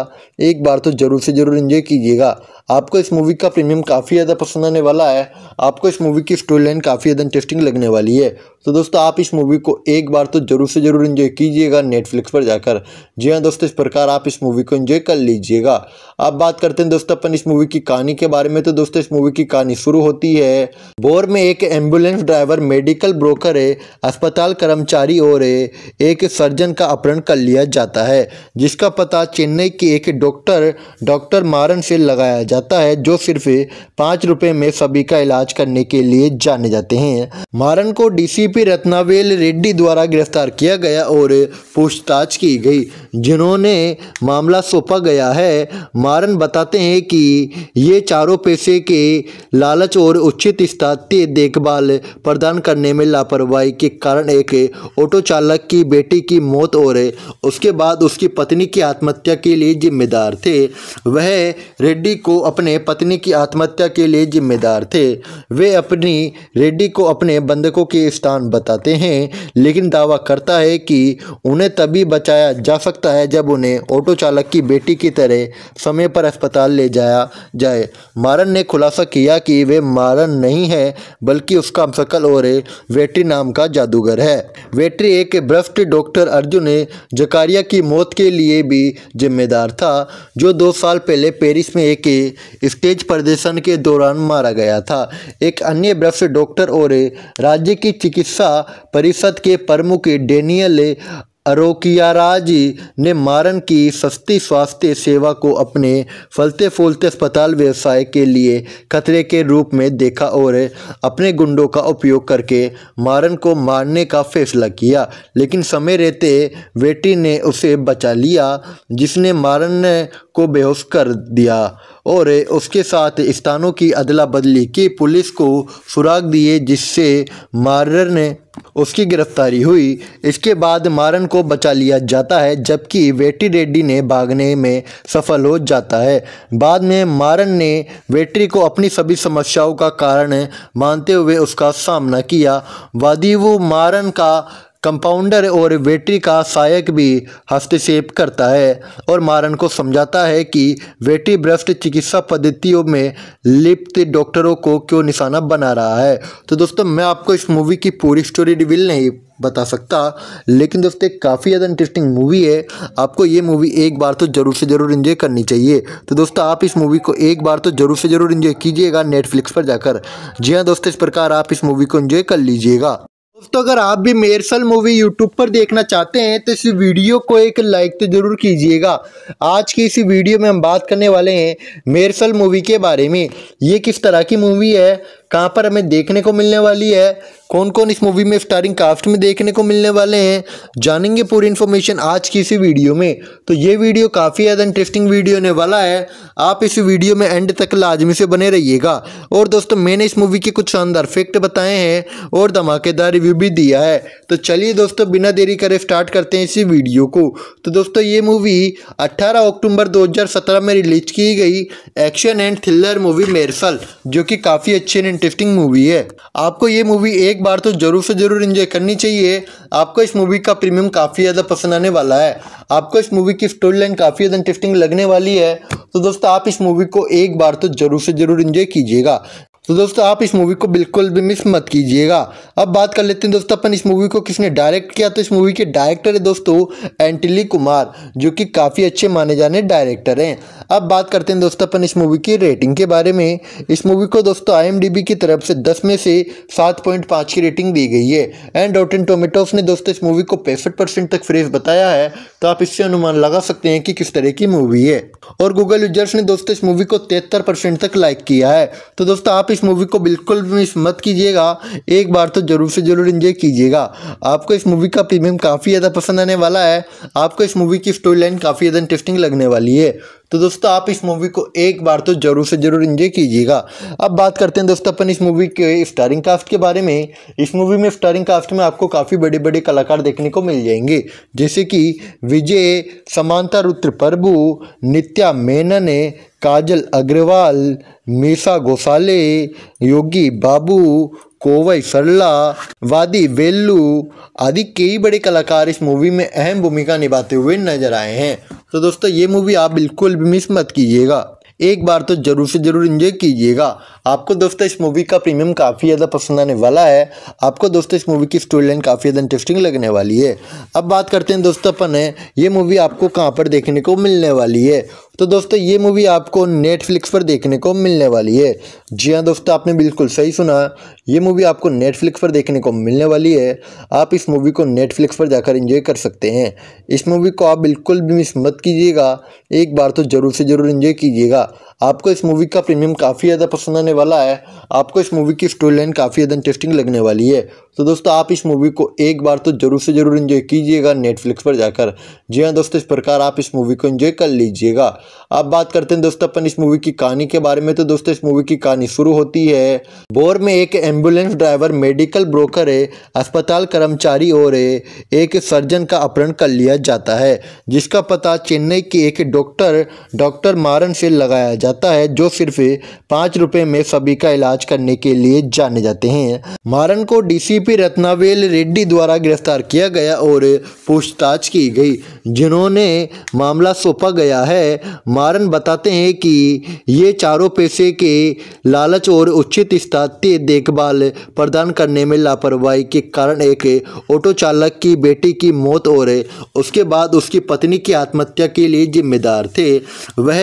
एक बार तो ज़रूर से ज़रूर इन्जॉय कीजिएगा आपको इस मूवी का प्रीमियम काफ़ी ज़्यादा पसंद आने वाला है आपको इस मूवी की स्टोरी लाइन काफ़ी ज़्यादा इंटरेस्टिंग लगने वाली है तो दोस्तों आप इस मूवी को एक बार तो ज़रूर से ज़रूर इन्जॉय कीजिएगा नेटफ्लिक्स पर जाकर जी हाँ दोस्तों इस प्रकार आप इस मूवी को इन्जॉय कर लीजिएगा अब बात करते हैं दोस्तों अपन इस मूवी की कहानी के बारे में तो दोस्तों इस मूवी की कहानी शुरू होती है बोर में एक एम्बुलेंस ड्राइवर मेडिकल ब्रोकर है अस्पताल कर्मचारी और है एक सर्जन का अपहरण कर लिया जाता है जिसका पता चेन्नई के एक डॉक्टर डॉक्टर मारन से लगाया जाता है जो सिर्फ पाँच रुपये में सभी का इलाज करने के लिए जाने जाते हैं मारन को डीसीपी रत्नावेल रेड्डी द्वारा गिरफ्तार किया गया और पूछताछ की गई जिन्होंने मामला सौंपा गया है मारन बताते हैं कि ये चारों पैसे के लालच और उचित स्थिति देखभाल प्रदान करने में लापरवाही के कारण एक ऑटो चालक की बेटी की मौत और उसके बाद उसकी पत्नी की आत्महत्या के लिए जिम्मेदार थे वह रेड्डी को अपने पत्नी की आत्महत्या के लिए जिम्मेदार थे वे अपनी रेड्डी को अपने बंधकों के स्थान बताते हैं लेकिन दावा करता है कि उन्हें तभी बचाया जा सकता है जब उन्हें ऑटो चालक की बेटी की तरह समय पर अस्पताल ले जाया जाए मारन ने खुलासा किया कि वे मारन नहीं है बल्कि उसका शकल और वेट्री नाम का जादूगर है वेट्री एक भ्रष्ट डॉक्टर अर्जुन जकारिया की मौत के लिए भी जिम्मेदार था जो दो साल पहले पेरिस में एक स्टेज प्रदर्शन के दौरान मारा गया था एक अन्य भ्रष्ट डॉक्टर और राज्य की चिकित्सा परिषद के प्रमुख डेनियल अरोकियाराज ने मारन की सस्ती स्वास्थ्य सेवा को अपने फलते फूलते अस्पताल व्यवसाय के लिए खतरे के रूप में देखा और अपने गुंडों का उपयोग करके मारन को मारने का फैसला किया लेकिन समय रहते वेटी ने उसे बचा लिया जिसने मारन को बेहोश कर दिया और उसके साथ स्थानों की अदला बदली की पुलिस को सुराग दिए जिससे मारर ने उसकी गिरफ्तारी हुई इसके बाद मारन को बचा लिया जाता है जबकि वेटी रेड्डी ने भागने में सफल हो जाता है बाद में मारन ने वेटरी को अपनी सभी समस्याओं का कारण मानते हुए उसका सामना किया वादीवू मारन का कंपाउंडर और वेटरी का सहायक भी हस्तक्षेप करता है और मारन को समझाता है कि वेटरी भ्रष्ट चिकित्सा पद्धतियों में लिप्त डॉक्टरों को क्यों निशाना बना रहा है तो दोस्तों मैं आपको इस मूवी की पूरी स्टोरी रिवील नहीं बता सकता लेकिन दोस्तों काफ़ी ज़्यादा इंटरेस्टिंग मूवी है आपको ये मूवी एक बार तो ज़रूर से ज़रूर इन्जॉय करनी चाहिए तो दोस्तों आप इस मूवी को एक बार तो ज़रूर से ज़रूर इन्जॉय कीजिएगा नेटफ्लिक्स पर जाकर जी हाँ दोस्तों इस प्रकार आप इस मूवी को इन्जॉय कर लीजिएगा दोस्तों अगर आप भी मेरसल मूवी यूट्यूब पर देखना चाहते हैं तो इस वीडियो को एक लाइक तो ज़रूर कीजिएगा आज की इस वीडियो में हम बात करने वाले हैं मेरसल मूवी के बारे में ये किस तरह की मूवी है कहां पर हमें देखने को मिलने वाली है कौन कौन इस मूवी में स्टारिंग कास्ट में देखने को मिलने वाले हैं जानेंगे पूरी इन्फॉर्मेशन आज की इसी वीडियो में तो ये वीडियो काफ़ी ज़्यादा इंटरेस्टिंग वीडियो होने वाला है आप इस वीडियो में एंड तक लाजमी से बने रहिएगा और दोस्तों मैंने इस मूवी के कुछ शानदार फैक्ट बताए हैं और धमाकेदार रिव्यू भी दिया है तो चलिए दोस्तों बिना देरी करे स्टार्ट करते हैं इसी वीडियो को तो दोस्तों ये मूवी अट्ठारह अक्टूबर दो में रिलीज की गई action and thriller movie Mersal जो कि काफ़ी अच्छी एंड इंटरेस्टिंग मूवी है आपको ये मूवी एक बार तो ज़रूर से ज़रूर इंजॉय करनी चाहिए आपको इस मूवी का प्रीमियम काफ़ी ज़्यादा पसंद आने वाला है आपको इस मूवी की स्टोरी लाइन काफ़ी ज़्यादा इंटरेस्टिंग लगने वाली है तो दोस्तों आप इस मूवी को एक बार तो ज़रूर से ज़रूर इंजॉय कीजिएगा तो दोस्तों आप इस मूवी को बिल्कुल भी मिस मत कीजिएगा अब बात कर लेते हैं दोस्तों अपन इस मूवी को किसने डायरेक्ट किया तो इस मूवी के डायरेक्टर है दोस्तों एंटिली कुमार जो कि काफ़ी अच्छे माने जाने डायरेक्टर हैं अब बात करते हैं दोस्तों अपन इस मूवी की रेटिंग के बारे में इस मूवी को दोस्तों आई की तरफ से दस में से सात की रेटिंग दी गई है एंड एंड टोमेटोस ने दोस्तों इस मूवी को पैंसठ तक फ्रेज बताया है तो आप इससे अनुमान लगा सकते हैं कि किस तरह की मूवी है और गूगल यूजर्स ने दोस्तों इस मूवी को तिहत्तर तक लाइक किया है तो दोस्तों आप इस मूवी को बिल्कुल मिस मत कीजिएगा एक बार तो ज़रूर से ज़रूर इंजॉय कीजिएगा आपको इस मूवी का प्रीमियम काफ़ी ज़्यादा पसंद आने वाला है आपको इस मूवी की स्टोरी लाइन काफ़ी ज़्यादा इंटरेस्टिंग लगने वाली है तो दोस्तों आप इस मूवी को एक बार तो ज़रूर से ज़रूर इंजॉय कीजिएगा अब बात करते हैं दोस्तों अपन इस मूवी के स्टारिंग कास्ट के बारे में इस मूवी में स्टारिंग कास्ट में आपको काफ़ी बड़े बड़े कलाकार देखने को मिल जाएंगे जैसे कि विजय समांता रुद्र प्रभु नित्या मेनन काजल अग्रवाल मीसा गोसाले योगी बाबू कोवई सरला वादी वेल्लू आदि कई बड़े कलाकार इस मूवी में अहम भूमिका निभाते हुए नजर आए हैं तो दोस्तों ये मूवी आप बिल्कुल भी मिस मत कीजिएगा एक बार तो ज़रूर से ज़रूर इंजॉय कीजिएगा आपको दोस्तों इस मूवी का प्रीमियम काफ़ी ज़्यादा पसंद आने वाला है आपको दोस्तों इस मूवी की स्टोरी लाइन काफ़ी ज़्यादा इंटरेस्टिंग लगने वाली है अब बात करते हैं दोस्तों अपन है ये मूवी आपको कहाँ पर देखने को मिलने वाली है तो दोस्तों ये मूवी आपको नेटफ्लिक्स पर देखने को मिलने वाली है जी हाँ दोस्तों आपने बिल्कुल सही सुना ये मूवी आपको नेटफ्लिक्स पर देखने को मिलने वाली है आप इस मूवी को नेटफ्लिक्स पर जाकर एंजॉय कर सकते हैं इस मूवी को आप बिल्कुल भी मिस मत कीजिएगा एक बार तो ज़रूर से ज़रूर इन्जॉय कीजिएगा आपको इस मूवी का प्रीमियम काफ़ी ज़्यादा पसंद आने वाला है आपको इस मूवी की स्टोरी लाइन काफ़ी ज़्यादा इंटरेस्टिंग लगने वाली है तो दोस्तों आप इस मूवी को एक बार तो ज़रूर से ज़रूर इन्जॉय कीजिएगा नेटफ्लिक्स पर जाकर जी हाँ दोस्तों इस प्रकार आप इस मूवी को इन्जॉय कर लीजिएगा अब बात करते हैं दोस्तों अपन इस मूवी की कहानी के बारे में तो दोस्तों इस मूवी की कहानी शुरू होती है बोर में एक एम्बुलेंस ड्राइवर मेडिकल ब्रोकर है अस्पताल कर्मचारी और एक सर्जन का अपहरण कर लिया जाता है जिसका पता चेन्नई के एक डॉक्टर डॉक्टर मारन से लगाया जाता जाता है जो सिर्फ पाँच रुपये में सभी का इलाज करने के लिए जाने जाते हैं मारन को डीसीपी रत्नावेल रेड्डी द्वारा गिरफ्तार किया गया और पूछताछ की गई जिन्होंने मामला सौंपा गया है मारन बताते हैं कि ये चारों पैसे के लालच और उचित स्थातीय देखभाल प्रदान करने में लापरवाही के कारण एक ऑटो चालक की बेटी की मौत और उसके बाद उसकी पत्नी की आत्महत्या के लिए जिम्मेदार थे वह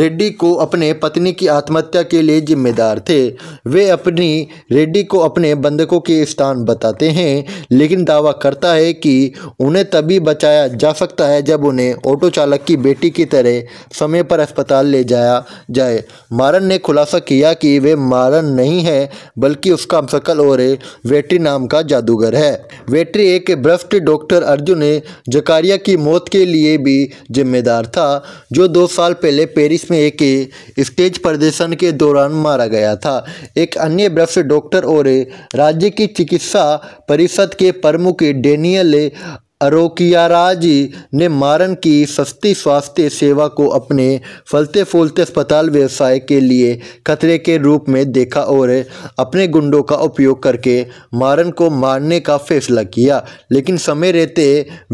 रेड्डी को अपने पत्नी की आत्महत्या के लिए जिम्मेदार थे वे अपनी रेड्डी को अपने बंधकों के स्थान बताते हैं लेकिन दावा करता है कि उन्हें तभी बचाया जा सकता है जब उन्हें ऑटो चालक की बेटी की तरह समय पर अस्पताल ले जाया जाए मारन ने खुलासा किया कि वे मारन नहीं है बल्कि उसका शकल और वेट्री नाम का जादूगर है वेट्री एक भ्रष्ट डॉक्टर अर्जुन जकारिया की मौत के लिए भी जिम्मेदार था जो दो साल पहले पेरिस में एक स्टेज प्रदर्शन के दौरान मारा गया था एक अन्य वृक्ष डॉक्टर और राज्य की चिकित्सा परिषद के प्रमुख डेनियल अरोकियाराजी ने मारन की सस्ती स्वास्थ्य सेवा को अपने फलते फूलते अस्पताल व्यवसाय के लिए खतरे के रूप में देखा और अपने गुंडों का उपयोग करके मारन को मारने का फैसला किया लेकिन समय रहते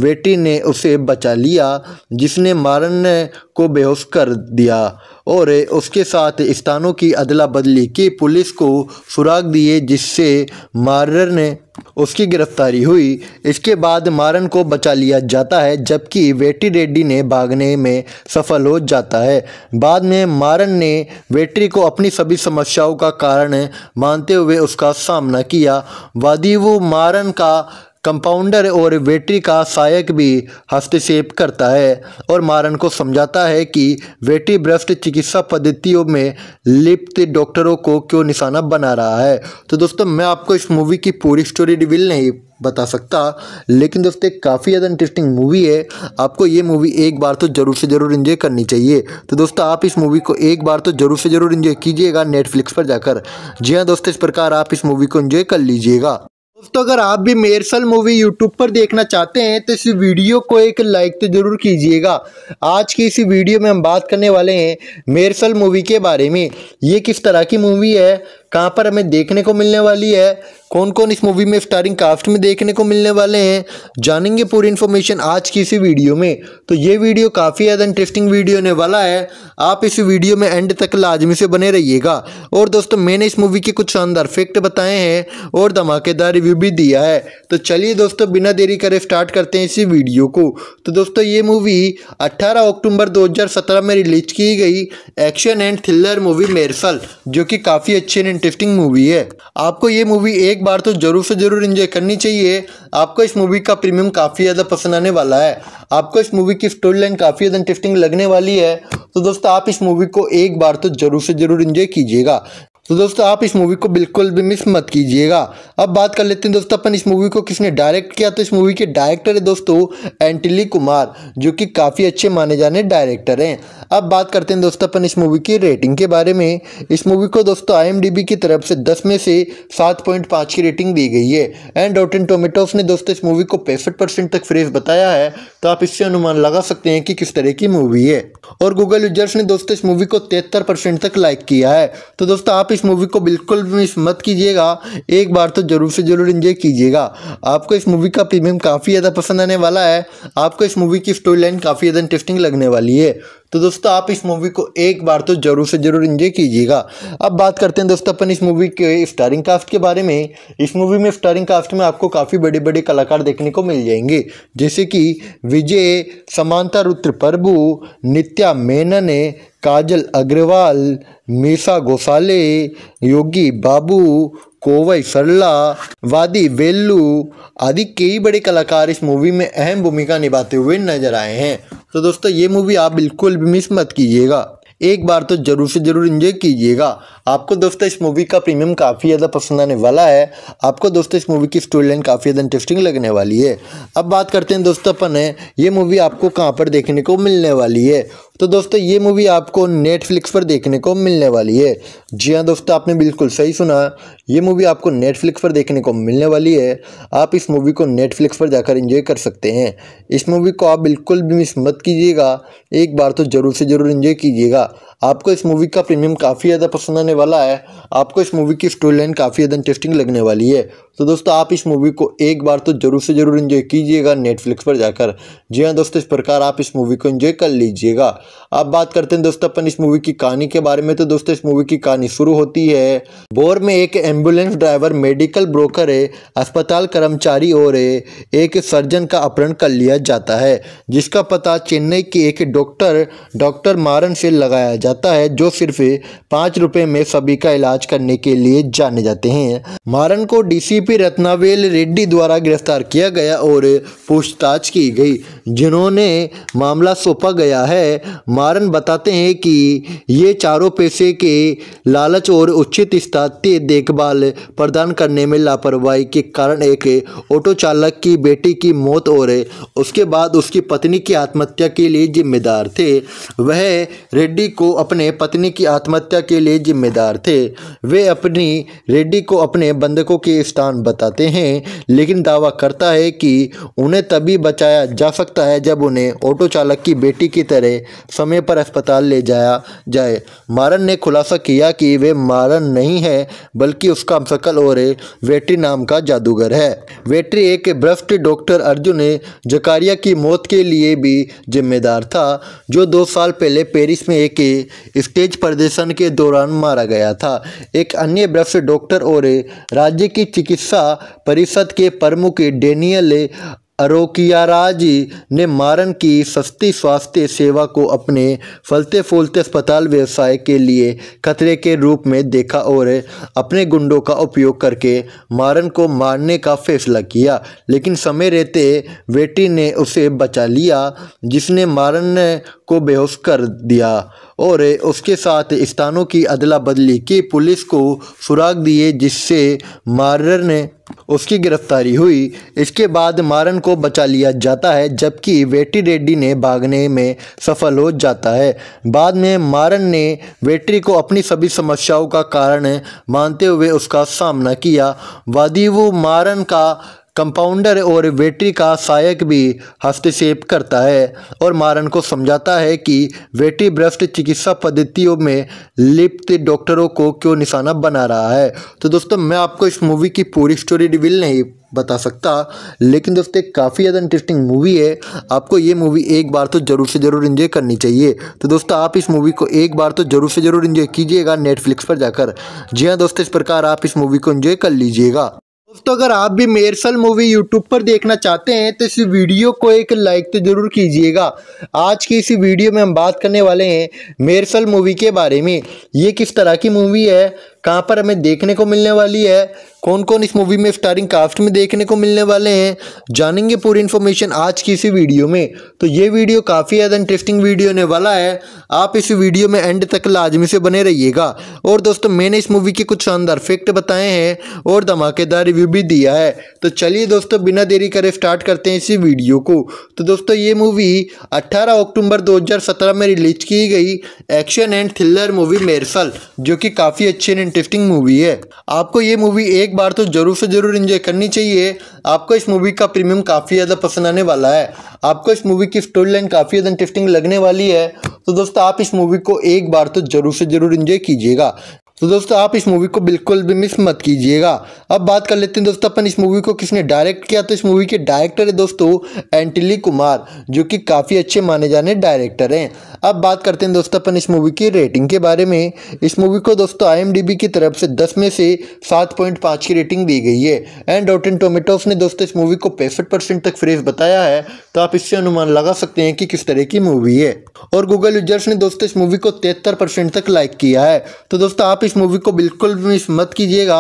वेटी ने उसे बचा लिया जिसने मारन को बेहोश कर दिया और उसके साथ स्थानों की अदला बदली की पुलिस को सुराग दिए जिससे मारर ने उसकी गिरफ्तारी हुई इसके बाद मारन को बचा लिया जाता है जबकि वेटी रेड्डी ने भागने में सफल हो जाता है बाद में मारन ने वेटरी को अपनी सभी समस्याओं का कारण मानते हुए उसका सामना किया वादिव मारन का कंपाउंडर और वेटरी का सहायक भी हस्तक्षेप करता है और मारन को समझाता है कि वेटरी भ्रष्ट चिकित्सा पद्धतियों में लिप्त डॉक्टरों को क्यों निशाना बना रहा है तो दोस्तों मैं आपको इस मूवी की पूरी स्टोरी रिवील नहीं बता सकता लेकिन दोस्तों काफ़ी ज़्यादा इंटरेस्टिंग मूवी है आपको ये मूवी एक बार तो ज़रूर से ज़रूर इन्जॉय करनी चाहिए तो दोस्तों आप इस मूवी को एक बार तो ज़रूर से ज़रूर इन्जॉय कीजिएगा नेटफ्लिक्स पर जाकर जी हाँ दोस्तों इस प्रकार आप इस मूवी को इन्जॉय कर लीजिएगा तो अगर आप भी मेरसल मूवी यूट्यूब पर देखना चाहते हैं तो इस वीडियो को एक लाइक तो ज़रूर कीजिएगा आज की इस वीडियो में हम बात करने वाले हैं मेरसल मूवी के बारे में ये किस तरह की मूवी है कहाँ पर हमें देखने को मिलने वाली है कौन कौन इस मूवी में स्टारिंग कास्ट में देखने को मिलने वाले हैं जानेंगे पूरी इन्फॉर्मेशन आज की इसी वीडियो में तो ये वीडियो काफ़ी ज़्यादा इंटरेस्टिंग वीडियो होने वाला है आप इस वीडियो में एंड तक लाजमी से बने रहिएगा और दोस्तों मैंने इस मूवी के कुछ शानदार फैक्ट बताए हैं और धमाकेदार रिव्यू भी दिया है तो चलिए दोस्तों बिना देरी करे स्टार्ट करते हैं इसी वीडियो को तो दोस्तों ये मूवी अट्ठारह अक्टूबर दो में रिलीज की गई action and thriller movie Mersal जो कि काफ़ी अच्छी एंड इंटरेस्टिंग मूवी है आपको ये मूवी एक बार तो ज़रूर से ज़रूर इंजॉय करनी चाहिए आपको इस मूवी का प्रीमियम काफ़ी ज़्यादा पसंद आने वाला है आपको इस मूवी की स्टोरी लाइन काफ़ी ज़्यादा इंटरेस्टिंग लगने वाली है तो दोस्तों आप इस मूवी को एक बार तो ज़रूर से ज़रूर इंजॉय कीजिएगा तो दोस्तों आप इस मूवी को बिल्कुल भी मिस मत कीजिएगा अब बात कर लेते हैं दोस्तों अपन इस मूवी को किसने डायरेक्ट किया तो इस मूवी के डायरेक्टर है दोस्तों एंटिली कुमार जो कि काफ़ी अच्छे माने जाने डायरेक्टर हैं अब बात करते हैं दोस्तों अपन इस मूवी की रेटिंग के बारे में इस मूवी को दोस्तों आई की तरफ से दस में से सात की रेटिंग दी गई है एंड डॉटन टोमेटोस ने दोस्तों इस मूवी को पैंसठ तक फ्रेश बताया है तो आप इससे अनुमान लगा सकते हैं कि किस तरह की मूवी है और गूगल यूजर्स ने दोस्तों इस मूवी को तिहत्तर तक लाइक किया है तो दोस्तों आप इस मूवी को बिल्कुल भी मिस मत कीजिएगा एक बार तो ज़रूर से ज़रूर इंजॉय कीजिएगा आपको इस मूवी का प्रीमियम काफ़ी ज़्यादा पसंद आने वाला है आपको इस मूवी की स्टोरी लाइन काफ़ी ज़्यादा इंटरेस्टिंग लगने वाली है तो दोस्तों आप इस मूवी को एक बार तो ज़रूर से ज़रूर इंजॉय कीजिएगा अब बात करते हैं दोस्तों अपन इस मूवी के स्टारिंग कास्ट के बारे में इस मूवी में स्टारिंग कास्ट में आपको काफ़ी बड़े बड़े कलाकार देखने को मिल जाएंगे जैसे कि विजय समांता रुद्र प्रभु नित्या मेनन काजल अग्रवाल मीसा गोसाले योगी बाबू कोवई सरला वादी वेल्लू आदि कई बड़े कलाकार इस मूवी में अहम भूमिका निभाते हुए नजर आए हैं तो दोस्तों ये मूवी आप बिल्कुल भी मिस मत कीजिएगा एक बार तो ज़रूर से ज़रूर इंजॉय कीजिएगा आपको दोस्तों इस मूवी का प्रीमियम काफ़ी ज़्यादा पसंद आने वाला है आपको दोस्तों इस मूवी की स्टोरी लाइन काफ़ी ज़्यादा इंटरेस्टिंग लगने वाली है अब बात करते हैं दोस्तों अपन ये मूवी आपको कहाँ पर देखने को मिलने वाली है तो दोस्तों ये मूवी आपको नेटफ्लिक्स पर देखने को मिलने वाली है जी हाँ दोस्तों आपने बिल्कुल सही सुना ये मूवी आपको नेटफ्लिक्स पर देखने को मिलने वाली है आप इस मूवी को नेटफ्लिक्स पर जाकर इंजॉय कर सकते हैं इस मूवी को आप बिल्कुल भी मिस मत कीजिएगा एक बार तो ज़रूर से ज़रूर इन्जॉय कीजिएगा आपको इस मूवी का प्रीमियम काफ़ी ज़्यादा पसंद आने वाला है आपको इस मूवी की स्टोरी लाइन काफ़ी ज़्यादा इंटरेस्टिंग लगने वाली है तो दोस्तों आप इस मूवी को एक बार तो ज़रूर से ज़रूर इन्जॉय कीजिएगा नेटफ्लिक्स पर जाकर जी हाँ दोस्तों इस प्रकार आप इस मूवी को इन्जॉय कर लीजिएगा अब बात करते हैं दोस्तों अपन इस मूवी की कहानी के बारे में तो दोस्तों इस मूवी की कहानी शुरू होती है बोर में एक एम्बुलेंस ड्राइवर मेडिकल ब्रोकर है अस्पताल कर्मचारी और है एक सर्जन का अपहरण कर लिया जाता है जिसका पता चेन्नई के एक डॉक्टर डॉक्टर मारन से लगाया जाता जाता है जो सिर्फ पाँच रुपये में सभी का इलाज करने के लिए जाने जाते हैं मारन को डीसीपी रत्नावेल रेड्डी द्वारा गिरफ्तार किया गया और पूछताछ की गई जिन्होंने मामला सौंपा गया है मारन बताते हैं कि ये चारों पैसे के लालच और उचित स्थातीय देखभाल प्रदान करने में लापरवाही के कारण एक ऑटो चालक की बेटी की मौत और उसके बाद उसकी पत्नी की आत्महत्या के लिए जिम्मेदार थे वह रेड्डी को अपने पत्नी की आत्महत्या के लिए जिम्मेदार थे वे अपनी रेड्डी को अपने बंधकों के स्थान बताते हैं लेकिन दावा करता है कि उन्हें तभी बचाया जा सकता है जब उन्हें ऑटो चालक की बेटी की तरह समय पर अस्पताल ले जाया जाए मारन ने खुलासा किया कि वे मारन नहीं है बल्कि उसका शकल और वेट्री नाम का जादूगर है वेट्री एक भ्रष्ट डॉक्टर अर्जुन जकारिया की मौत के लिए भी जिम्मेदार था जो दो साल पहले पेरिस में एक स्टेज प्रदर्शन के दौरान मारा गया था एक अन्य वृक्ष डॉक्टर और राज्य की चिकित्सा परिषद के प्रमुख डेनियल अरोकियाराजी ने मारन की सस्ती स्वास्थ्य सेवा को अपने फलते फूलते अस्पताल व्यवसाय के लिए खतरे के रूप में देखा और अपने गुंडों का उपयोग करके मारन को मारने का फैसला किया लेकिन समय रहते वेटी ने उसे बचा लिया जिसने मारन को बेहोश कर दिया और उसके साथ स्थानों की अदला बदली की पुलिस को सुराग दिए जिससे मारर ने उसकी गिरफ्तारी हुई इसके बाद मारन को बचा लिया जाता है जबकि वेटी रेड्डी ने भागने में सफल हो जाता है बाद में मारन ने वेटरी को अपनी सभी समस्याओं का कारण मानते हुए उसका सामना किया वादिवु मारन का कंपाउंडर और वेटरी का सहायक भी हस्तक्षेप करता है और मारन को समझाता है कि वेटरी भ्रष्ट चिकित्सा पद्धतियों में लिप्त डॉक्टरों को क्यों निशाना बना रहा है तो दोस्तों मैं आपको इस मूवी की पूरी स्टोरी रिविल नहीं बता सकता लेकिन दोस्तों काफ़ी ज़्यादा इंटरेस्टिंग मूवी है आपको ये मूवी एक बार तो ज़रूर से ज़रूर इन्जॉय करनी चाहिए तो दोस्तों आप इस मूवी को एक बार तो ज़रूर से ज़रूर इन्जॉय कीजिएगा नेटफ्लिक्स पर जाकर जी हाँ दोस्तों इस प्रकार आप इस मूवी को इन्जॉय कर लीजिएगा दोस्तों अगर आप भी मेरसल मूवी यूट्यूब पर देखना चाहते हैं तो इस वीडियो को एक लाइक तो ज़रूर कीजिएगा आज की इस वीडियो में हम बात करने वाले हैं मेरसल मूवी के बारे में ये किस तरह की मूवी है कहाँ पर हमें देखने को मिलने वाली है कौन कौन इस मूवी में स्टारिंग कास्ट में देखने को मिलने वाले हैं जानेंगे पूरी इन्फॉर्मेशन आज की इसी वीडियो में तो ये वीडियो काफ़ी ज़्यादा इंटरेस्टिंग वीडियो होने वाला है आप इस वीडियो में एंड तक लाजमी से बने रहिएगा और दोस्तों मैंने इस मूवी के कुछ शानदार फैक्ट बताए हैं और धमाकेदार रिव्यू भी दिया है तो चलिए दोस्तों बिना देरी करे स्टार्ट करते हैं इसी वीडियो को तो दोस्तों ये मूवी अट्ठारह अक्टूबर दो में रिलीज की गई action and thriller movie Mersal जो कि काफ़ी अच्छे इंटरेस्टिंग मूवी है आपको ये मूवी एक बार तो ज़रूर से ज़रूर इंजॉय करनी चाहिए आपको इस मूवी का प्रीमियम काफ़ी ज़्यादा पसंद आने वाला है आपको इस मूवी की स्टोरी लाइन काफ़ी ज़्यादा इंटरेस्टिंग लगने वाली है तो दोस्तों आप इस मूवी को एक बार तो ज़रूर से ज़रूर इंजॉय कीजिएगा तो दोस्तों आप इस मूवी को बिल्कुल भी मिस मत कीजिएगा अब बात कर लेते हैं दोस्तों अपन इस मूवी को किसने डायरेक्ट किया तो इस मूवी के डायरेक्टर है दोस्तों एंटिली कुमार जो कि काफ़ी अच्छे माने जाने डायरेक्टर हैं अब बात करते हैं दोस्तों अपन इस मूवी की रेटिंग के बारे में इस मूवी को दोस्तों आई की तरफ से दस में से सात की रेटिंग दी गई है एंड रोटन टोमेटोस ने दोस्तों इस मूवी को पैंसठ तक फ्रेश बताया है तो आप इससे अनुमान लगा सकते हैं कि किस तरह की मूवी है और गूगल यूजर्स ने दोस्तों इस मूवी को तिहत्तर तक लाइक किया है तो दोस्तों आप इस इस मूवी को बिल्कुल मिस मत कीजिएगा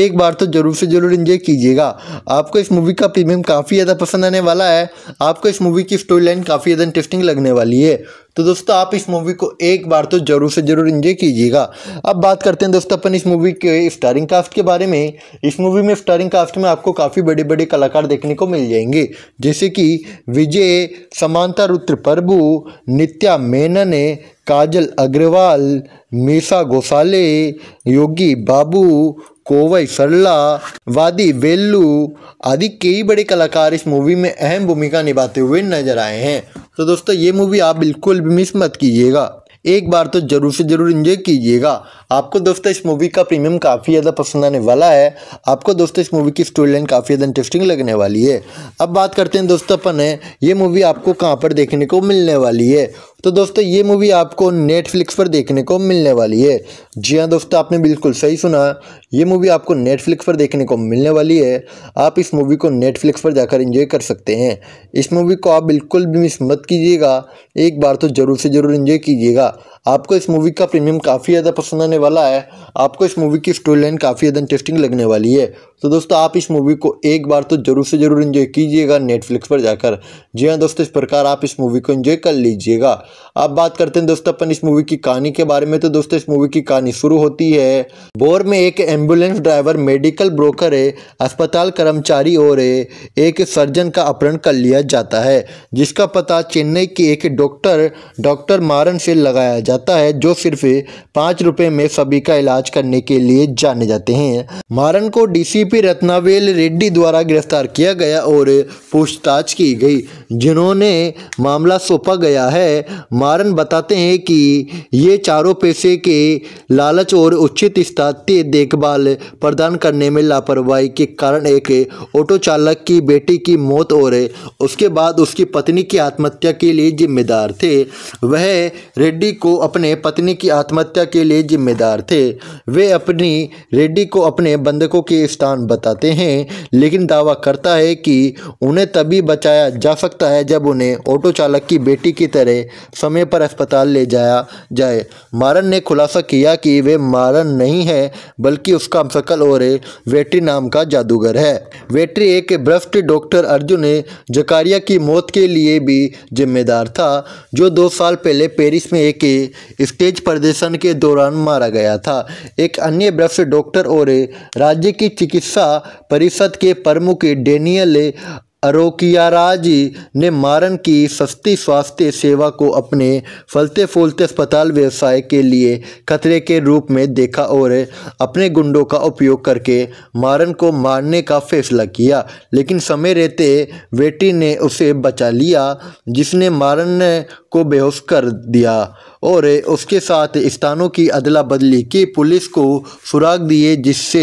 एक बार तो ज़रूर से ज़रूर इंजॉय कीजिएगा आपको इस मूवी का प्रीमियम काफ़ी ज़्यादा पसंद आने वाला है आपको इस मूवी की स्टोरी लाइन काफ़ी ज़्यादा इंटरेस्टिंग लगने वाली है तो दोस्तों आप इस मूवी को एक बार तो ज़रूर से ज़रूर इंजॉय कीजिएगा अब बात करते हैं दोस्तों अपन इस मूवी के स्टारिंग कास्ट के बारे में इस मूवी में स्टारिंग कास्ट में आपको काफ़ी बड़े बड़े कलाकार देखने को मिल जाएंगे जैसे कि विजय समांता रुद्र प्रभु नित्या मेनन काजल अग्रवाल मीसा गोसाले योगी बाबू कोवई सरला वादी वेल्लू आदि कई बड़े कलाकार इस मूवी में अहम भूमिका निभाते हुए नजर आए हैं तो दोस्तों ये मूवी आप बिल्कुल भी मिस मत कीजिएगा एक बार तो ज़रूर से ज़रूर इंजॉय कीजिएगा आपको दोस्तों इस मूवी का प्रीमियम काफ़ी ज़्यादा पसंद आने वाला है आपको दोस्तों इस मूवी की स्टोरी लाइन काफ़ी ज़्यादा इंटरेस्टिंग लगने वाली है अब बात करते हैं दोस्तों अपन ये मूवी आपको कहाँ पर देखने को मिलने वाली है तो दोस्तों ये मूवी आपको नेटफ्लिक्स पर देखने को मिलने वाली है जी हाँ दोस्तों आपने बिल्कुल सही सुना ये मूवी आपको नेटफ्लिक्स पर देखने को मिलने वाली है आप इस मूवी को नेटफ्लिक्स पर जाकर इंजॉय कर सकते हैं इस मूवी को आप बिल्कुल भी मिस मत कीजिएगा एक बार तो ज़रूर से ज़रूर इन्जॉय कीजिएगा आपको इस मूवी का प्रीमियम काफ़ी ज़्यादा पसंद आने वाला है आपको इस मूवी की स्टोरी लाइन काफ़ी ज़्यादा इंटरेस्टिंग लगने वाली है तो दोस्तों आप इस मूवी को एक बार तो ज़रूर से ज़रूर इन्जॉय कीजिएगा नेटफ्लिक्स पर जाकर जी हाँ दोस्तों इस प्रकार आप इस मूवी को इन्जॉय कर लीजिएगा अब बात करते हैं दोस्तों अपन इस मूवी की कहानी के बारे में तो दोस्तों इस मूवी की कहानी शुरू होती है बोर में एक एम्बुलेंस ड्राइवर मेडिकल ब्रोकर है अस्पताल कर्मचारी और एक सर्जन का अपहरण कर लिया जाता है जिसका पता चेन्नई के एक डॉक्टर डॉक्टर मारन से लगाया जाता जाता है जो सिर्फ पाँच रुपए में सभी का इलाज करने के लिए जाने जाते हैं मारन को डीसीपी रत्नावेल रेड्डी द्वारा गिरफ्तार किया गया और पूछताछ की गई जिन्होंने मामला सौंपा गया है मारन बताते हैं कि ये चारों पैसे के लालच और उचित स्थातीय देखभाल प्रदान करने में लापरवाही के कारण एक ऑटो चालक की बेटी की मौत और उसके बाद उसकी पत्नी की आत्महत्या के लिए जिम्मेदार थे वह रेड्डी को अपने पत्नी की आत्महत्या के लिए जिम्मेदार थे वे अपनी रेड्डी को अपने बंधकों के स्थान बताते हैं लेकिन दावा करता है कि उन्हें तभी बचाया जा सकता है जब उन्हें ऑटो चालक की बेटी की तरह समय पर अस्पताल ले जाया जाए मारन ने खुलासा किया कि वे मारन नहीं है बल्कि उसका शकल और वेट्री नाम का जादूगर है वेट्री एक भ्रष्ट डॉक्टर अर्जुन जकारिया की मौत के लिए भी जिम्मेदार था जो दो साल पहले पेरिस में एक स्टेज प्रदर्शन के दौरान मारा गया था एक अन्य वृक्ष डॉक्टर और राज्य की चिकित्सा परिषद के प्रमुख डेनियल अरोकियाराजी ने मारन की सस्ती स्वास्थ्य सेवा को अपने फलते फूलते अस्पताल व्यवसाय के लिए खतरे के रूप में देखा और अपने गुंडों का उपयोग करके मारन को मारने का फैसला किया लेकिन समय रहते वेटी ने उसे बचा लिया जिसने मारन को बेहोश कर दिया और उसके साथ स्थानों की अदला बदली की पुलिस को सुराग दिए जिससे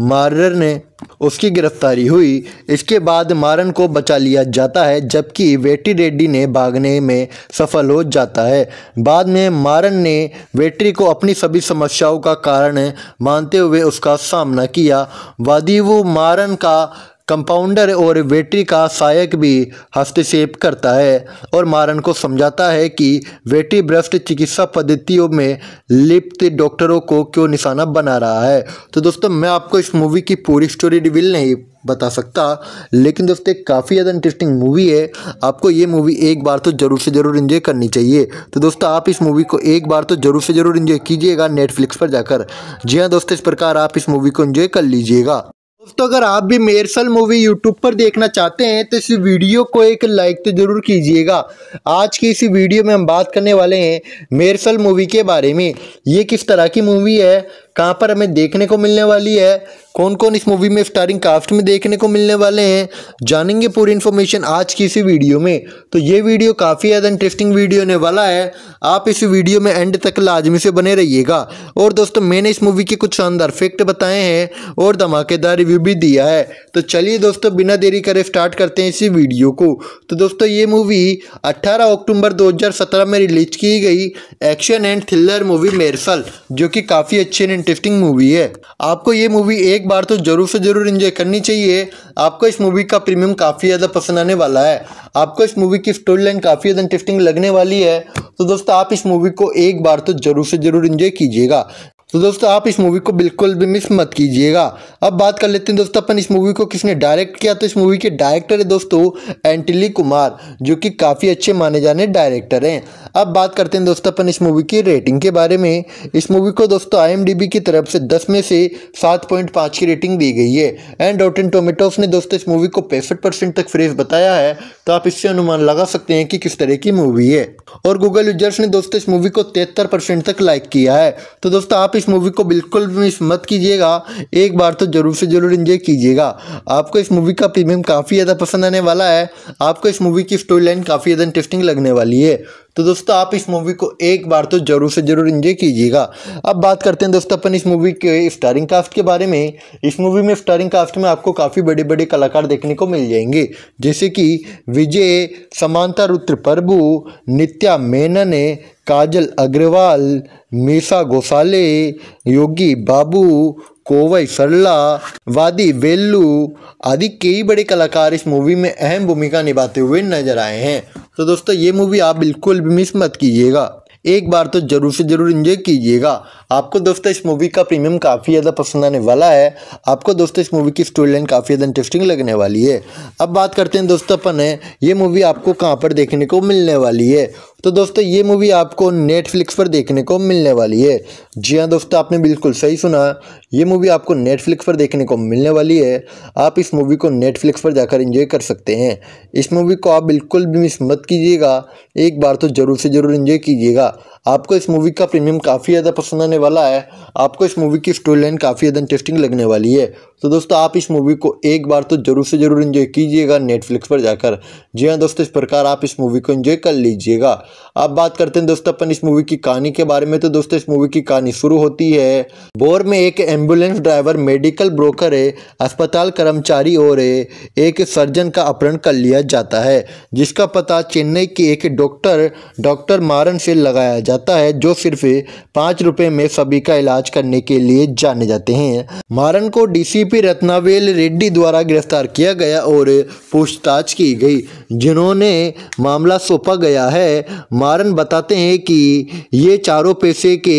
मारर ने उसकी गिरफ्तारी हुई इसके बाद मारन को बचा लिया जाता है जबकि वेटी रेड्डी ने भागने में सफल हो जाता है बाद में मारन ने वेटरी को अपनी सभी समस्याओं का कारण मानते हुए उसका सामना किया वादिवु मारन का कंपाउंडर और वेटरी का सहायक भी हस्तक्षेप करता है और मारन को समझाता है कि वेटरी भ्रष्ट चिकित्सा पद्धतियों में लिप्त डॉक्टरों को क्यों निशाना बना रहा है तो दोस्तों मैं आपको इस मूवी की पूरी स्टोरी रिविल नहीं बता सकता लेकिन दोस्तों काफ़ी ज़्यादा इंटरेस्टिंग मूवी है आपको ये मूवी एक बार तो ज़रूर से ज़रूर इन्जॉय करनी चाहिए तो दोस्तों आप इस मूवी को एक बार तो ज़रूर से ज़रूर इन्जॉय कीजिएगा नेटफ्लिक्स पर जाकर जी हाँ दोस्तों इस प्रकार आप इस मूवी को इन्जॉय कर लीजिएगा दोस्तों अगर आप भी मेरसल मूवी यूट्यूब पर देखना चाहते हैं तो इस वीडियो को एक लाइक तो ज़रूर कीजिएगा आज की इसी वीडियो में हम बात करने वाले हैं मेरसल मूवी के बारे में ये किस तरह की मूवी है कहाँ पर हमें देखने को मिलने वाली है कौन कौन इस मूवी में स्टारिंग कास्ट में देखने को मिलने वाले हैं जानेंगे पूरी इन्फॉर्मेशन आज की इसी वीडियो में तो ये वीडियो काफ़ी ज़्यादा इंटरेस्टिंग वीडियो होने वाला है आप इस वीडियो में एंड तक लाजमी से बने रहिएगा और दोस्तों मैंने इस मूवी के कुछ शानदार फैक्ट बताए हैं और धमाकेदार रिव्यू भी दिया है तो चलिए दोस्तों बिना देरी करे स्टार्ट करते हैं इसी वीडियो को तो दोस्तों ये मूवी अट्ठारह अक्टूबर दो में रिलीज की गई action and thriller movie Mersal जो कि काफ़ी अच्छी एंड इंटरेस्टिंग मूवी है आपको ये मूवी एक एक बार तो ज़रूर से ज़रूर इंजॉय करनी चाहिए आपको इस मूवी का प्रीमियम काफ़ी ज़्यादा पसंद आने वाला है आपको इस मूवी की स्टोरी लाइन काफ़ी ज़्यादा इंटरेस्टिंग लगने वाली है तो दोस्तों आप इस मूवी को एक बार तो ज़रूर से ज़रूर इंजॉय कीजिएगा तो दोस्तों आप इस मूवी को बिल्कुल भी मिस मत कीजिएगा अब बात कर लेते हैं दोस्तों अपन इस मूवी को किसने डायरेक्ट किया तो इस मूवी के डायरेक्टर है दोस्तों एंटिली कुमार जो कि काफ़ी अच्छे माने जाने डायरेक्टर हैं अब बात करते हैं दोस्तों अपन इस मूवी की रेटिंग के बारे में इस मूवी को दोस्तों आई की तरफ से दस में से सात पॉइंट की रेटिंग दी गई है एंड रोटन टोमेटोस ने दोस्तों इस मूवी को पैंसठ परसेंट तक फ्रेश बताया है तो आप इससे अनुमान लगा सकते हैं कि किस तरह की मूवी है और गूगल यूजर्स ने दोस्तों इस मूवी को तिहत्तर परसेंट तक लाइक किया है तो दोस्तों आप इस मूवी को बिल्कुल मिस मत कीजिएगा एक बार तो ज़रूर से ज़रूर इंजॉय कीजिएगा आपको इस मूवी का प्रीमियम काफ़ी ज़्यादा पसंद आने वाला है आपको इस मूवी की स्टोरी लाइन काफ़ी ज़्यादा इंटरेस्टिंग लगने वाली है तो दोस्तों आप इस मूवी को एक बार तो जरूर से जरूर इन्जॉय कीजिएगा अब बात करते हैं दोस्तों अपन इस मूवी के स्टारिंग कास्ट के बारे में इस मूवी में स्टारिंग कास्ट में आपको काफ़ी बड़े बड़े कलाकार देखने को मिल जाएंगे जैसे कि विजय समांता रुद्र प्रभु नित्या मेनन काजल अग्रवाल मीसा गोसाले योगी बाबू कोवई सरला वादी वेल्लू आदि कई बड़े कलाकार इस मूवी में अहम भूमिका निभाते हुए नजर आए हैं तो दोस्तों ये मूवी आप बिल्कुल भी मिस मत कीजिएगा एक बार तो ज़रूर से ज़रूर इंजॉय कीजिएगा आपको दोस्तों इस मूवी का प्रीमियम काफ़ी ज़्यादा पसंद आने वाला है आपको दोस्तों इस मूवी की स्टोरी लाइन काफ़ी ज़्यादा इंटरेस्टिंग लगने वाली है अब बात करते हैं दोस्तों अपन है ये मूवी आपको कहाँ पर देखने को मिलने वाली है तो दोस्तों ये मूवी आपको नेटफ्लिक्स पर देखने को मिलने वाली है जी हाँ दोस्तों आपने बिल्कुल सही सुना ये मूवी आपको नेटफ्लिक्स पर देखने को मिलने वाली है आप इस मूवी को नेटफ्लिक्स पर जाकर इंजॉय कर सकते हैं इस मूवी को आप बिल्कुल भी मिस मत कीजिएगा एक बार तो ज़रूर से ज़रूर इंजॉय कीजिएगा आपको इस मूवी का प्रीमियम काफ़ी ज़्यादा पसंद आने वाला है आपको इस मूवी की स्टोरी लाइन काफ़ी ज़्यादा इंटरेस्टिंग लगने वाली है तो दोस्तों आप इस मूवी को एक बार तो ज़रूर से ज़रूर इन्जॉय कीजिएगा नेटफ्लिक्स पर जाकर जी हाँ दोस्तों इस प्रकार आप इस मूवी को इन्जॉय कर लीजिएगा अब बात करते हैं दोस्तों अपन इस मूवी की कहानी के बारे में तो दोस्तों इस मूवी की कहानी शुरू होती है बोर में एक एम्बुलेंस ड्राइवर मेडिकल ब्रोकर है अस्पताल कर्मचारी और है एक सर्जन का अपहरण कर लिया जाता है जिसका पता चेन्नई के एक डॉक्टर डॉक्टर मारन से लगाया जाता जाता है जो सिर्फ पाँच रुपए में सभी का इलाज करने के लिए जाने जाते हैं मारन को डीसीपी रत्नावेल रेड्डी द्वारा गिरफ्तार किया गया और पूछताछ की गई जिन्होंने मामला सौंपा गया है मारन बताते हैं कि ये चारों पैसे के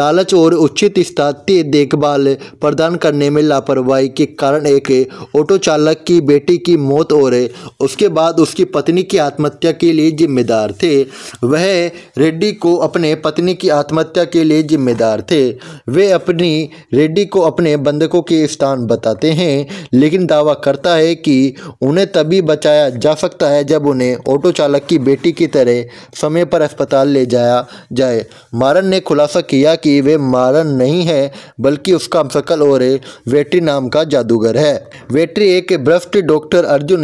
लालच और उचित स्थातीय देखभाल प्रदान करने में लापरवाही के कारण एक ऑटो चालक की बेटी की मौत और उसके बाद उसकी पत्नी की आत्महत्या के लिए जिम्मेदार थे वह रेड्डी को अपने पत्नी की आत्महत्या के लिए जिम्मेदार थे वे अपनी रेड्डी को अपने बंधकों के स्थान बताते हैं लेकिन दावा करता है कि उन्हें तभी बचाया जा सकता है जब उन्हें ऑटो चालक की बेटी की तरह समय पर अस्पताल ले जाया जाए मारन ने खुलासा किया कि वे मारन नहीं है बल्कि उसका शक्ल और वेट्री नाम का जादूगर है वेट्री एक भ्रष्ट डॉक्टर अर्जुन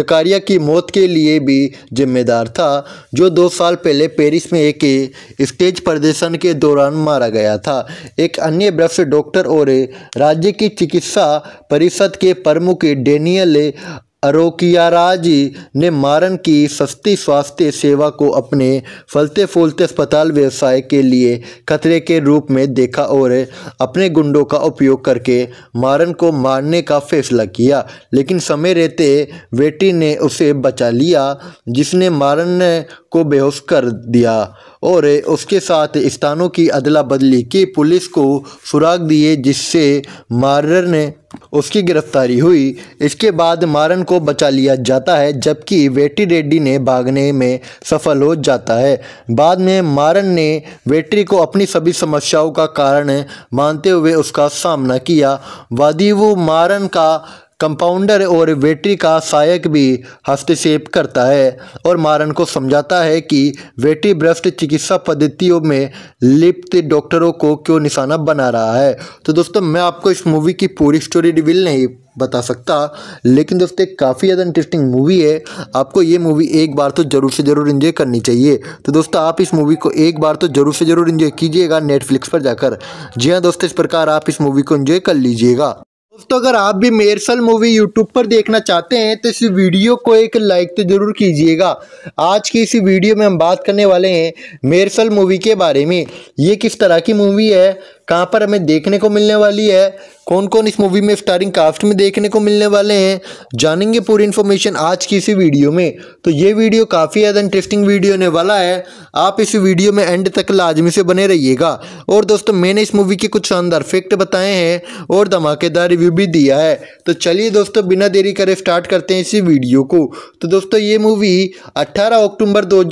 जकारिया की मौत के लिए भी जिम्मेदार था जो दो साल पहले पेरिस में एक स्टेज प्रदर्शन के दौरान मारा गया था एक अन्य वृक्ष डॉक्टर और राज्य की चिकित्सा परिषद के प्रमुख डेनियल अरोकियाराजी ने मारन की सस्ती स्वास्थ्य सेवा को अपने फलते फूलते अस्पताल व्यवसाय के लिए खतरे के रूप में देखा और अपने गुंडों का उपयोग करके मारन को मारने का फैसला किया लेकिन समय रहते वेटी ने उसे बचा लिया जिसने मारन को बेहोश कर दिया और उसके साथ स्थानों की अदला बदली की पुलिस को सुराग दिए जिससे मारर ने उसकी गिरफ्तारी हुई इसके बाद मारन को बचा लिया जाता है जबकि वेटी रेड्डी ने भागने में सफल हो जाता है बाद में मारन ने वेटरी को अपनी सभी समस्याओं का कारण मानते हुए उसका सामना किया वादिवु मारन का कंपाउंडर और वेटरी का सहायक भी हस्तक्षेप करता है और मारन को समझाता है कि वेटरी भ्रष्ट चिकित्सा पद्धतियों में लिप्त डॉक्टरों को क्यों निशाना बना रहा है तो दोस्तों मैं आपको इस मूवी की पूरी स्टोरी रिविल नहीं बता सकता लेकिन दोस्तों काफ़ी ज़्यादा इंटरेस्टिंग मूवी है आपको ये मूवी एक बार तो ज़रूर से ज़रूर इन्जॉय करनी चाहिए तो दोस्तों आप इस मूवी को एक बार तो ज़रूर से ज़रूर इन्जॉय कीजिएगा नेटफ्लिक्स पर जाकर जी हाँ दोस्तों इस प्रकार आप इस मूवी को इन्जॉय कर लीजिएगा दोस्तों अगर आप भी मेरसल मूवी यूट्यूब पर देखना चाहते हैं तो इस वीडियो को एक लाइक तो ज़रूर कीजिएगा आज की इस वीडियो में हम बात करने वाले हैं मेरसल मूवी के बारे में ये किस तरह की मूवी है कहाँ पर हमें देखने को मिलने वाली है कौन कौन इस मूवी में स्टारिंग कास्ट में देखने को मिलने वाले हैं जानेंगे पूरी इन्फॉर्मेशन आज की इसी वीडियो में तो ये वीडियो काफ़ी ज़्यादा इंटरेस्टिंग वीडियो होने वाला है आप इस वीडियो में एंड तक लाजमी से बने रहिएगा और दोस्तों मैंने इस मूवी के कुछ शानदार फैक्ट बताए हैं और धमाकेदार रिव्यू भी दिया है तो चलिए दोस्तों बिना देरी करे स्टार्ट करते हैं इसी वीडियो को तो दोस्तों ये मूवी अट्ठारह अक्टूबर दो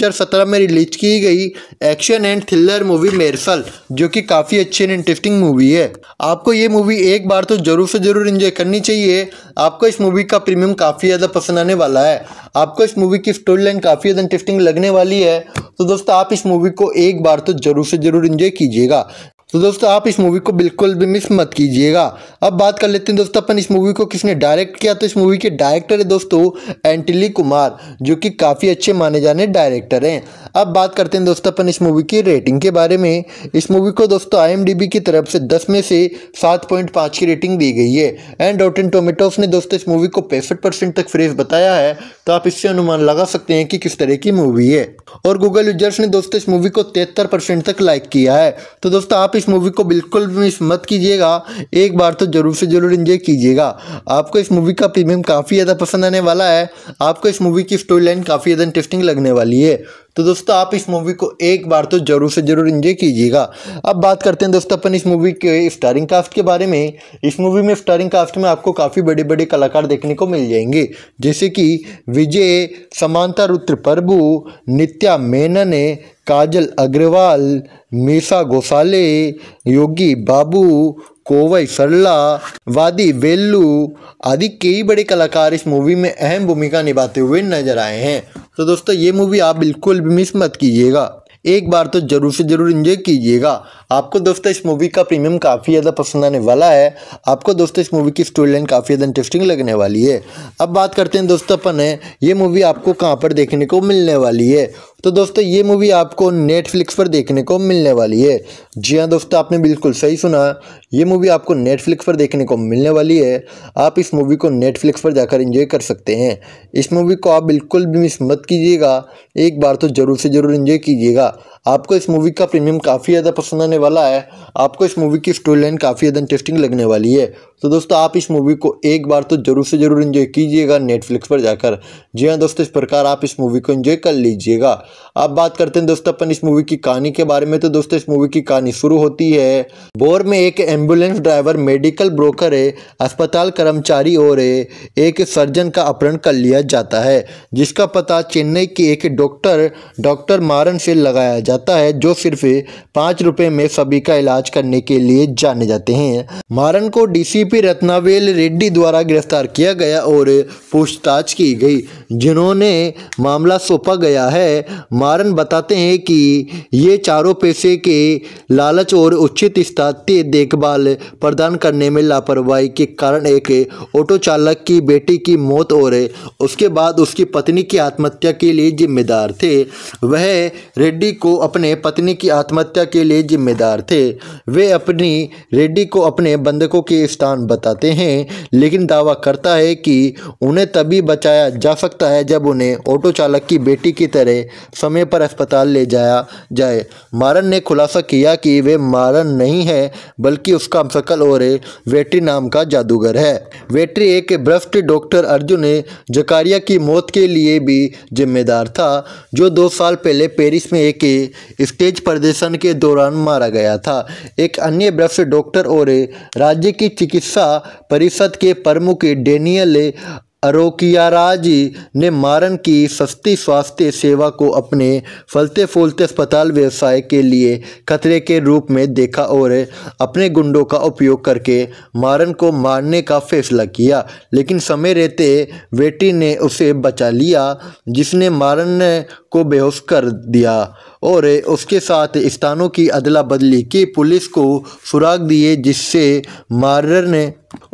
में रिलीज की गई action and thriller movie Mersal जो कि काफ़ी अच्छी एंड इंटरेस्टिंग मूवी है आपको ये मूवी एक एक बार तो ज़रूर से ज़रूर इंजॉय करनी चाहिए आपको इस मूवी का प्रीमियम काफ़ी ज़्यादा पसंद आने वाला है आपको इस मूवी की स्टोरी लाइन काफ़ी ज़्यादा इंटरेस्टिंग लगने वाली है तो दोस्तों आप इस मूवी को एक बार तो ज़रूर से ज़रूर इंजॉय कीजिएगा तो दोस्तों आप इस मूवी को बिल्कुल भी मिस मत कीजिएगा अब बात कर लेते हैं दोस्तों अपन इस मूवी को किसने डायरेक्ट किया तो इस मूवी के डायरेक्टर है दोस्तों एंटिली कुमार जो कि काफ़ी अच्छे माने जाने डायरेक्टर हैं अब बात करते हैं दोस्तों अपन इस मूवी की रेटिंग के बारे में इस मूवी को दोस्तों आई की तरफ से दस में से सात पॉइंट की रेटिंग दी गई है एंड रोटेन टोमेटोस ने दोस्तों इस मूवी को पैंसठ परसेंट तक फ्रेश बताया है तो आप इससे अनुमान लगा सकते हैं कि किस तरह की मूवी है और गूगल यूजर्स ने दोस्तों इस मूवी को तिहत्तर परसेंट तक लाइक किया है तो दोस्तों आप इस मूवी को बिल्कुल मिस मत कीजिएगा एक बार तो ज़रूर से ज़रूर इंजॉय कीजिएगा आपको इस मूवी का प्रीमियम काफ़ी ज़्यादा पसंद आने वाला है आपको इस मूवी की स्टोरी लाइन काफ़ी ज़्यादा इंटरेस्टिंग लगने वाली है तो दोस्तों आप इस मूवी को एक बार तो ज़रूर से ज़रूर इन्जॉय कीजिएगा अब बात करते हैं दोस्तों अपन इस मूवी के स्टारिंग कास्ट के बारे में इस मूवी में स्टारिंग कास्ट में आपको काफ़ी बड़े बड़े कलाकार देखने को मिल जाएंगे जैसे कि विजय समांता रुद्र प्रभु नित्या मेनन काजल अग्रवाल मीसा गोसाले योगी बाबू कोवई सरला वादी वेल्लू आदि कई बड़े कलाकार इस मूवी में अहम भूमिका निभाते हुए नजर आए हैं तो दोस्तों ये मूवी आप बिल्कुल भी मिस मत कीजिएगा एक बार तो ज़रूर से ज़रूर इंजॉय कीजिएगा आपको दोस्तों इस मूवी का प्रीमियम काफ़ी ज़्यादा पसंद आने वाला है आपको दोस्तों इस मूवी की स्टोरी लाइन काफ़ी ज़्यादा इंटरेस्टिंग लगने वाली है अब बात करते हैं दोस्तों अपन है ये मूवी आपको कहाँ पर देखने को मिलने वाली है तो दोस्तों ये मूवी आपको नेटफ्लिक्स पर देखने को मिलने वाली है जी हाँ दोस्तों आपने बिल्कुल सही सुना ये मूवी आपको नेटफ्लिक्स पर देखने को मिलने वाली है आप इस मूवी को नेटफ्लिक्स पर जाकर इंजॉय कर सकते हैं इस मूवी को आप बिल्कुल भी मिस मत कीजिएगा एक बार तो ज़रूर से ज़रूर इन्जॉय कीजिएगा आपको इस मूवी का प्रीमियम काफ़ी ज़्यादा पसंद आने वाला है आपको इस मूवी की स्टोरी लाइन काफ़ी ज़्यादा इंटरेस्टिंग लगने वाली है तो दोस्तों आप इस मूवी को एक बार तो ज़रूर से ज़रूर इन्जॉय कीजिएगा नेटफ्लिक्स पर जाकर जी हाँ दोस्तों इस प्रकार आप इस मूवी को इन्जॉय कर लीजिएगा अब बात करते हैं दोस्तों अपन इस मूवी की कहानी के बारे में तो दोस्तों इस मूवी की कहानी शुरू होती है बोर में एक एम्बुलेंस ड्राइवर मेडिकल ब्रोकर है अस्पताल कर्मचारी और है एक सर्जन का अपहरण कर लिया जाता है जिसका पता चेन्नई के एक डॉक्टर डॉक्टर मारन से लगाया जाता है जो सिर्फ पाँच रुपये में सभी का इलाज करने के लिए जाने जाते हैं मारन को डीसीपी रत्नावेल रेड्डी द्वारा गिरफ्तार किया गया और पूछताछ की गई जिन्होंने मामला सौंपा गया है मारन बताते हैं कि ये चारों पैसे के लालच और उचित स्थातीय देखभाल प्रदान करने में लापरवाही के कारण एक ऑटो चालक की बेटी की मौत और उसके बाद उसकी पत्नी की आत्महत्या के लिए जिम्मेदार थे वह रेड्डी को अपने पत्नी की आत्महत्या के लिए जिम्मेदार थे वे अपनी रेड्डी को अपने बंधकों के स्थान बताते हैं लेकिन दावा करता है कि उन्हें तभी बचाया जा सकता है जब उन्हें ऑटो चालक की बेटी की तरह समय पर अस्पताल ले जाया जाए मारन ने खुलासा किया कि वे मारन नहीं है बल्कि उसका शकल और वेट्री नाम का जादूगर है वेट्री एक भ्रष्ट डॉक्टर अर्जुन जकारिया की मौत के लिए भी जिम्मेदार था जो दो साल पहले पेरिस में एक स्टेज प्रदर्शन के दौरान मारा गया था एक अन्य वृक्ष डॉक्टर और राज्य की चिकित्सा परिषद के प्रमुख डेनियल अरोकियाराजी ने मारन की सस्ती स्वास्थ्य सेवा को अपने फलते फूलते अस्पताल व्यवसाय के लिए खतरे के रूप में देखा और अपने गुंडों का उपयोग करके मारन को मारने का फैसला किया लेकिन समय रहते वेटी ने उसे बचा लिया जिसने मारन को बेहोश कर दिया और उसके साथ स्थानों की अदला बदली की पुलिस को सुराग दिए जिससे मारर ने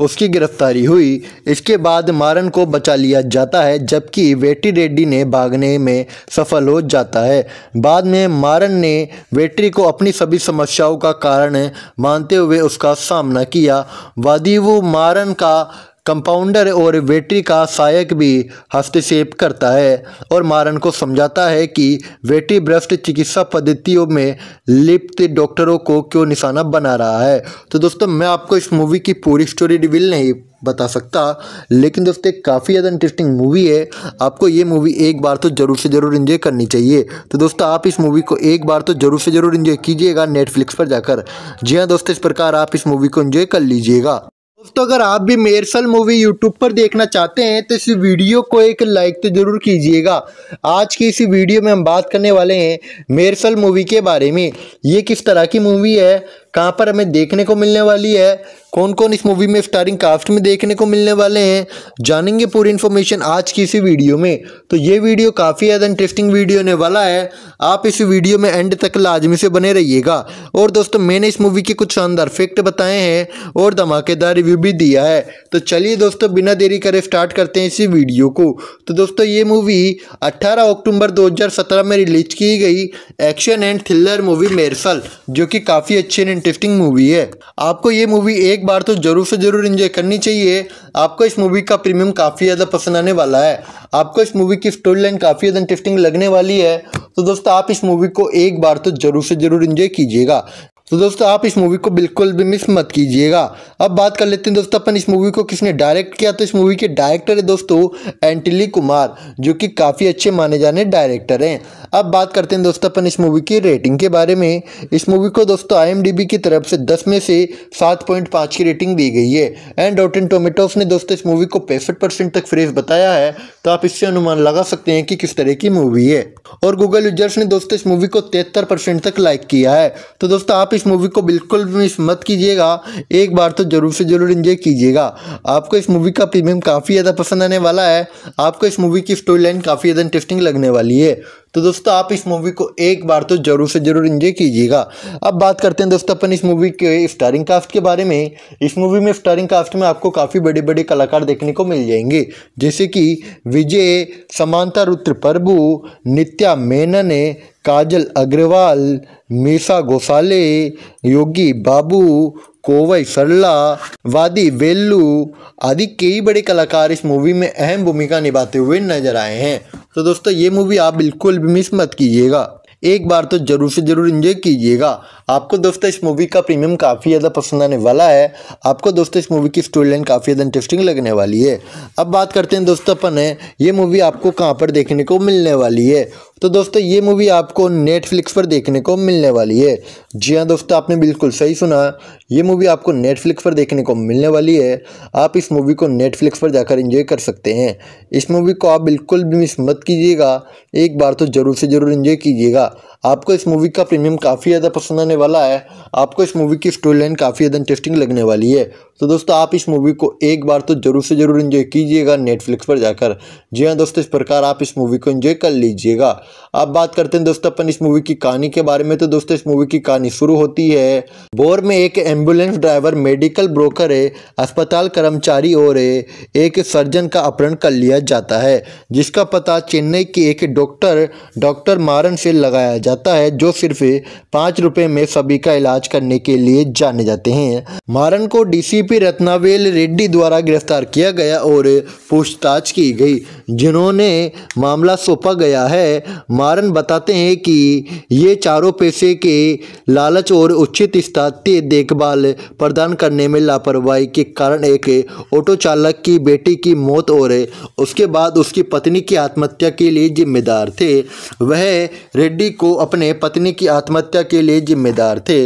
उसकी गिरफ्तारी हुई इसके बाद मारन को बचा लिया जाता है जबकि वेटी रेड्डी ने भागने में सफल हो जाता है बाद में मारन ने वेटरी को अपनी सभी समस्याओं का कारण मानते हुए उसका सामना किया वादीवू मारन का कंपाउंडर और वेटरी का सहायक भी हस्तक्षेप करता है और मारन को समझाता है कि वेटरी भ्रष्ट चिकित्सा पद्धतियों में लिप्त डॉक्टरों को क्यों निशाना बना रहा है तो दोस्तों मैं आपको इस मूवी की पूरी स्टोरी रिविल नहीं बता सकता लेकिन दोस्तों काफ़ी ज़्यादा इंटरेस्टिंग मूवी है आपको ये मूवी एक बार तो ज़रूर से ज़रूर इन्जॉय करनी चाहिए तो दोस्तों आप इस मूवी को एक बार तो ज़रूर से ज़रूर इन्जॉय कीजिएगा नेटफ्लिक्स पर जाकर जी हाँ दोस्तों इस प्रकार आप इस मूवी को इन्जॉय कर लीजिएगा दोस्तों अगर आप भी मेरसल मूवी यूट्यूब पर देखना चाहते हैं तो इस वीडियो को एक लाइक तो ज़रूर कीजिएगा आज की इस वीडियो में हम बात करने वाले हैं मेरसल मूवी के बारे में ये किस तरह की मूवी है कहां पर हमें देखने को मिलने वाली है कौन कौन इस मूवी में स्टारिंग कास्ट में देखने को मिलने वाले हैं जानेंगे पूरी इन्फॉर्मेशन आज की इसी वीडियो में तो ये वीडियो काफ़ी ज़्यादा इंटरेस्टिंग वीडियो होने वाला है आप इस वीडियो में एंड तक लाजमी से बने रहिएगा और दोस्तों मैंने इस मूवी के कुछ शानदार फैक्ट बताए हैं और धमाकेदार रिव्यू भी दिया है तो चलिए दोस्तों बिना देरी करे स्टार्ट करते हैं इसी वीडियो को तो दोस्तों ये मूवी अट्ठारह अक्टूबर दो में रिलीज की गई action and thriller movie Mersal जो कि काफ़ी अच्छी एंड इंटरेस्टिंग मूवी है आपको ये मूवी एक बार तो ज़रूर से ज़रूर इंजॉय करनी चाहिए आपको इस मूवी का प्रीमियम काफ़ी ज़्यादा पसंद आने वाला है आपको इस मूवी की स्टोरी लाइन काफ़ी ज़्यादा इंटरेस्टिंग लगने वाली है तो दोस्तों आप इस मूवी को एक बार तो ज़रूर से ज़रूर इंजॉय कीजिएगा तो दोस्तों आप इस मूवी को बिल्कुल भी मिस मत कीजिएगा अब बात कर लेते हैं दोस्तों अपन इस मूवी को किसने डायरेक्ट किया तो इस मूवी के डायरेक्टर है दोस्तों एंटिली कुमार जो कि काफ़ी अच्छे माने जाने डायरेक्टर हैं अब बात करते हैं दोस्तों अपन इस मूवी की रेटिंग के बारे में इस मूवी को दोस्तों आई की तरफ से दस में से सात की रेटिंग दी गई है एंड एंड टोमेटोस ने दोस्तों इस मूवी को पैंसठ तक फ्रेज बताया है तो आप इससे अनुमान लगा सकते हैं कि किस तरह की मूवी है और गूगल यूजर्स ने दोस्तों इस मूवी को तिहत्तर तक लाइक किया है तो दोस्तों आप इस मूवी को बिल्कुल मिस मत कीजिएगा एक बार तो ज़रूर से ज़रूर इंजॉय कीजिएगा आपको इस मूवी का प्रीमियम काफ़ी ज़्यादा पसंद आने वाला है आपको इस मूवी की स्टोरी लाइन काफ़ी ज़्यादा इंटरेस्टिंग लगने वाली है तो दोस्तों आप इस मूवी को एक बार तो ज़रूर से ज़रूर इंजॉय कीजिएगा अब बात करते हैं दोस्तों अपन इस मूवी के स्टारिंग कास्ट के बारे में इस मूवी में स्टारिंग कास्ट में आपको काफ़ी बड़े बड़े कलाकार देखने को मिल जाएंगे जैसे कि विजय समांता रुद्र प्रभु नित्या मेनन काजल अग्रवाल मीसा गोसाले योगी बाबू कोवई सरला वादी वेल्लू आदि कई बड़े कलाकार इस मूवी में अहम भूमिका निभाते हुए नजर आए हैं तो दोस्तों ये मूवी आप बिल्कुल भी मिस मत कीजिएगा एक बार तो ज़रूर से ज़रूर इन्जॉय कीजिएगा आपको दोस्तों इस मूवी का प्रीमियम काफ़ी ज़्यादा पसंद आने वाला है आपको दोस्तों इस मूवी की स्टोरी लाइन काफ़ी ज़्यादा इंटरेस्टिंग लगने वाली है अब बात करते हैं दोस्तों अपन है ये मूवी आपको कहाँ पर देखने को मिलने वाली है तो दोस्तों ये मूवी आपको नेटफ्लिक्स पर देखने को मिलने वाली है जी हाँ दोस्तों आपने बिल्कुल सही सुना ये मूवी आपको नेटफ्लिक्स पर देखने को मिलने वाली है आप इस मूवी को नेटफ्लिक्स पर जाकर एंजॉय कर सकते हैं इस मूवी को आप बिल्कुल भी मिस मत कीजिएगा एक बार तो ज़रूर से ज़रूर इन्जॉय कीजिएगा आपको इस मूवी का प्रीमियम काफ़ी ज़्यादा पसंद आने वाला है आपको इस मूवी की स्टोरी लाइन काफ़ी ज़्यादा इंटरेस्टिंग लगने वाली है तो दोस्तों आप इस मूवी को एक बार तो ज़रूर से ज़रूर इन्जॉय कीजिएगा नेटफ्लिक्स पर जाकर जी हाँ दोस्तों इस प्रकार आप इस मूवी को इन्जॉय कर लीजिएगा अब बात करते हैं दोस्तों अपन इस मूवी की कहानी के बारे में तो दोस्तों इस मूवी की कहानी शुरू होती है बोर में एक एम्बुलेंस ड्राइवर मेडिकल ब्रोकर है अस्पताल कर्मचारी और है एक सर्जन का अपहरण कर लिया जाता है जिसका पता चेन्नई के एक डॉक्टर डॉक्टर मारन से लगाया जाता है जो सिर्फ पाँच रुपये में सभी का इलाज करने के लिए जाने जाते हैं मारन को डीसीपी रत्नावेल रेड्डी द्वारा गिरफ्तार किया गया और पूछताछ की गई जिन्होंने मामला सौंपा गया है मारन बताते हैं कि ये चारों पैसे के लालच और उचित स्थातीय देखभाल प्रदान करने में लापरवाही के कारण एक ऑटो चालक की बेटी की मौत और उसके बाद उसकी पत्नी की आत्महत्या के लिए जिम्मेदार थे वह रेड्डी को अपने पत्नी की आत्महत्या के लिए जिम्मेदार थे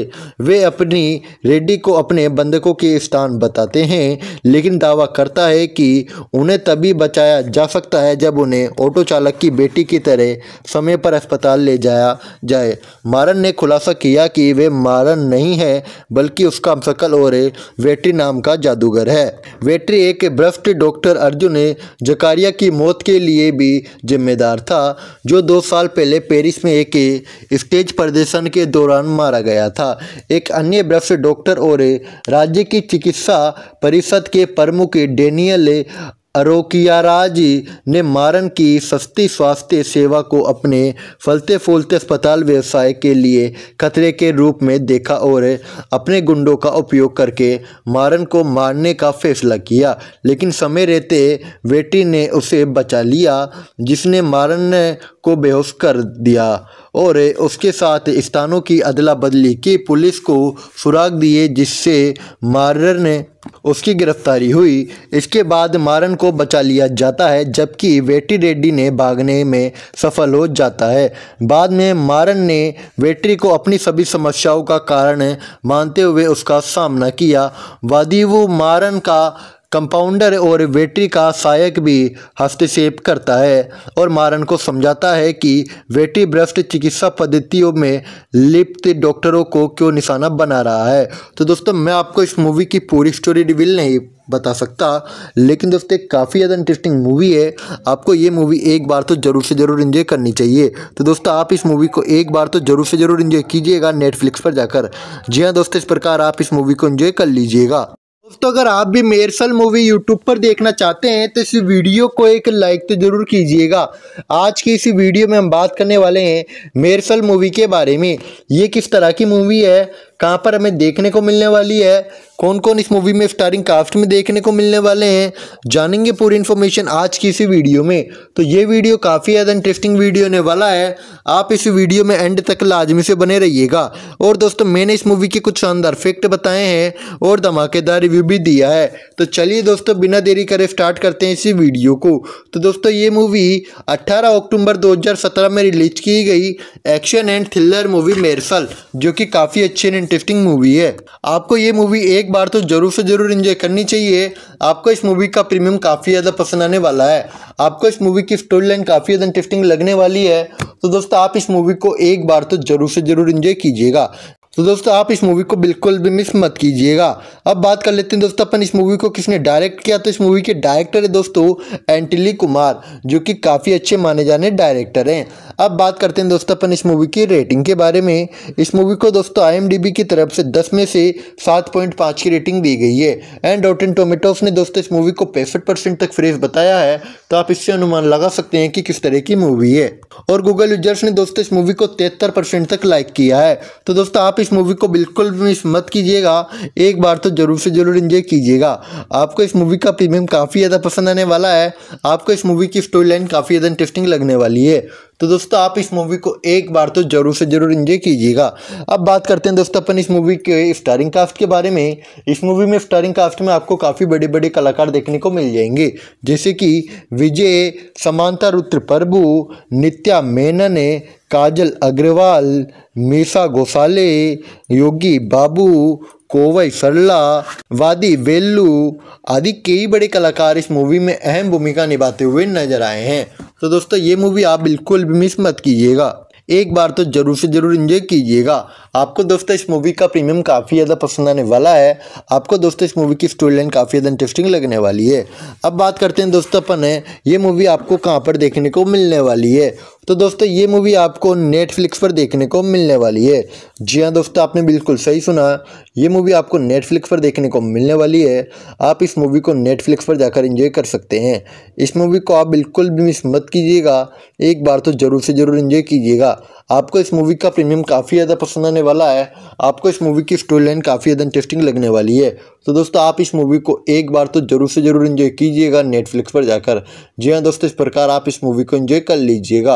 वे अपनी रेड्डी को अपने बंधकों के स्थान बताते हैं लेकिन दावा करता है कि उन्हें तभी बचाया जा सकता है जब उन्हें ऑटो चालक की बेटी की तरह समय पर अस्पताल ले जाया जाए मारन ने खुलासा किया कि वे मारन नहीं है बल्कि उसका शकल और वेट्री नाम का जादूगर है वेट्री एक भ्रष्ट डॉक्टर अर्जुन जकारिया की मौत के लिए भी जिम्मेदार था जो दो साल पहले पेरिस में एक स्टेज प्रदर्शन के दौरान मारा गया था एक अन्य वृक्ष डॉक्टर और राज्य की चिकित्सा परिषद के प्रमुख डेनियल अरोकियाराजी ने मारन की सस्ती स्वास्थ्य सेवा को अपने फलते फूलते अस्पताल व्यवसाय के लिए खतरे के रूप में देखा और अपने गुंडों का उपयोग करके मारन को मारने का फैसला किया लेकिन समय रहते वेटी ने उसे बचा लिया जिसने मारन को बेहोश कर दिया और उसके साथ स्थानों की अदला बदली की पुलिस को सुराग दिए जिससे मारर ने उसकी गिरफ्तारी हुई इसके बाद मारन को बचा लिया जाता है जबकि वेटी रेड्डी ने भागने में सफल हो जाता है बाद में मारन ने वेटरी को अपनी सभी समस्याओं का कारण मानते हुए उसका सामना किया वादिव मारन का कंपाउंडर और वेटरी का सहायक भी हस्तक्षेप करता है और मारन को समझाता है कि वेटरी भ्रष्ट चिकित्सा पद्धतियों में लिप्त डॉक्टरों को क्यों निशाना बना रहा है तो दोस्तों मैं आपको इस मूवी की पूरी स्टोरी रिवील नहीं बता सकता लेकिन दोस्तों काफ़ी ज़्यादा इंटरेस्टिंग मूवी है आपको ये मूवी एक बार तो ज़रूर से ज़रूर इन्जॉय करनी चाहिए तो दोस्तों आप इस मूवी को एक बार तो ज़रूर से ज़रूर इन्जॉय कीजिएगा नेटफ्लिक्स पर जाकर जी हाँ दोस्तों इस प्रकार आप इस मूवी को इन्जॉय कर लीजिएगा तो अगर आप भी मेरसल मूवी यूट्यूब पर देखना चाहते हैं तो इस वीडियो को एक लाइक तो ज़रूर कीजिएगा आज की इस वीडियो में हम बात करने वाले हैं मेरसल मूवी के बारे में ये किस तरह की मूवी है कहाँ पर हमें देखने को मिलने वाली है कौन कौन इस मूवी में स्टारिंग कास्ट में देखने को मिलने वाले हैं जानेंगे पूरी इन्फॉर्मेशन आज की इसी वीडियो में तो ये वीडियो काफ़ी ज़्यादा इंटरेस्टिंग वीडियो होने वाला है आप इस वीडियो में एंड तक लाजमी से बने रहिएगा और दोस्तों मैंने इस मूवी के कुछ शानदार फैक्ट बताए हैं और धमाकेदार रिव्यू भी दिया है तो चलिए दोस्तों बिना देरी करे स्टार्ट करते हैं इसी वीडियो को तो दोस्तों ये मूवी अट्ठारह अक्टूबर दो में रिलीज की गई action and thriller movie Mersal जो कि काफ़ी अच्छे इंटरेस्टिंग मूवी है आपको ये मूवी एक बार तो ज़रूर से ज़रूर इंजॉय करनी चाहिए आपको इस मूवी का प्रीमियम काफ़ी ज़्यादा पसंद आने वाला है आपको इस मूवी की स्टोरी लाइन काफ़ी ज़्यादा इंटरेस्टिंग लगने वाली है तो दोस्तों आप इस मूवी को एक बार तो ज़रूर से ज़रूर इंजॉय कीजिएगा तो दोस्तों आप इस मूवी को बिल्कुल भी मिस मत कीजिएगा अब बात कर लेते हैं दोस्तों अपन इस मूवी को किसने डायरेक्ट किया तो इस मूवी के डायरेक्टर है दोस्तों एंटिली कुमार जो कि काफ़ी अच्छे माने जाने डायरेक्टर हैं अब बात करते हैं दोस्तों अपन इस मूवी की रेटिंग के बारे में इस मूवी को दोस्तों आई की तरफ से दस में से सात की रेटिंग दी गई है एंड रोटन टोमेटोस ने दोस्तों इस मूवी को पैंसठ तक फ्रेश बताया है तो आप इससे अनुमान लगा सकते हैं कि किस तरह की मूवी है और गूगल यूजर्स ने दोस्तों इस मूवी को तिहत्तर तक लाइक किया है तो दोस्तों आप इस मूवी को बिल्कुल भी मिस मत कीजिएगा एक बार तो ज़रूर से ज़रूर इंजॉय कीजिएगा आपको इस मूवी का प्रीमियम काफ़ी ज़्यादा पसंद आने वाला है आपको इस मूवी की स्टोरी लाइन काफ़ी ज़्यादा इंटरेस्टिंग लगने वाली है तो दोस्तों आप इस मूवी को एक बार तो ज़रूर से ज़रूर इंजॉय कीजिएगा अब बात करते हैं दोस्तों अपन इस मूवी के स्टारिंग कास्ट के बारे में इस मूवी में स्टारिंग कास्ट में आपको काफ़ी बड़े बड़े कलाकार देखने को मिल जाएंगे जैसे कि विजय समांता रुद्र प्रभु नित्या मेनन काजल अग्रवाल मीसा गोसाले योगी बाबू कोवई सरला वादी वेल्लू आदि कई बड़े कलाकार इस मूवी में अहम भूमिका निभाते हुए नजर आए हैं तो दोस्तों ये मूवी आप बिल्कुल भी मिस मत कीजिएगा एक बार तो ज़रूर से ज़रूर इंजॉय कीजिएगा आपको दोस्तों इस मूवी का प्रीमियम काफ़ी ज़्यादा पसंद आने वाला है आपको दोस्तों इस मूवी की स्टोरी लाइन काफ़ी ज़्यादा इंटरेस्टिंग लगने वाली है अब बात करते हैं दोस्तों अपन ये मूवी आपको कहाँ पर देखने को मिलने वाली है तो दोस्तों ये मूवी आपको नेटफ्लिक्स पर देखने को मिलने वाली है जी हाँ दोस्तों आपने बिल्कुल सही सुना ये मूवी आपको नेटफ्लिक्स पर देखने को मिलने वाली है आप इस मूवी को नेटफ्लिक्स पर जाकर इंजॉय कर सकते हैं इस मूवी को आप बिल्कुल भी मिस मत कीजिएगा एक बार तो ज़रूर से ज़रूर इंजॉय कीजिएगा आपको इस मूवी का प्रीमियम काफ़ी ज़्यादा पसंद आने वाला है आपको इस मूवी की स्टोरी लाइन काफ़ी ज़्यादा इंटरेस्टिंग लगने वाली है तो दोस्तों आप इस मूवी को एक बार तो ज़रूर से ज़रूर इन्जॉय कीजिएगा नेटफ्लिक्स पर जाकर जी हाँ दोस्तों इस प्रकार आप इस मूवी को इन्जॉय कर लीजिएगा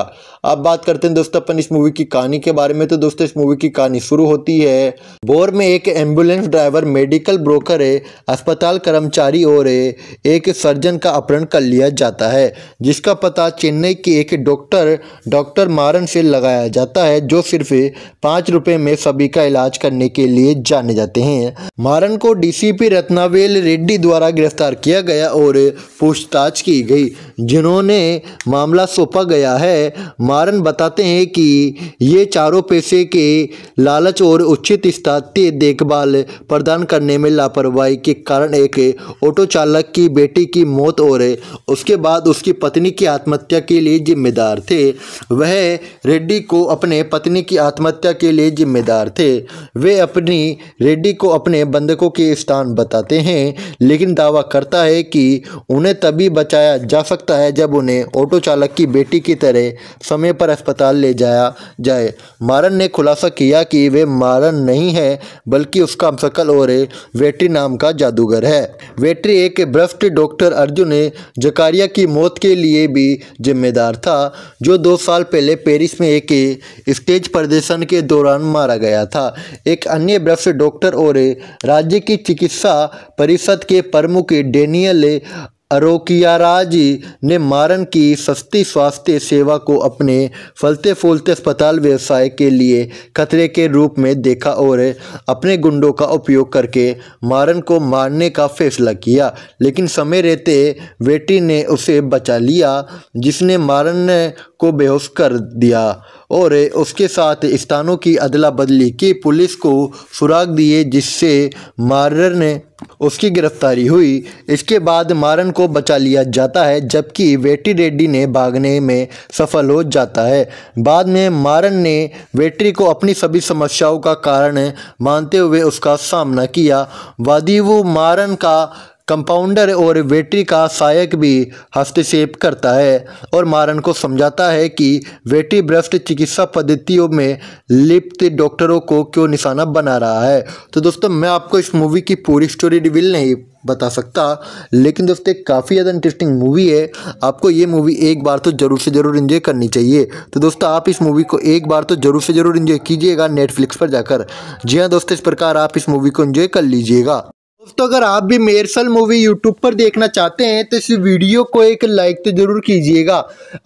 अब बात करते हैं दोस्तों अपन इस मूवी की कहानी के बारे में तो दोस्तों इस मूवी की कहानी शुरू होती है बोर में एक एम्बुलेंस ड्राइवर मेडिकल ब्रोकर है अस्पताल कर्मचारी और है एक सर्जन का अपहरण कर लिया जाता है जिसका पता चेन्नई के एक डॉक्टर डॉक्टर मारन से लगाया जाता जाता है जो सिर्फ पाँच रुपये में सभी का इलाज करने के लिए जाने जाते हैं मारन को डीसीपी रत्नावेल रेड्डी द्वारा गिरफ्तार किया गया और पूछताछ की गई जिन्होंने मामला सौंपा गया है मारन बताते हैं कि ये चारों पैसे के लालच और उचित स्थातीय देखभाल प्रदान करने में लापरवाही के कारण एक ऑटो चालक की बेटी की मौत और उसके बाद उसकी पत्नी की आत्महत्या के लिए जिम्मेदार थे वह रेड्डी को अपने पत्नी की आत्महत्या के लिए जिम्मेदार थे वे अपनी रेड्डी को अपने बंधकों के स्थान बताते हैं लेकिन दावा करता है कि उन्हें तभी बचाया जा सकता है जब उन्हें ऑटो चालक की बेटी की तरह समय पर अस्पताल ले जाया जाए मारन ने खुलासा किया कि वे मारन नहीं है बल्कि उसका शकल और वेट्री नाम का जादूगर है वेट्री एक भ्रष्ट डॉक्टर अर्जुन जकारिया की मौत के लिए भी जिम्मेदार था जो दो साल पहले पेरिस में एक स्टेज प्रदर्शन के दौरान मारा गया था एक अन्य वृक्ष डॉक्टर और राज्य की चिकित्सा परिषद के प्रमुख डेनियल अरोकियाराजी ने मारन की सस्ती स्वास्थ्य सेवा को अपने फलते फूलते अस्पताल व्यवसाय के लिए खतरे के रूप में देखा और अपने गुंडों का उपयोग करके मारन को मारने का फैसला किया लेकिन समय रहते वेटी ने उसे बचा लिया जिसने मारन को बेहोश कर दिया और उसके साथ स्थानों की अदला बदली की पुलिस को सुराग दिए जिससे मारर ने उसकी गिरफ्तारी हुई इसके बाद मारन को बचा लिया जाता है जबकि वेटी रेड्डी ने भागने में सफल हो जाता है बाद में मारन ने वेटरी को अपनी सभी समस्याओं का कारण मानते हुए उसका सामना किया वादिवु मारन का कंपाउंडर और वेटरी का सहायक भी हस्तक्षेप करता है और मारन को समझाता है कि वेटरी भ्रष्ट चिकित्सा पद्धतियों में लिप्त डॉक्टरों को क्यों निशाना बना रहा है तो दोस्तों मैं आपको इस मूवी की पूरी स्टोरी रिविल नहीं बता सकता लेकिन दोस्तों काफ़ी ज़्यादा इंटरेस्टिंग मूवी है आपको ये मूवी एक बार तो ज़रूर से ज़रूर इन्जॉय करनी चाहिए तो दोस्तों आप इस मूवी को एक बार तो ज़रूर से ज़रूर इन्जॉय कीजिएगा नेटफ्लिक्स पर जाकर जी हाँ दोस्तों इस प्रकार आप इस मूवी को इन्जॉय कर लीजिएगा दोस्तों अगर आप भी मेरसल मूवी यूट्यूब पर देखना चाहते हैं तो इस वीडियो को एक लाइक तो ज़रूर कीजिएगा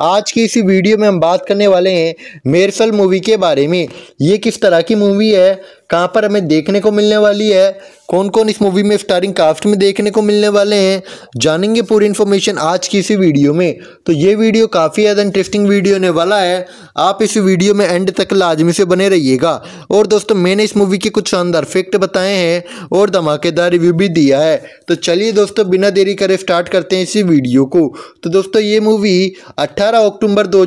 आज की इस वीडियो में हम बात करने वाले हैं मेरसल मूवी के बारे में ये किस तरह की मूवी है कहाँ पर हमें देखने को मिलने वाली है कौन कौन इस मूवी में स्टारिंग कास्ट में देखने को मिलने वाले हैं जानेंगे पूरी इन्फॉर्मेशन आज की इसी वीडियो में तो ये वीडियो काफ़ी ज़्यादा इंटरेस्टिंग वीडियो होने वाला है आप इस वीडियो में एंड तक लाजमी से बने रहिएगा और दोस्तों मैंने इस मूवी के कुछ शानदार फैक्ट बताए हैं और धमाकेदार रिव्यू भी दिया है तो चलिए दोस्तों बिना देरी करे स्टार्ट करते हैं इसी वीडियो को तो दोस्तों ये मूवी अट्ठारह अक्टूबर दो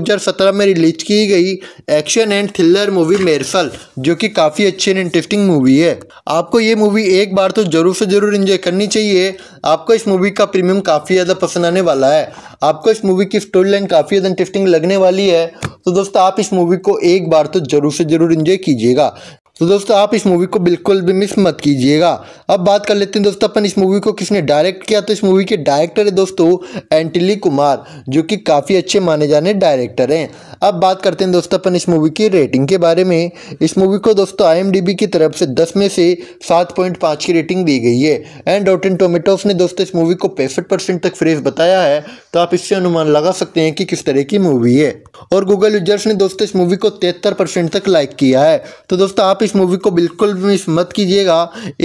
में रिलीज की गई action and thriller movie Mersal जो कि काफ़ी अच्छी एंड इंटरेस्टिंग मूवी है आपको ये मूवी एक एक बार तो ज़रूर से ज़रूर इंजॉय करनी चाहिए आपको इस मूवी का प्रीमियम काफ़ी ज़्यादा पसंद आने वाला है आपको इस मूवी की स्टोरी लाइन काफ़ी ज़्यादा इंटरेस्टिंग लगने वाली है तो दोस्तों आप इस मूवी को एक बार तो ज़रूर से ज़रूर इंजॉय कीजिएगा तो दोस्तों आप इस मूवी को बिल्कुल भी मिस मत कीजिएगा अब बात कर लेते हैं दोस्तों अपन इस मूवी को किसने डायरेक्ट किया तो इस मूवी के डायरेक्टर है दोस्तों एंटिली कुमार जो कि काफ़ी अच्छे माने जाने डायरेक्टर हैं अब बात करते हैं दोस्तों अपन इस मूवी की रेटिंग के बारे में इस मूवी को दोस्तों आई की तरफ से दस में से सात की रेटिंग दी गई है एंड रोटन टोमेटोस ने दोस्तों इस मूवी को पैंसठ तक फ्रेश बताया है तो आप इससे अनुमान लगा सकते हैं कि किस तरह की मूवी है और गूगल यूजर्स ने दोस्तों इस मूवी को तिहत्तर तक लाइक किया है तो दोस्तों आप इस इस मूवी को बिल्कुल मिस मत कीजिएगा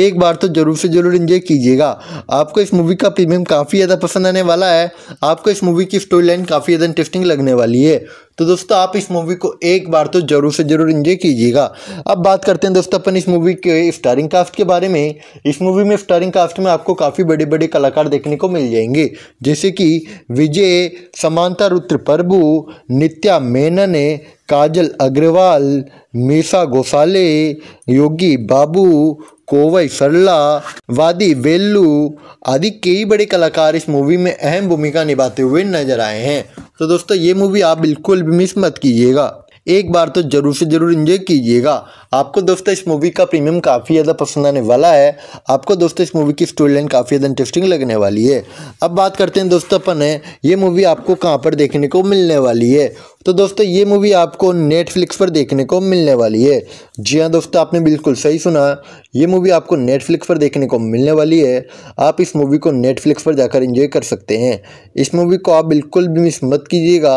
एक बार तो ज़रूर से ज़रूर इंजॉय कीजिएगा आपको इस मूवी का प्रीमियम काफ़ी ज़्यादा पसंद आने वाला है आपको इस मूवी की स्टोरी लाइन काफ़ी ज़्यादा इंटरेस्टिंग लगने वाली है तो दोस्तों आप इस मूवी को एक बार तो ज़रूर से ज़रूर इंजॉय कीजिएगा अब बात करते हैं दोस्तों अपन इस मूवी के स्टारिंग कास्ट के बारे में इस मूवी में स्टारिंग कास्ट में आपको काफ़ी बड़े बड़े कलाकार देखने को मिल जाएंगे जैसे कि विजय समांता रुद्र प्रभु नित्या मेनन काजल अग्रवाल मीसा गोसाले योगी बाबू कोवई सरला वादी वेल्लू आदि कई बड़े कलाकार इस मूवी में अहम भूमिका निभाते हुए नजर आए हैं तो दोस्तों ये मूवी आप बिल्कुल भी मिस मत कीजिएगा एक बार तो ज़रूर से ज़रूर इंजॉय कीजिएगा आपको दोस्तों इस मूवी का प्रीमियम काफ़ी ज़्यादा पसंद आने वाला है आपको दोस्तों इस मूवी की स्टोरी लाइन काफ़ी ज़्यादा इंटरेस्टिंग लगने वाली है अब बात करते हैं दोस्तों अपन ये मूवी आपको कहाँ पर देखने को मिलने वाली है तो दोस्तों ये मूवी आपको नेटफ्लिक्स पर देखने को मिलने वाली है जी हाँ दोस्तों आपने बिल्कुल सही सुना ये मूवी आपको नेटफ्लिक्स पर देखने को मिलने वाली है आप इस मूवी को नेटफ्लिक्स पर जाकर इंजॉय कर सकते हैं इस मूवी को आप बिल्कुल भी मिस मत कीजिएगा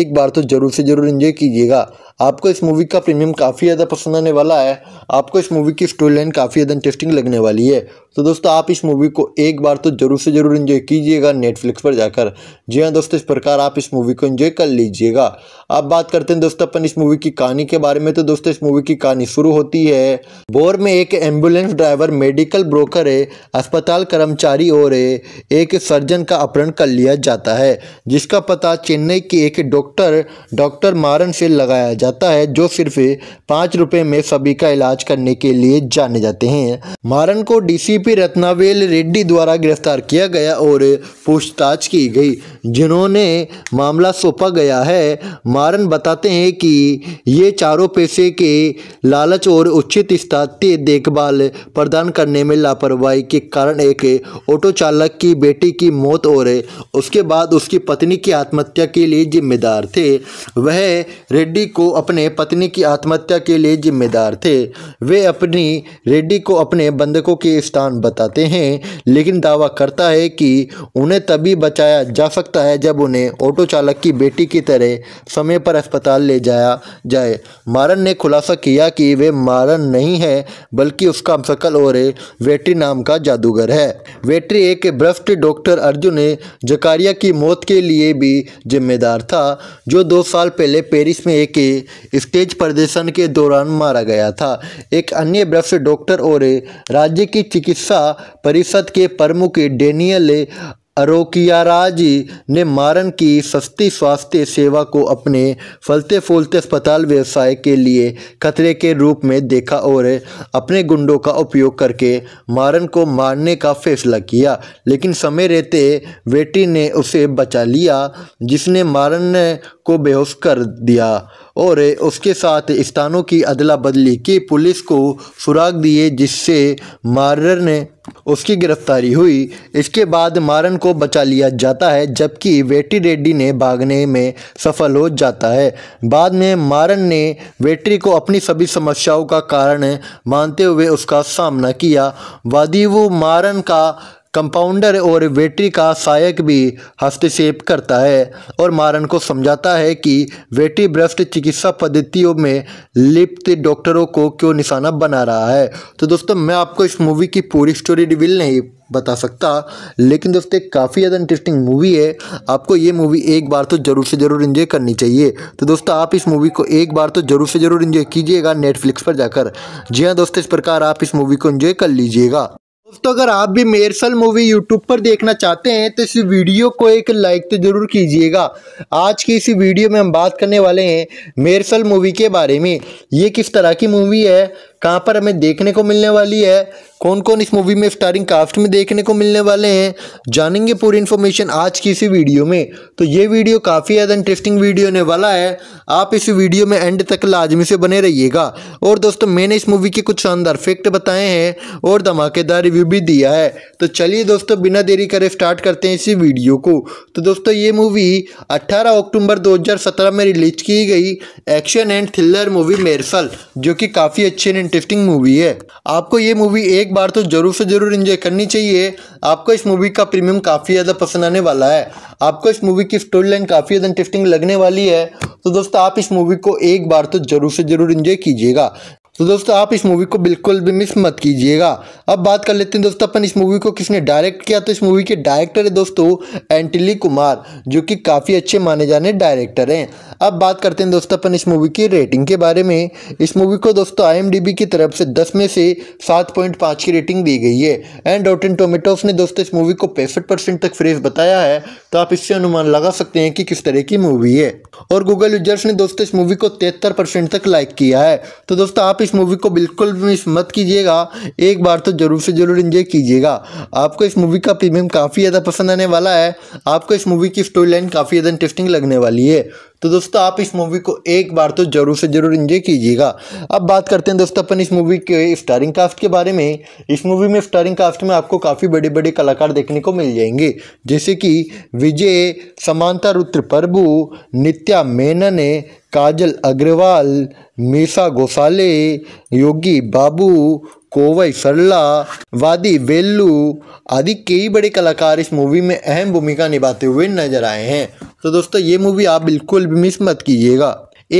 एक बार तो ज़रूर से ज़रूर इन्जॉय कीजिएगा आपको इस मूवी का प्रीमियम काफ़ी ज़्यादा पसंद आने वाला है आपको इस मूवी की स्टोरी लाइन काफ़ी ज़्यादा इंटरेस्टिंग लगने वाली है तो दोस्तों आप इस मूवी को एक बार तो ज़रूर से ज़रूर इन्जॉय कीजिएगा नेटफ्लिक्स पर जाकर जी हाँ दोस्तों इस प्रकार आप इस मूवी को इन्जॉय कर लीजिएगा अब बात करते हैं दोस्तों अपन इस मूवी की कहानी के बारे में तो दोस्तों इस मूवी की कहानी शुरू होती है बोर में एक एम्बुलेंस ड्राइवर मेडिकल ब्रोकर है अस्पताल कर्मचारी और एक सर्जन का अपहरण कर लिया जाता है जिसका पता चेन्नई के एक डॉक्टर डॉक्टर मारन से लगाया जाता जाता है जो सिर्फ पाँच रुपए में सभी का इलाज करने के लिए जाने जाते हैं मारन को डीसीपी रत्नावेल रेड्डी द्वारा गिरफ्तार किया गया और पूछताछ की गई जिन्होंने मामला सौंपा गया है मारन बताते हैं कि ये चारों पैसे के लालच और उचित स्थातीय देखभाल प्रदान करने में लापरवाही के कारण एक ऑटो चालक की बेटी की मौत और उसके बाद उसकी पत्नी की आत्महत्या के लिए जिम्मेदार थे वह रेड्डी को अपने पत्नी की आत्महत्या के लिए जिम्मेदार थे वे अपनी रेड्डी को अपने बंधकों के स्थान बताते हैं लेकिन दावा करता है कि उन्हें तभी बचाया जा सकता है जब उन्हें ऑटो चालक की बेटी की तरह समय पर अस्पताल ले जाया जाए मारन ने खुलासा किया कि वे मारन नहीं है बल्कि उसका शकल और वेट्री नाम का जादूगर है वेट्री एक भ्रष्ट डॉक्टर अर्जुन जकारिया की मौत के लिए भी जिम्मेदार था जो दो साल पहले पेरिस में एक स्टेज प्रदर्शन के दौरान मारा गया था एक अन्य वृक्ष डॉक्टर और राज्य की चिकित्सा परिषद के प्रमुख डेनियल अरोकियाराजी ने मारन की सस्ती स्वास्थ्य सेवा को अपने फलते फूलते अस्पताल व्यवसाय के लिए खतरे के रूप में देखा और अपने गुंडों का उपयोग करके मारन को मारने का फैसला किया लेकिन समय रहते वेटी ने उसे बचा लिया जिसने मारन को बेहोश कर दिया और उसके साथ स्थानों की अदला बदली की पुलिस को सुराग दिए जिससे मारर ने उसकी गिरफ्तारी हुई इसके बाद मारन को बचा लिया जाता है जबकि वेटी रेड्डी ने भागने में सफल हो जाता है बाद में मारन ने वेटरी को अपनी सभी समस्याओं का कारण मानते हुए उसका सामना किया वादिवु मारन का कंपाउंडर और वेटरी का सहायक भी हस्तक्षेप करता है और मारन को समझाता है कि वेटरी भ्रष्ट चिकित्सा पद्धतियों में लिप्त डॉक्टरों को क्यों निशाना बना रहा है तो दोस्तों मैं आपको इस मूवी की पूरी स्टोरी डिविल नहीं बता सकता लेकिन दोस्तों काफ़ी ज़्यादा इंटरेस्टिंग मूवी है आपको ये मूवी एक बार तो ज़रूर से ज़रूर इन्जॉय करनी चाहिए तो दोस्तों आप इस मूवी को एक बार तो ज़रूर से ज़रूर इन्जॉय कीजिएगा नेटफ्लिक्स पर जाकर जी हाँ दोस्तों इस प्रकार आप इस मूवी को इन्जॉय कर लीजिएगा दोस्तों अगर आप भी मेरसल मूवी यूट्यूब पर देखना चाहते हैं तो इस वीडियो को एक लाइक तो ज़रूर कीजिएगा आज की इस वीडियो में हम बात करने वाले हैं मेरसल मूवी के बारे में ये किस तरह की मूवी है कहाँ पर हमें देखने को मिलने वाली है कौन कौन इस मूवी में स्टारिंग कास्ट में देखने को मिलने वाले हैं जानेंगे पूरी इन्फॉर्मेशन आज की इसी वीडियो में तो ये वीडियो काफ़ी ज़्यादा इंटरेस्टिंग वीडियो होने वाला है आप इस वीडियो में एंड तक लाजमी से बने रहिएगा और दोस्तों मैंने इस मूवी के कुछ शानदार फैक्ट बताए हैं और धमाकेदार रिव्यू भी दिया है तो चलिए दोस्तों बिना देरी करे स्टार्ट करते हैं इसी वीडियो को तो दोस्तों ये मूवी अट्ठारह अक्टूबर दो में रिलीज की गई action and thriller movie Mersal जो कि काफ़ी अच्छी एंड इंटरेस्टिंग मूवी है आपको ये मूवी एक एक बार तो ज़रूर से ज़रूर इंजॉय करनी चाहिए आपको इस मूवी का प्रीमियम काफ़ी ज़्यादा पसंद आने वाला है आपको इस मूवी की स्टोरी लाइन काफ़ी ज़्यादा इंटरेस्टिंग लगने वाली है तो दोस्तों आप इस मूवी को एक बार तो ज़रूर से ज़रूर इंजॉय कीजिएगा तो दोस्तों आप इस मूवी को बिल्कुल भी मिस मत कीजिएगा अब बात कर लेते हैं दोस्तों अपन इस मूवी को किसने डायरेक्ट किया तो इस मूवी के डायरेक्टर है दोस्तों एंटिली कुमार जो कि काफ़ी अच्छे माने जाने डायरेक्टर हैं अब बात करते हैं दोस्तों अपन इस मूवी की रेटिंग के बारे में इस मूवी को दोस्तों आई की तरफ से दस में से सात की रेटिंग दी गई है एंड रोटन टोमेटोस ने दोस्तों इस मूवी को पैंसठ तक फ्रेश बताया है तो आप इससे अनुमान लगा सकते हैं कि किस तरह की मूवी है और गूगल यूजर्स ने दोस्तों इस मूवी को तिहत्तर परसेंट तक लाइक किया है तो दोस्तों आप इस मूवी को बिल्कुल मिस मत कीजिएगा एक बार तो ज़रूर से ज़रूर इन्जॉय कीजिएगा आपको इस मूवी का प्रीमियम काफ़ी ज़्यादा पसंद आने वाला है आपको इस मूवी की स्टोरी लाइन काफ़ी ज़्यादा इंटरेस्टिंग लगने वाली है तो दोस्तों आप इस मूवी को एक बार तो जरूर से जरूर इंजॉय कीजिएगा अब बात करते हैं दोस्तों अपन इस मूवी के स्टारिंग कास्ट के बारे में इस मूवी में स्टारिंग कास्ट में आपको काफ़ी बड़े बड़े कलाकार देखने को मिल जाएंगे जैसे कि विजय समांता रुद्र प्रभु नित्या मेनन काजल अग्रवाल मीसा गोसाले योगी बाबू कोवई सरला वादी वेल्लू आदि कई बड़े कलाकार इस मूवी में अहम भूमिका निभाते हुए नजर आए हैं तो दोस्तों ये मूवी आप बिल्कुल भी मिस मत कीजिएगा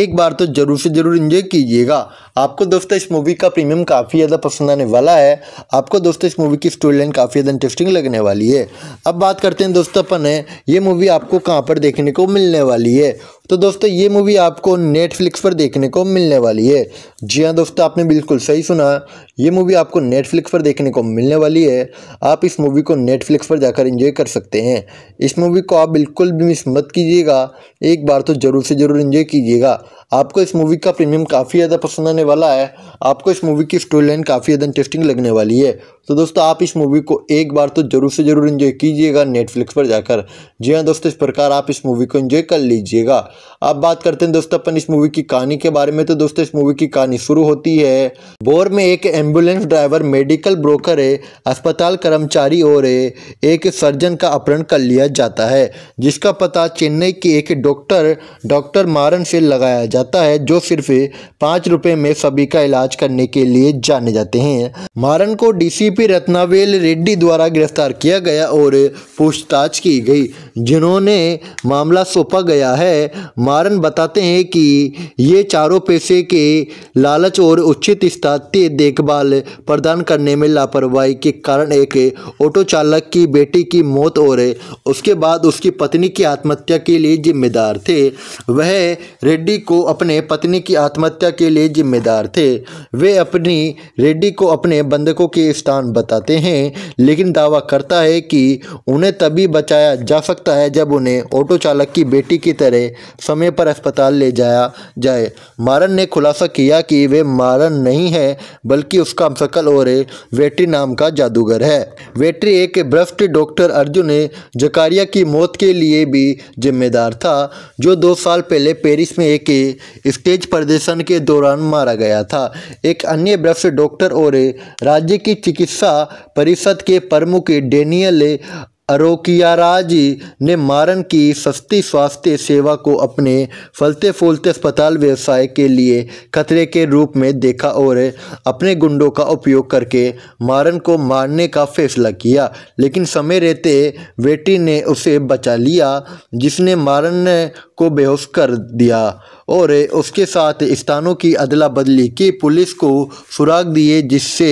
एक बार तो ज़रूर से ज़रूर इंजॉय कीजिएगा आपको दोस्तों इस मूवी का प्रीमियम काफ़ी ज़्यादा पसंद आने वाला है आपको दोस्तों इस मूवी की स्टोरी लाइन काफ़ी ज़्यादा इंटरेस्टिंग लगने वाली है अब बात करते हैं दोस्तों अपन है ये मूवी आपको कहाँ पर देखने को मिलने वाली है तो दोस्तों ये मूवी आपको नेटफ्लिक्स पर देखने को मिलने वाली है जी हाँ दोस्तों आपने बिल्कुल सही सुना ये मूवी आपको नेटफ्लिक्स पर देखने को मिलने वाली है आप इस मूवी को नेटफ्लिक्स पर जाकर एंजॉय कर सकते हैं इस मूवी को आप बिल्कुल भी मिस मत कीजिएगा एक बार तो ज़रूर से ज़रूर इन्जॉय कीजिएगा आपको इस मूवी का प्रीमियम काफ़ी ज़्यादा पसंद आने वाला है आपको इस मूवी की स्टोरी लाइन काफ़ी ज़्यादा इंटरेस्टिंग लगने वाली है तो दोस्तों आप इस मूवी को एक बार तो ज़रूर से ज़रूर इन्जॉय कीजिएगा नेटफ्लिक्स पर जाकर जी हाँ दोस्तों इस प्रकार आप इस मूवी को इन्जॉय कर लीजिएगा अब बात करते हैं दोस्तों अपन इस मूवी की कहानी के बारे में तो दोस्तों इस मूवी की कहानी शुरू होती है बोर में एक एम्बुलेंस ड्राइवर मेडिकल ब्रोकर है अस्पताल कर्मचारी और है एक सर्जन का अपहरण कर लिया जाता है जिसका पता चेन्नई के एक डॉक्टर डॉक्टर मारन से लगाया जाता है जो सिर्फ पाँच रुपये में में सभी का इलाज करने के लिए जाने जाते हैं मारन को डीसीपी रत्नावेल रेड्डी द्वारा गिरफ्तार किया गया और पूछताछ की गई जिन्होंने मामला सौंपा गया है मारन बताते हैं कि ये चारों पैसे के लालच और उचित स्थातीय देखभाल प्रदान करने में लापरवाही के कारण एक ऑटो चालक की बेटी की मौत और उसके बाद उसकी पत्नी की आत्महत्या के लिए जिम्मेदार थे वह रेड्डी को अपने पत्नी की आत्महत्या के लिए जिम्मेदार जिम्मेदार थे वे अपनी रेड्डी को अपने बंधकों के स्थान बताते हैं लेकिन दावा करता है कि उन्हें तभी बचाया जा सकता है जब उन्हें ऑटो चालक की बेटी की तरह समय पर अस्पताल ले जाया जाए मारन ने खुलासा किया कि वे मारन नहीं है बल्कि उसका शकल और वेट्री नाम का जादूगर है वेट्री एक भ्रष्ट डॉक्टर अर्जुन जकारिया की मौत के लिए भी जिम्मेदार था जो दो साल पहले पेरिस में एक स्टेज प्रदर्शन के दौरान मारा मारा गया था एक अन्य ब्रफ्स डॉक्टर और राज्य की चिकित्सा परिषद के प्रमुख डेनियल अरोकियाराजी ने मारन की सस्ती स्वास्थ्य सेवा को अपने फलते फूलते अस्पताल व्यवसाय के लिए खतरे के रूप में देखा और अपने गुंडों का उपयोग करके मारन को मारने का फैसला किया लेकिन समय रहते वेटी ने उसे बचा लिया जिसने मारन को बेहोश कर दिया और उसके साथ स्थानों की अदला बदली की पुलिस को सुराग दिए जिससे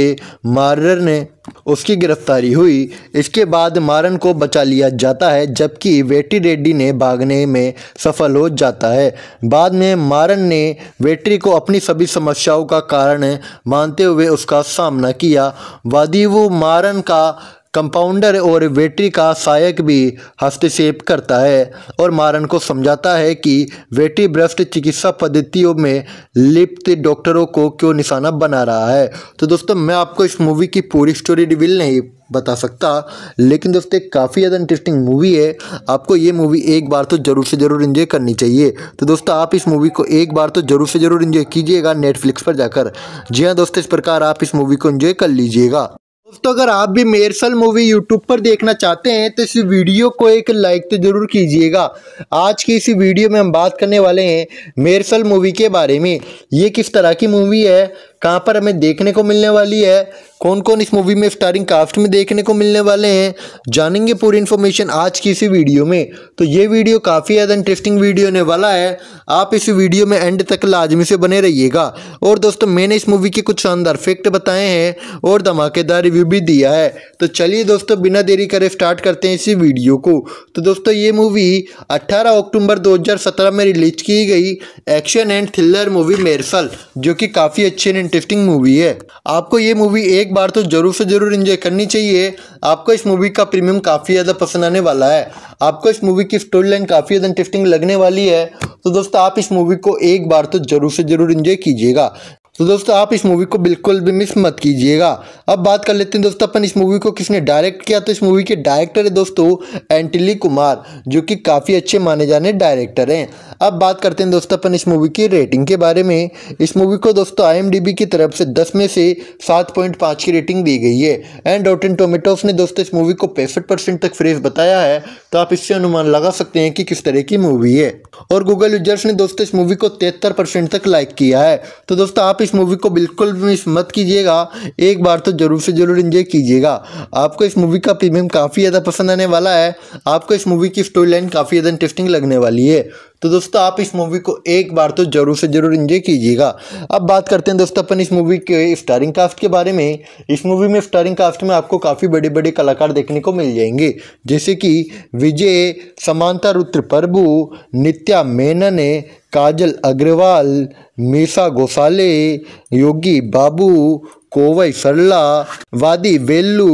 मारर ने उसकी गिरफ्तारी हुई इसके बाद मारन को बचा लिया जाता है जबकि वेटी रेड्डी ने भागने में सफल हो जाता है बाद में मारन ने वेटरी को अपनी सभी समस्याओं का कारण मानते हुए उसका सामना किया वादीवू मारन का कंपाउंडर और वेटरी का सहायक भी हस्तक्षेप करता है और मारन को समझाता है कि वेटरी भ्रष्ट चिकित्सा पद्धतियों में लिप्त डॉक्टरों को क्यों निशाना बना रहा है तो दोस्तों मैं आपको इस मूवी की पूरी स्टोरी रिविल नहीं बता सकता लेकिन दोस्तों काफ़ी ज़्यादा इंटरेस्टिंग मूवी है आपको ये मूवी एक बार तो ज़रूर से ज़रूर इन्जॉय करनी चाहिए तो दोस्तों आप इस मूवी को एक बार तो ज़रूर से ज़रूर इन्जॉय कीजिएगा नेटफ्लिक्स पर जाकर जी हाँ दोस्तों इस प्रकार आप इस मूवी को इन्जॉय कर लीजिएगा दोस्तों अगर आप भी मेरसल मूवी यूट्यूब पर देखना चाहते हैं तो इस वीडियो को एक लाइक तो ज़रूर कीजिएगा आज की इसी वीडियो में हम बात करने वाले हैं मेरसल मूवी के बारे में ये किस तरह की मूवी है कहाँ पर हमें देखने को मिलने वाली है कौन कौन इस मूवी में स्टारिंग कास्ट में देखने को मिलने वाले हैं जानेंगे पूरी इन्फॉर्मेशन आज की इसी वीडियो में तो ये वीडियो काफ़ी ज़्यादा इंटरेस्टिंग वीडियो होने वाला है आप इस वीडियो में एंड तक लाजमी से बने रहिएगा और दोस्तों मैंने इस मूवी के कुछ शानदार फैक्ट बताए हैं और धमाकेदार रिव्यू भी दिया है तो चलिए दोस्तों बिना देरी करे स्टार्ट करते हैं इसी वीडियो को तो दोस्तों ये मूवी अट्ठारह अक्टूबर दो में रिलीज की गई action and thriller movie Mersal जो कि काफ़ी अच्छी एंड इंटरेस्टिंग मूवी है आपको ये मूवी एक एक बार तो ज़रूर से ज़रूर इंजॉय करनी चाहिए आपको इस मूवी का प्रीमियम काफ़ी ज़्यादा पसंद आने वाला है आपको इस मूवी की स्टोरी लाइन काफ़ी ज़्यादा इंटरेस्टिंग लगने वाली है तो दोस्तों आप इस मूवी को एक बार तो ज़रूर से ज़रूर इंजॉय कीजिएगा तो दोस्तों आप इस मूवी को बिल्कुल भी मिस मत कीजिएगा अब बात कर लेते हैं दोस्तों अपन इस मूवी को किसने डायरेक्ट किया तो इस मूवी के डायरेक्टर है दोस्तों एंटिली कुमार जो कि काफ़ी अच्छे माने जाने डायरेक्टर हैं अब बात करते हैं दोस्तों अपन इस मूवी की रेटिंग के बारे में इस मूवी को दोस्तों आई की तरफ से दस में से सात पॉइंट पाँच की रेटिंग दी गई है एंड रोटेन टोमेटोस ने दोस्तों इस मूवी को पैंसठ परसेंट तक फ्रेश बताया है तो आप इससे अनुमान लगा सकते हैं कि किस तरह की मूवी है और गूगल यूजर्स ने दोस्तों इस मूवी को तिहत्तर परसेंट तक लाइक किया है तो दोस्तों आप इस मूवी को बिल्कुल मिस मत कीजिएगा एक बार तो ज़रूर से ज़रूर इंजॉय कीजिएगा आपको इस मूवी का प्रीमियम काफ़ी ज़्यादा पसंद आने वाला है आपको इस मूवी की स्टोरी लाइन काफ़ी ज़्यादा इंटरेस्टिंग लगने वाली है तो दोस्तों आप इस मूवी को एक बार तो ज़रूर से ज़रूर इन्जॉय कीजिएगा अब बात करते हैं दोस्तों अपन इस मूवी के स्टारिंग कास्ट के बारे में इस मूवी में स्टारिंग कास्ट में आपको काफ़ी बड़े बड़े कलाकार देखने को मिल जाएंगे जैसे कि विजय समांता रुद्र प्रभु नित्या मेनन काजल अग्रवाल मीसा गोसाले योगी बाबू कोवई सरला वादी वेल्लू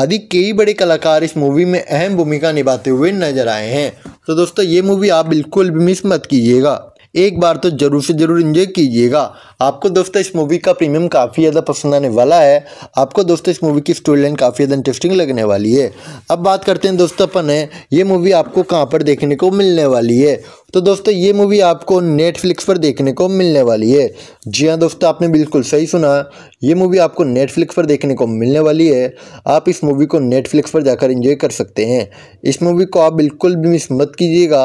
आदि कई बड़े कलाकार इस मूवी में अहम भूमिका निभाते हुए नजर आए हैं तो दोस्तों ये मूवी आप बिल्कुल भी मिस मत कीजिएगा एक बार तो ज़रूर से ज़रूर इंजॉय कीजिएगा आपको दोस्तों इस मूवी का प्रीमियम काफ़ी ज़्यादा पसंद आने वाला है आपको दोस्तों इस मूवी की स्टोरी लाइन काफ़ी ज़्यादा इंटरेस्टिंग लगने वाली है अब बात करते हैं दोस्तों अपन है ये मूवी आपको कहाँ पर देखने को मिलने वाली है तो दोस्तों ये मूवी आपको नेटफ्लिक्स पर देखने को मिलने वाली है जी हाँ दोस्तों आपने बिल्कुल सही सुना ये मूवी आपको नेटफ्लिक्स पर देखने को मिलने वाली है आप इस मूवी को नेटफ्लिक्स पर जाकर इंजॉय कर सकते हैं इस मूवी को आप बिल्कुल भी मिस मत कीजिएगा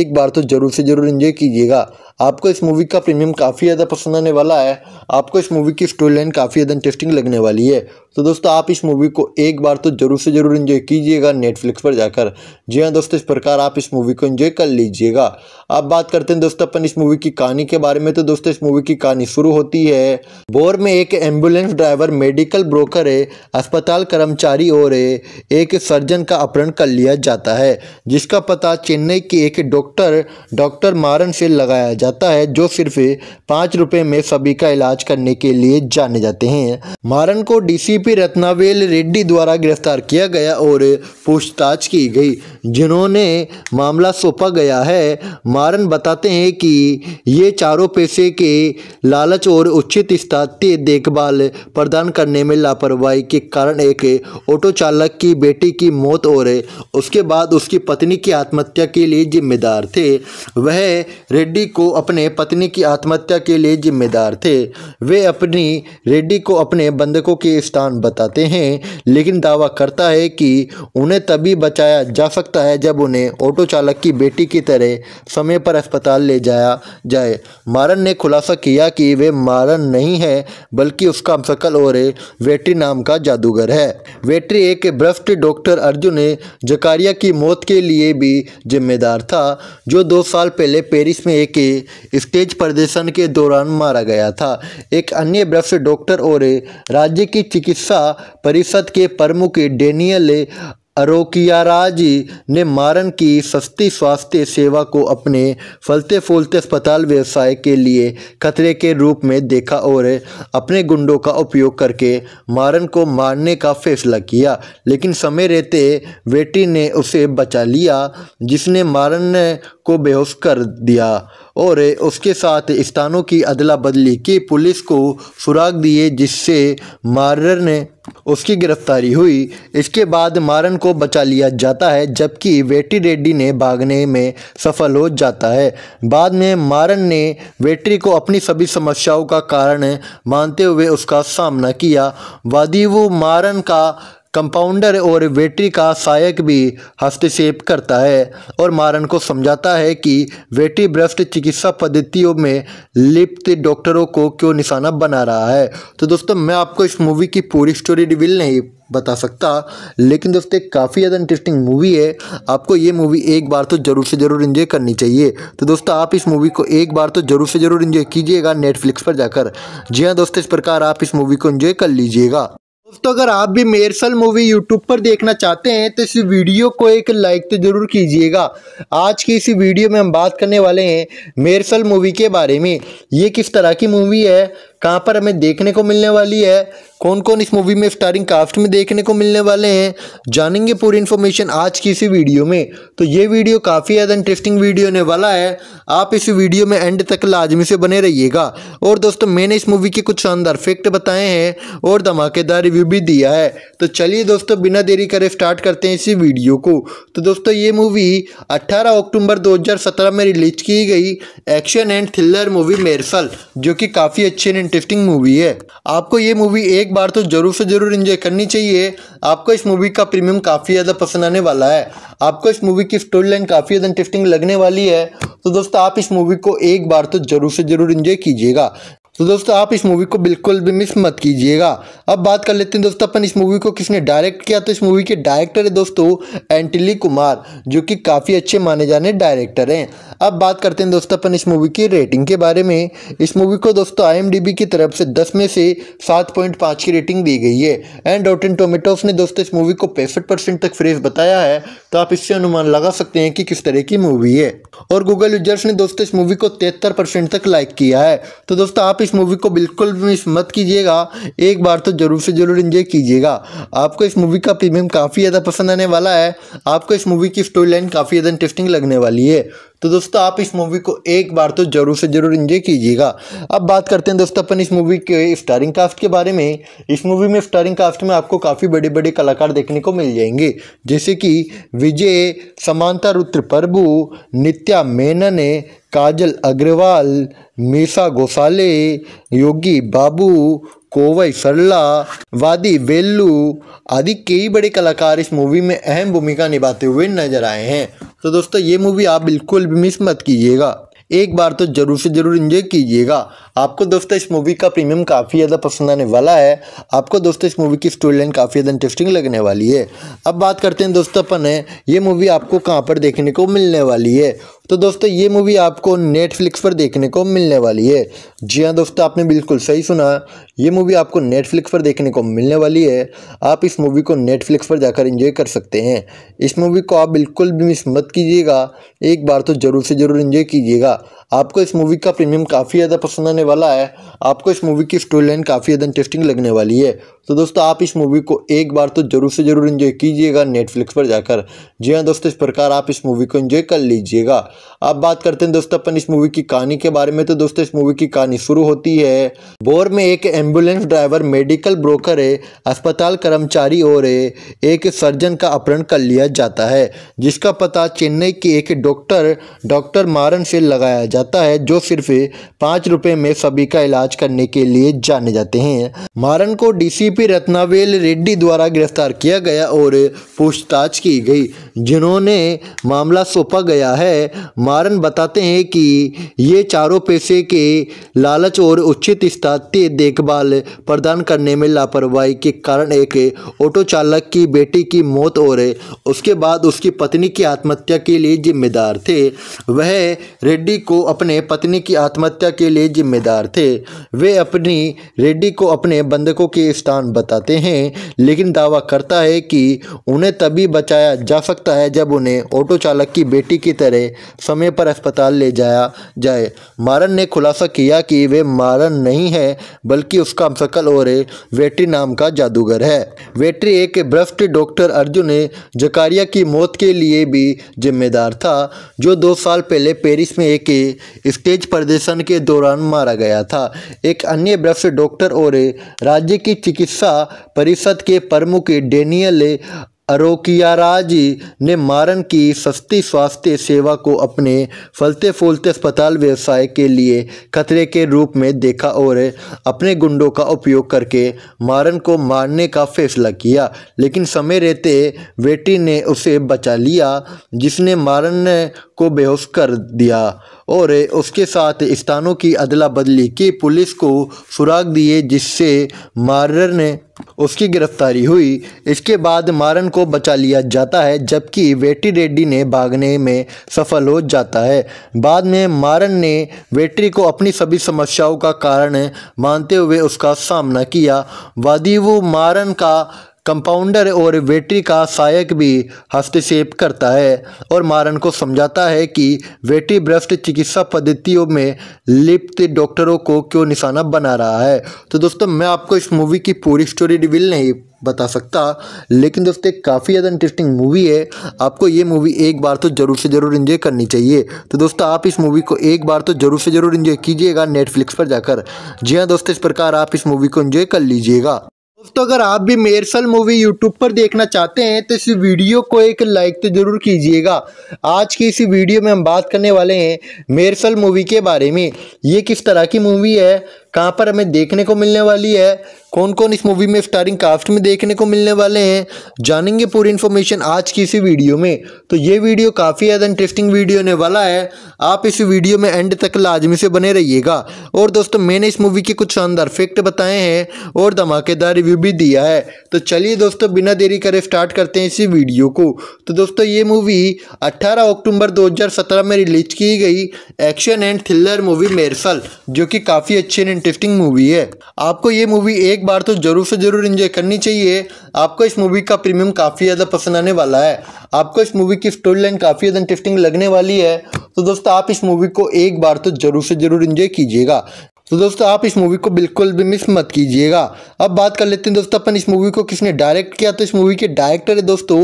एक बार तो ज़रूर से ज़रूर इंजॉय कीजिएगा आपको इस मूवी का प्रीमियम काफ़ी ज़्यादा पसंद आने वाला है आपको इस मूवी की स्टोरी लाइन काफ़ी ज़्यादा इंटरेस्टिंग लगने वाली है तो दोस्तों आप इस मूवी को एक बार तो ज़रूर से ज़रूर इन्जॉय कीजिएगा नेटफ्लिक्स पर जाकर जी हाँ दोस्तों इस प्रकार आप इस मूवी को इन्जॉय कर लीजिएगा अब बात करते हैं दोस्तों अपन इस मूवी की कहानी के बारे में तो दोस्तों इस मूवी की कहानी शुरू होती है बोर में एक एम्बुलेंस ड्राइवर मेडिकल ब्रोकर है अस्पताल कर्मचारी और है एक सर्जन का अपहरण कर लिया जाता है जिसका पता चेन्नई के एक डॉक्टर डॉक्टर मारन से लगाया जाता है जो सिर्फ पाँच रुपये में सभी का इलाज करने के लिए जाने जाते हैं मारन को डीसीपी रत्नावेल रेड्डी द्वारा गिरफ्तार किया गया और पूछताछ की गई जिन्होंने मामला सौंपा गया है मारन बताते हैं कि ये चारों पैसे के लालच और उचित स्थातीय देखभाल प्रदान करने में लापरवाही के कारण एक ऑटो चालक की बेटी की मौत और उसके बाद उसकी पत्नी की आत्महत्या के लिए जिम्मेदार थे वह रेड्डी को अपने पत्नी की आत्महत्या के लिए जिम्मेदार थे वे अपनी रेड्डी को अपने बंधकों के स्थान बताते हैं लेकिन दावा करता है कि उन्हें तभी बचाया जा सकता है जब उन्हें ऑटो चालक की बेटी की तरह समय पर अस्पताल ले जाया जाए मारन ने खुलासा किया कि वे मारन नहीं है बल्कि उसका शकल और वेट्री नाम का जादूगर है वेट्री एक भ्रष्ट डॉक्टर अर्जुन जकारिया की मौत के लिए भी जिम्मेदार था जो दो साल पहले पेरिस में एक स्टेज प्रदर्शन के दौरान मारा गया था एक अन्य भ्रष्ट डॉक्टर और राज्य की चिकित्सा परिषद के प्रमुख डेनियल अरोकियाराज ने मारन की सस्ती स्वास्थ्य सेवा को अपने फलते फूलते अस्पताल व्यवसाय के लिए खतरे के रूप में देखा और अपने गुंडों का उपयोग करके मारन को मारने का फैसला किया लेकिन समय रहते वेटी ने उसे बचा लिया जिसने मारन को बेहोश कर दिया और उसके साथ स्थानों की अदला बदली की पुलिस को सुराग दिए जिससे मारर ने उसकी गिरफ्तारी हुई इसके बाद मारन को बचा लिया जाता है जबकि वेटी रेड्डी ने भागने में सफल हो जाता है बाद में मारन ने वेटरी को अपनी सभी समस्याओं का कारण मानते हुए उसका सामना किया वादिवु मारन का कंपाउंडर और वेटरी का सहायक भी हस्तक्षेप करता है और मारन को समझाता है कि वेटरी भ्रष्ट चिकित्सा पद्धतियों में लिप्त डॉक्टरों को क्यों निशाना बना रहा है तो दोस्तों मैं आपको इस मूवी की पूरी स्टोरी रिविल नहीं बता सकता लेकिन दोस्तों काफ़ी ज़्यादा इंटरेस्टिंग मूवी है आपको ये मूवी एक बार तो ज़रूर से ज़रूर इन्जॉय करनी चाहिए तो दोस्तों आप इस मूवी को एक बार तो ज़रूर से ज़रूर इन्जॉय कीजिएगा नेटफ्लिक्स पर जाकर जी हाँ दोस्तों इस प्रकार आप इस मूवी को इन्जॉय कर लीजिएगा दोस्तों अगर आप भी मेरसल मूवी यूट्यूब पर देखना चाहते हैं तो इस वीडियो को एक लाइक तो ज़रूर कीजिएगा आज की इसी वीडियो में हम बात करने वाले हैं मेरसल मूवी के बारे में ये किस तरह की मूवी है कहां पर हमें देखने को मिलने वाली है कौन कौन इस मूवी में स्टारिंग कास्ट में देखने को मिलने वाले हैं जानेंगे पूरी इन्फॉर्मेशन आज की इसी वीडियो में तो ये वीडियो काफ़ी ज़्यादा इंटरेस्टिंग वीडियो होने वाला है आप इस वीडियो में एंड तक लाजमी से बने रहिएगा और दोस्तों मैंने इस मूवी के कुछ शानदार फैक्ट बताए हैं और धमाकेदार रिव्यू भी दिया है तो चलिए दोस्तों बिना देरी करे स्टार्ट करते हैं इसी वीडियो को तो दोस्तों ये मूवी अट्ठारह अक्टूबर दो में रिलीज की गई action and thriller movie Mersal जो कि काफ़ी अच्छी एंड इंटरेस्टिंग मूवी है आपको ये मूवी एक बार तो ज़रूर से ज़रूर इंजॉय करनी चाहिए आपको इस मूवी का प्रीमियम काफ़ी ज़्यादा पसंद आने वाला है आपको इस मूवी की स्टोरी लाइन काफ़ी ज़्यादा इंटरेस्टिंग लगने वाली है तो दोस्तों आप इस मूवी को एक बार तो ज़रूर से ज़रूर इंजॉय कीजिएगा तो दोस्तों आप इस मूवी को बिल्कुल भी मिस मत कीजिएगा अब बात कर लेते हैं दोस्तों अपन इस मूवी को किसने डायरेक्ट किया तो इस मूवी के डायरेक्टर है दोस्तों एंटिली कुमार जो कि काफ़ी अच्छे माने जाने डायरेक्टर हैं अब बात करते हैं दोस्तों अपन इस मूवी की रेटिंग के बारे में इस मूवी को दोस्तों आई की तरफ से दस में से सात पॉइंट पाँच की रेटिंग दी गई है एंड रोटन टोमेटोस ने दोस्तों इस मूवी को पैंसठ परसेंट तक फ्रेज बताया है तो आप इससे अनुमान लगा सकते हैं कि किस तरह की मूवी है और गूगल यूजर्स ने दोस्तों इस मूवी को तिहत्तर परसेंट तक लाइक किया है तो दोस्तों आप इस मूवी को बिल्कुल मिस मत कीजिएगा एक बार तो ज़रूर से ज़रूर इंजॉय कीजिएगा आपको इस मूवी का प्रीमियम काफ़ी ज़्यादा पसंद आने वाला है आपको इस मूवी की स्टोरी लाइन काफ़ी ज़्यादा इंटरेस्टिंग लगने वाली है तो दोस्तों आप इस मूवी को एक बार तो ज़रूर से ज़रूर इंजॉय कीजिएगा अब बात करते हैं दोस्तों अपन इस मूवी के स्टारिंग कास्ट के बारे में इस मूवी में स्टारिंग कास्ट में आपको काफ़ी बड़े बड़े कलाकार देखने को मिल जाएंगे जैसे कि विजय समांता रुद्र प्रभु नित्या मेनन काजल अग्रवाल मीसा गोसाले योगी बाबू कोवई सरला वादी वेल्लू आदि कई बड़े कलाकार इस मूवी में अहम भूमिका निभाते हुए नजर आए हैं तो दोस्तों ये मूवी आप बिल्कुल भी मिस मत कीजिएगा एक बार तो ज़रूर से ज़रूर इंजॉय कीजिएगा आपको दोस्तों इस मूवी का प्रीमियम काफ़ी ज़्यादा पसंद आने वाला है आपको दोस्तों इस मूवी की स्टोरी लाइन काफ़ी ज़्यादा इंटरेस्टिंग लगने वाली है अब बात करते हैं दोस्तों अपन है ये मूवी आपको कहाँ पर देखने को मिलने वाली है तो दोस्तों ये मूवी आपको नेटफ्लिक्स पर देखने को मिलने वाली है जी हाँ दोस्तों आपने बिल्कुल सही सुना ये मूवी आपको नेटफ्लिक्स पर देखने को मिलने वाली है आप इस मूवी को नेटफ्लिक्स पर जाकर एंजॉय कर सकते हैं इस मूवी को आप बिल्कुल भी मिस मत कीजिएगा एक बार तो ज़रूर से ज़रूर इंजॉय कीजिएगा आपको इस मूवी का प्रीमियम काफ़ी ज़्यादा पसंद आने होने वाला है आपको इस मूवी की स्टोरी लाइन काफ़ी ज़्यादा इंटरेस्टिंग लगने वाली है तो दोस्तों आप इस मूवी को एक बार तो ज़रूर से ज़रूर इन्जॉय कीजिएगा नेटफ्लिक्स पर जाकर जी हाँ दोस्तों इस प्रकार आप इस मूवी को इन्जॉय कर लीजिएगा अब बात करते हैं दोस्तों अपन इस मूवी की कहानी के बारे में तो दोस्तों इस मूवी की कहानी शुरू होती है बोर में एक एम्बुलेंस ड्राइवर मेडिकल ब्रोकर है अस्पताल कर्मचारी और है एक सर्जन का अपहरण कर लिया जाता है जिसका पता चेन्नई के एक डॉक्टर डॉक्टर मारन से लगाया जाता है जो सिर्फ पाँच रुपये में सभी का इलाज करने के लिए जाने जाते हैं मारन को डीसीपी रत्नावेल रेड्डी द्वारा गिरफ्तार किया गया और पूछताछ की गई जिन्होंने मामला सौंपा गया है मारन बताते हैं कि ये चारों पैसे के लालच और उचित स्थातीय देखभाल प्रदान करने में लापरवाही के कारण एक ऑटो चालक की बेटी की मौत और उसके बाद उसकी पत्नी की आत्महत्या के लिए जिम्मेदार थे वह रेड्डी को अपने पत्नी की आत्महत्या के लिए जिम्मेदार जिम्मेदार थे वे अपनी रेड्डी को अपने बंधकों के स्थान बताते हैं लेकिन दावा करता है कि उन्हें तभी बचाया जा सकता है जब उन्हें ऑटो चालक की बेटी की तरह समय पर अस्पताल ले जाया जाए मारन ने खुलासा किया कि वे मारन नहीं है बल्कि उसका शकल और वेट्री नाम का जादूगर है वेट्री एक भ्रष्ट डॉक्टर अर्जुन जकारिया की मौत के लिए भी जिम्मेदार था जो दो साल पहले पेरिस में एक स्टेज प्रदर्शन के दौरान मारा किया गया था एक अन्य ब्रफ्स डॉक्टर और राज्य की चिकित्सा परिषद के प्रमुख डेनियल अरोकियाराजी ने मारन की सस्ती स्वास्थ्य सेवा को अपने फलते फूलते अस्पताल व्यवसाय के लिए खतरे के रूप में देखा और अपने गुंडों का उपयोग करके मारन को मारने का फैसला किया लेकिन समय रहते वेटी ने उसे बचा लिया जिसने मारन को बेहोश कर दिया और उसके साथ स्थानों की अदला बदली की पुलिस को सुराग दिए जिससे मारर ने उसकी गिरफ्तारी हुई इसके बाद मारन को बचा लिया जाता है जबकि वेटी रेड्डी ने भागने में सफल हो जाता है बाद में मारन ने वेटरी को अपनी सभी समस्याओं का कारण मानते हुए उसका सामना किया वादिव मारन का कंपाउंडर और वेटरी का सहायक भी हस्तक्षेप करता है और मारन को समझाता है कि वेटरी भ्रष्ट चिकित्सा पद्धतियों में लिप्त डॉक्टरों को क्यों निशाना बना रहा है तो दोस्तों मैं आपको इस मूवी की पूरी स्टोरी रिवील नहीं बता सकता लेकिन दोस्तों काफ़ी ज़्यादा इंटरेस्टिंग मूवी है आपको ये मूवी एक बार तो ज़रूर से ज़रूर इन्जॉय करनी चाहिए तो दोस्तों आप इस मूवी को एक बार तो ज़रूर से ज़रूर इन्जॉय कीजिएगा नेटफ्लिक्स पर जाकर जी हाँ दोस्तों इस प्रकार आप इस मूवी को इन्जॉय कर लीजिएगा तो अगर आप भी मेरसल मूवी यूट्यूब पर देखना चाहते हैं तो इस वीडियो को एक लाइक तो ज़रूर कीजिएगा आज की इस वीडियो में हम बात करने वाले हैं मेरसल मूवी के बारे में ये किस तरह की मूवी है कहाँ पर हमें देखने को मिलने वाली है कौन कौन इस मूवी में स्टारिंग कास्ट में देखने को मिलने वाले हैं जानेंगे पूरी इन्फॉर्मेशन आज की इसी वीडियो में तो ये वीडियो काफ़ी ज़्यादा इंटरेस्टिंग वीडियो होने वाला है आप इस वीडियो में एंड तक लाजमी से बने रहिएगा और दोस्तों मैंने इस मूवी के कुछ शानदार फैक्ट बताए हैं और धमाकेदार रिव्यू भी दिया है तो चलिए दोस्तों बिना देरी करे स्टार्ट करते हैं इसी वीडियो को तो दोस्तों ये मूवी अट्ठारह अक्टूबर दो में रिलीज की गई action and thriller movie Mersal जो कि काफ़ी अच्छे इंटरेस्टिंग मूवी है आपको ये मूवी एक बार तो ज़रूर से ज़रूर इंजॉय करनी चाहिए आपको इस मूवी का प्रीमियम काफ़ी ज़्यादा पसंद आने वाला है आपको इस मूवी की स्टोरी लाइन काफ़ी ज़्यादा इंटरेस्टिंग लगने वाली है तो दोस्तों आप इस मूवी को एक बार तो ज़रूर से ज़रूर इंजॉय कीजिएगा तो दोस्तों आप इस मूवी को बिल्कुल भी मिस मत कीजिएगा अब बात कर लेते हैं दोस्तों अपन इस मूवी को किसने डायरेक्ट किया तो इस मूवी के डायरेक्टर है दोस्तों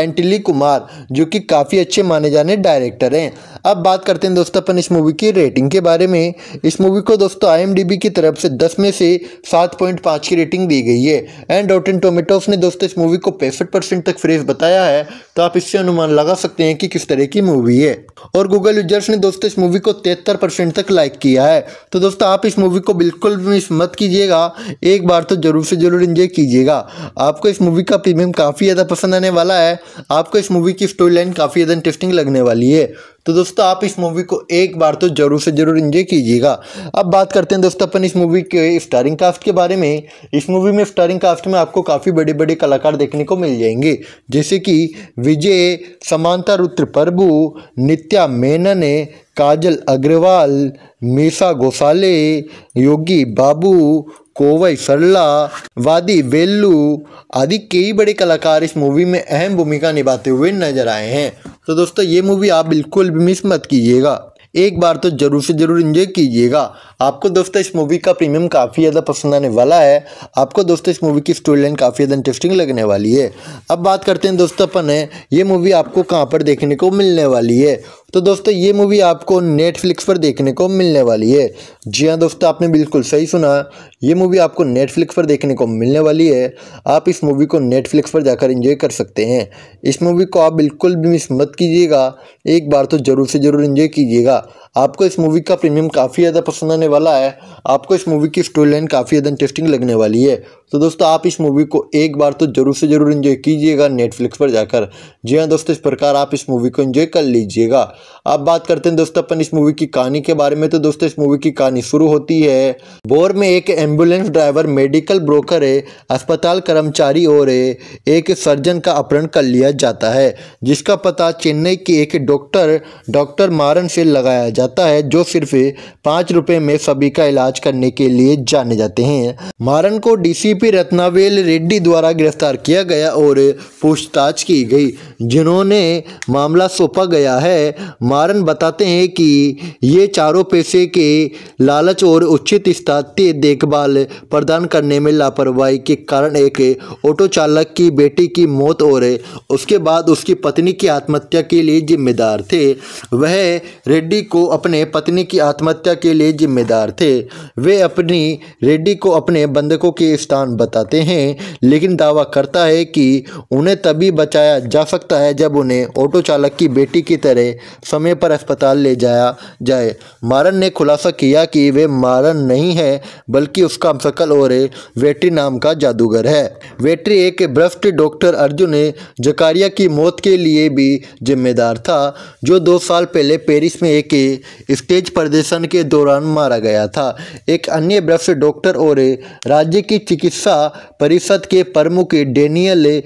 एंटिली कुमार जो कि काफ़ी अच्छे माने जाने डायरेक्टर हैं अब बात करते हैं दोस्तों अपन इस मूवी की रेटिंग के बारे में इस मूवी को दोस्तों आई की तरफ से दस में से सात की रेटिंग दी गई है एंड डॉट इन टोमेटोस ने दोस्तों इस मूवी को पैंसठ तक फ्रेश बताया है तो आप इससे अनुमान लगा सकते हैं कि किस तरह की मूवी है और गूगल यूजर्स ने दोस्तों इस मूवी को तिहत्तर परसेंट तक लाइक किया है तो दोस्तों आप इस मूवी को बिल्कुल भी मिस मत कीजिएगा एक बार तो ज़रूर से ज़रूर इंजॉय कीजिएगा आपको इस मूवी का प्रीमियम काफ़ी ज़्यादा पसंद आने वाला है आपको इस मूवी की स्टोरी लाइन काफ़ी ज़्यादा इंटरेस्टिंग लगने वाली है तो दोस्तों आप इस मूवी को एक बार तो ज़रूर से ज़रूर इंजॉय कीजिएगा अब बात करते हैं दोस्तों अपन इस मूवी के स्टारिंग कास्ट के बारे में इस मूवी में स्टारिंग कास्ट में आपको काफ़ी बड़े बड़े कलाकार देखने को मिल जाएंगे जैसे कि विजय समांता रुद्र प्रभु नित्या मेनन काजल अग्रवाल मीसा गोसाले योगी बाबू कोवई सरला वादी वेल्लू आदि कई बड़े कलाकार इस मूवी में अहम भूमिका निभाते हुए नजर आए हैं तो दोस्तों ये मूवी आप बिल्कुल भी मिस मत कीजिएगा एक बार तो ज़रूर से ज़रूर इंजॉय कीजिएगा आपको दोस्तों इस मूवी का प्रीमियम काफ़ी ज़्यादा पसंद आने वाला है आपको दोस्तों इस मूवी की स्टोरी लाइन काफ़ी ज़्यादा इंटरेस्टिंग लगने वाली है अब बात करते हैं दोस्तों अपन है ये मूवी आपको कहाँ पर देखने को मिलने वाली है तो दोस्तों ये मूवी आपको नेटफ्लिक्स पर देखने को मिलने वाली है जी हाँ दोस्तों आपने बिल्कुल सही सुना ये मूवी आपको नेटफ्लिक्स पर देखने को मिलने वाली है आप इस मूवी को नेटफ्लिक्स पर जाकर एंजॉय कर सकते हैं इस मूवी को आप बिल्कुल भी मिस मत कीजिएगा एक बार तो ज़रूर से ज़रूर इंजॉय कीजिएगा आपको इस मूवी का प्रीमियम काफ़ी ज़्यादा पसंद आने होने वाला है आपको इस मूवी की स्टोरी लाइन काफ़ी ज़्यादा इंटरेस्टिंग लगने वाली है तो दोस्तों आप इस मूवी को एक बार तो ज़रूर से ज़रूर इन्जॉय कीजिएगा नेटफ्लिक्स पर जाकर जी हाँ दोस्तों इस प्रकार आप इस मूवी को इन्जॉय कर लीजिएगा अब बात करते हैं दोस्तों अपन इस मूवी की कहानी के बारे में तो दोस्तों इस मूवी की कहानी शुरू होती है बोर में एक एम्बुलेंस ड्राइवर मेडिकल ब्रोकर है अस्पताल कर्मचारी और है एक सर्जन का अपहरण कर लिया जाता है जिसका पता चेन्नई के एक डॉक्टर डॉक्टर मारन से लगाया जाता है जो सिर्फ पाँच रुपये में सभी का इलाज करने के लिए जाने जाते हैं मारन को डीसीपी रत्नावेल रेड्डी द्वारा गिरफ्तार किया गया और पूछताछ की गई जिन्होंने मामला सौंपा गया है मारन बताते हैं कि ये चारों पैसे के लालच और उचित स्थातीय देखभाल प्रदान करने में लापरवाही के कारण एक ऑटो चालक की बेटी की मौत और उसके बाद उसकी पत्नी की आत्महत्या के लिए जिम्मेदार थे वह रेड्डी को अपने पत्नी की आत्महत्या के लिए जिम्मेदार जिम्मेदार थे वे अपनी रेड्डी को अपने बंधकों के स्थान बताते हैं लेकिन दावा करता है कि उन्हें तभी बचाया जा सकता है जब उन्हें ऑटो चालक की बेटी की तरह समय पर अस्पताल ले जाया जाए मारन ने खुलासा किया कि वे मारन नहीं है बल्कि उसका शकल और वेट्री नाम का जादूगर है वेट्री एक भ्रष्ट डॉक्टर अर्जुन जकारिया की मौत के लिए भी जिम्मेदार था जो दो साल पहले पेरिस में एक स्टेज प्रदर्शन के दौरान मारा डाला गया था एक अन्य ब्रफ्स डॉक्टर और राज्य की चिकित्सा परिषद के प्रमुख डेनियल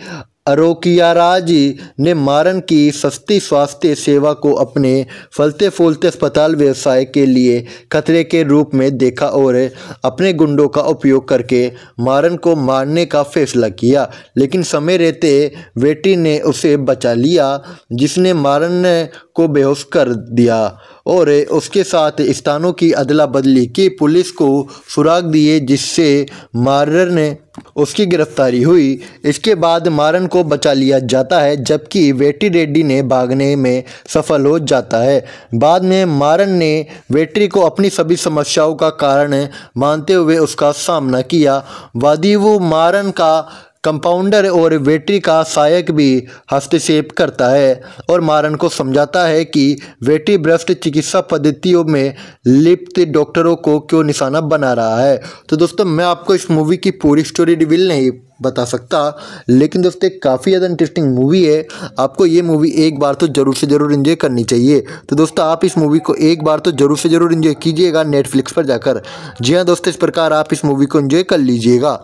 अरोकियाराजी ने मारन की सस्ती स्वास्थ्य सेवा को अपने फलते फूलते अस्पताल व्यवसाय के लिए खतरे के रूप में देखा और अपने गुंडों का उपयोग करके मारन को मारने का फैसला किया लेकिन समय रहते वेटी ने उसे बचा लिया जिसने मारन को बेहोश कर दिया और उसके साथ स्थानों की अदला बदली की पुलिस को सुराग दिए जिससे मारर ने उसकी गिरफ्तारी हुई इसके बाद मारन को बचा लिया जाता है जबकि वेटी रेड्डी ने भागने में सफल हो जाता है बाद में मारन ने वेटरी को अपनी सभी समस्याओं का कारण मानते हुए उसका सामना किया वादिव मारन का कंपाउंडर और वेटरी का सहायक भी हस्तक्षेप करता है और मारन को समझाता है कि वेटरी भ्रष्ट चिकित्सा पद्धतियों में लिप्त डॉक्टरों को क्यों निशाना बना रहा है तो दोस्तों मैं आपको इस मूवी की पूरी स्टोरी रिविल नहीं बता सकता लेकिन दोस्तों काफ़ी ज़्यादा इंटरेस्टिंग मूवी है आपको ये मूवी एक बार तो ज़रूर से ज़रूर इन्जॉय करनी चाहिए तो दोस्तों आप इस मूवी को एक बार तो ज़रूर से ज़रूर इन्जॉय कीजिएगा नेटफ्लिक्स पर जाकर जी हाँ दोस्तों इस प्रकार आप इस मूवी को इन्जॉय कर लीजिएगा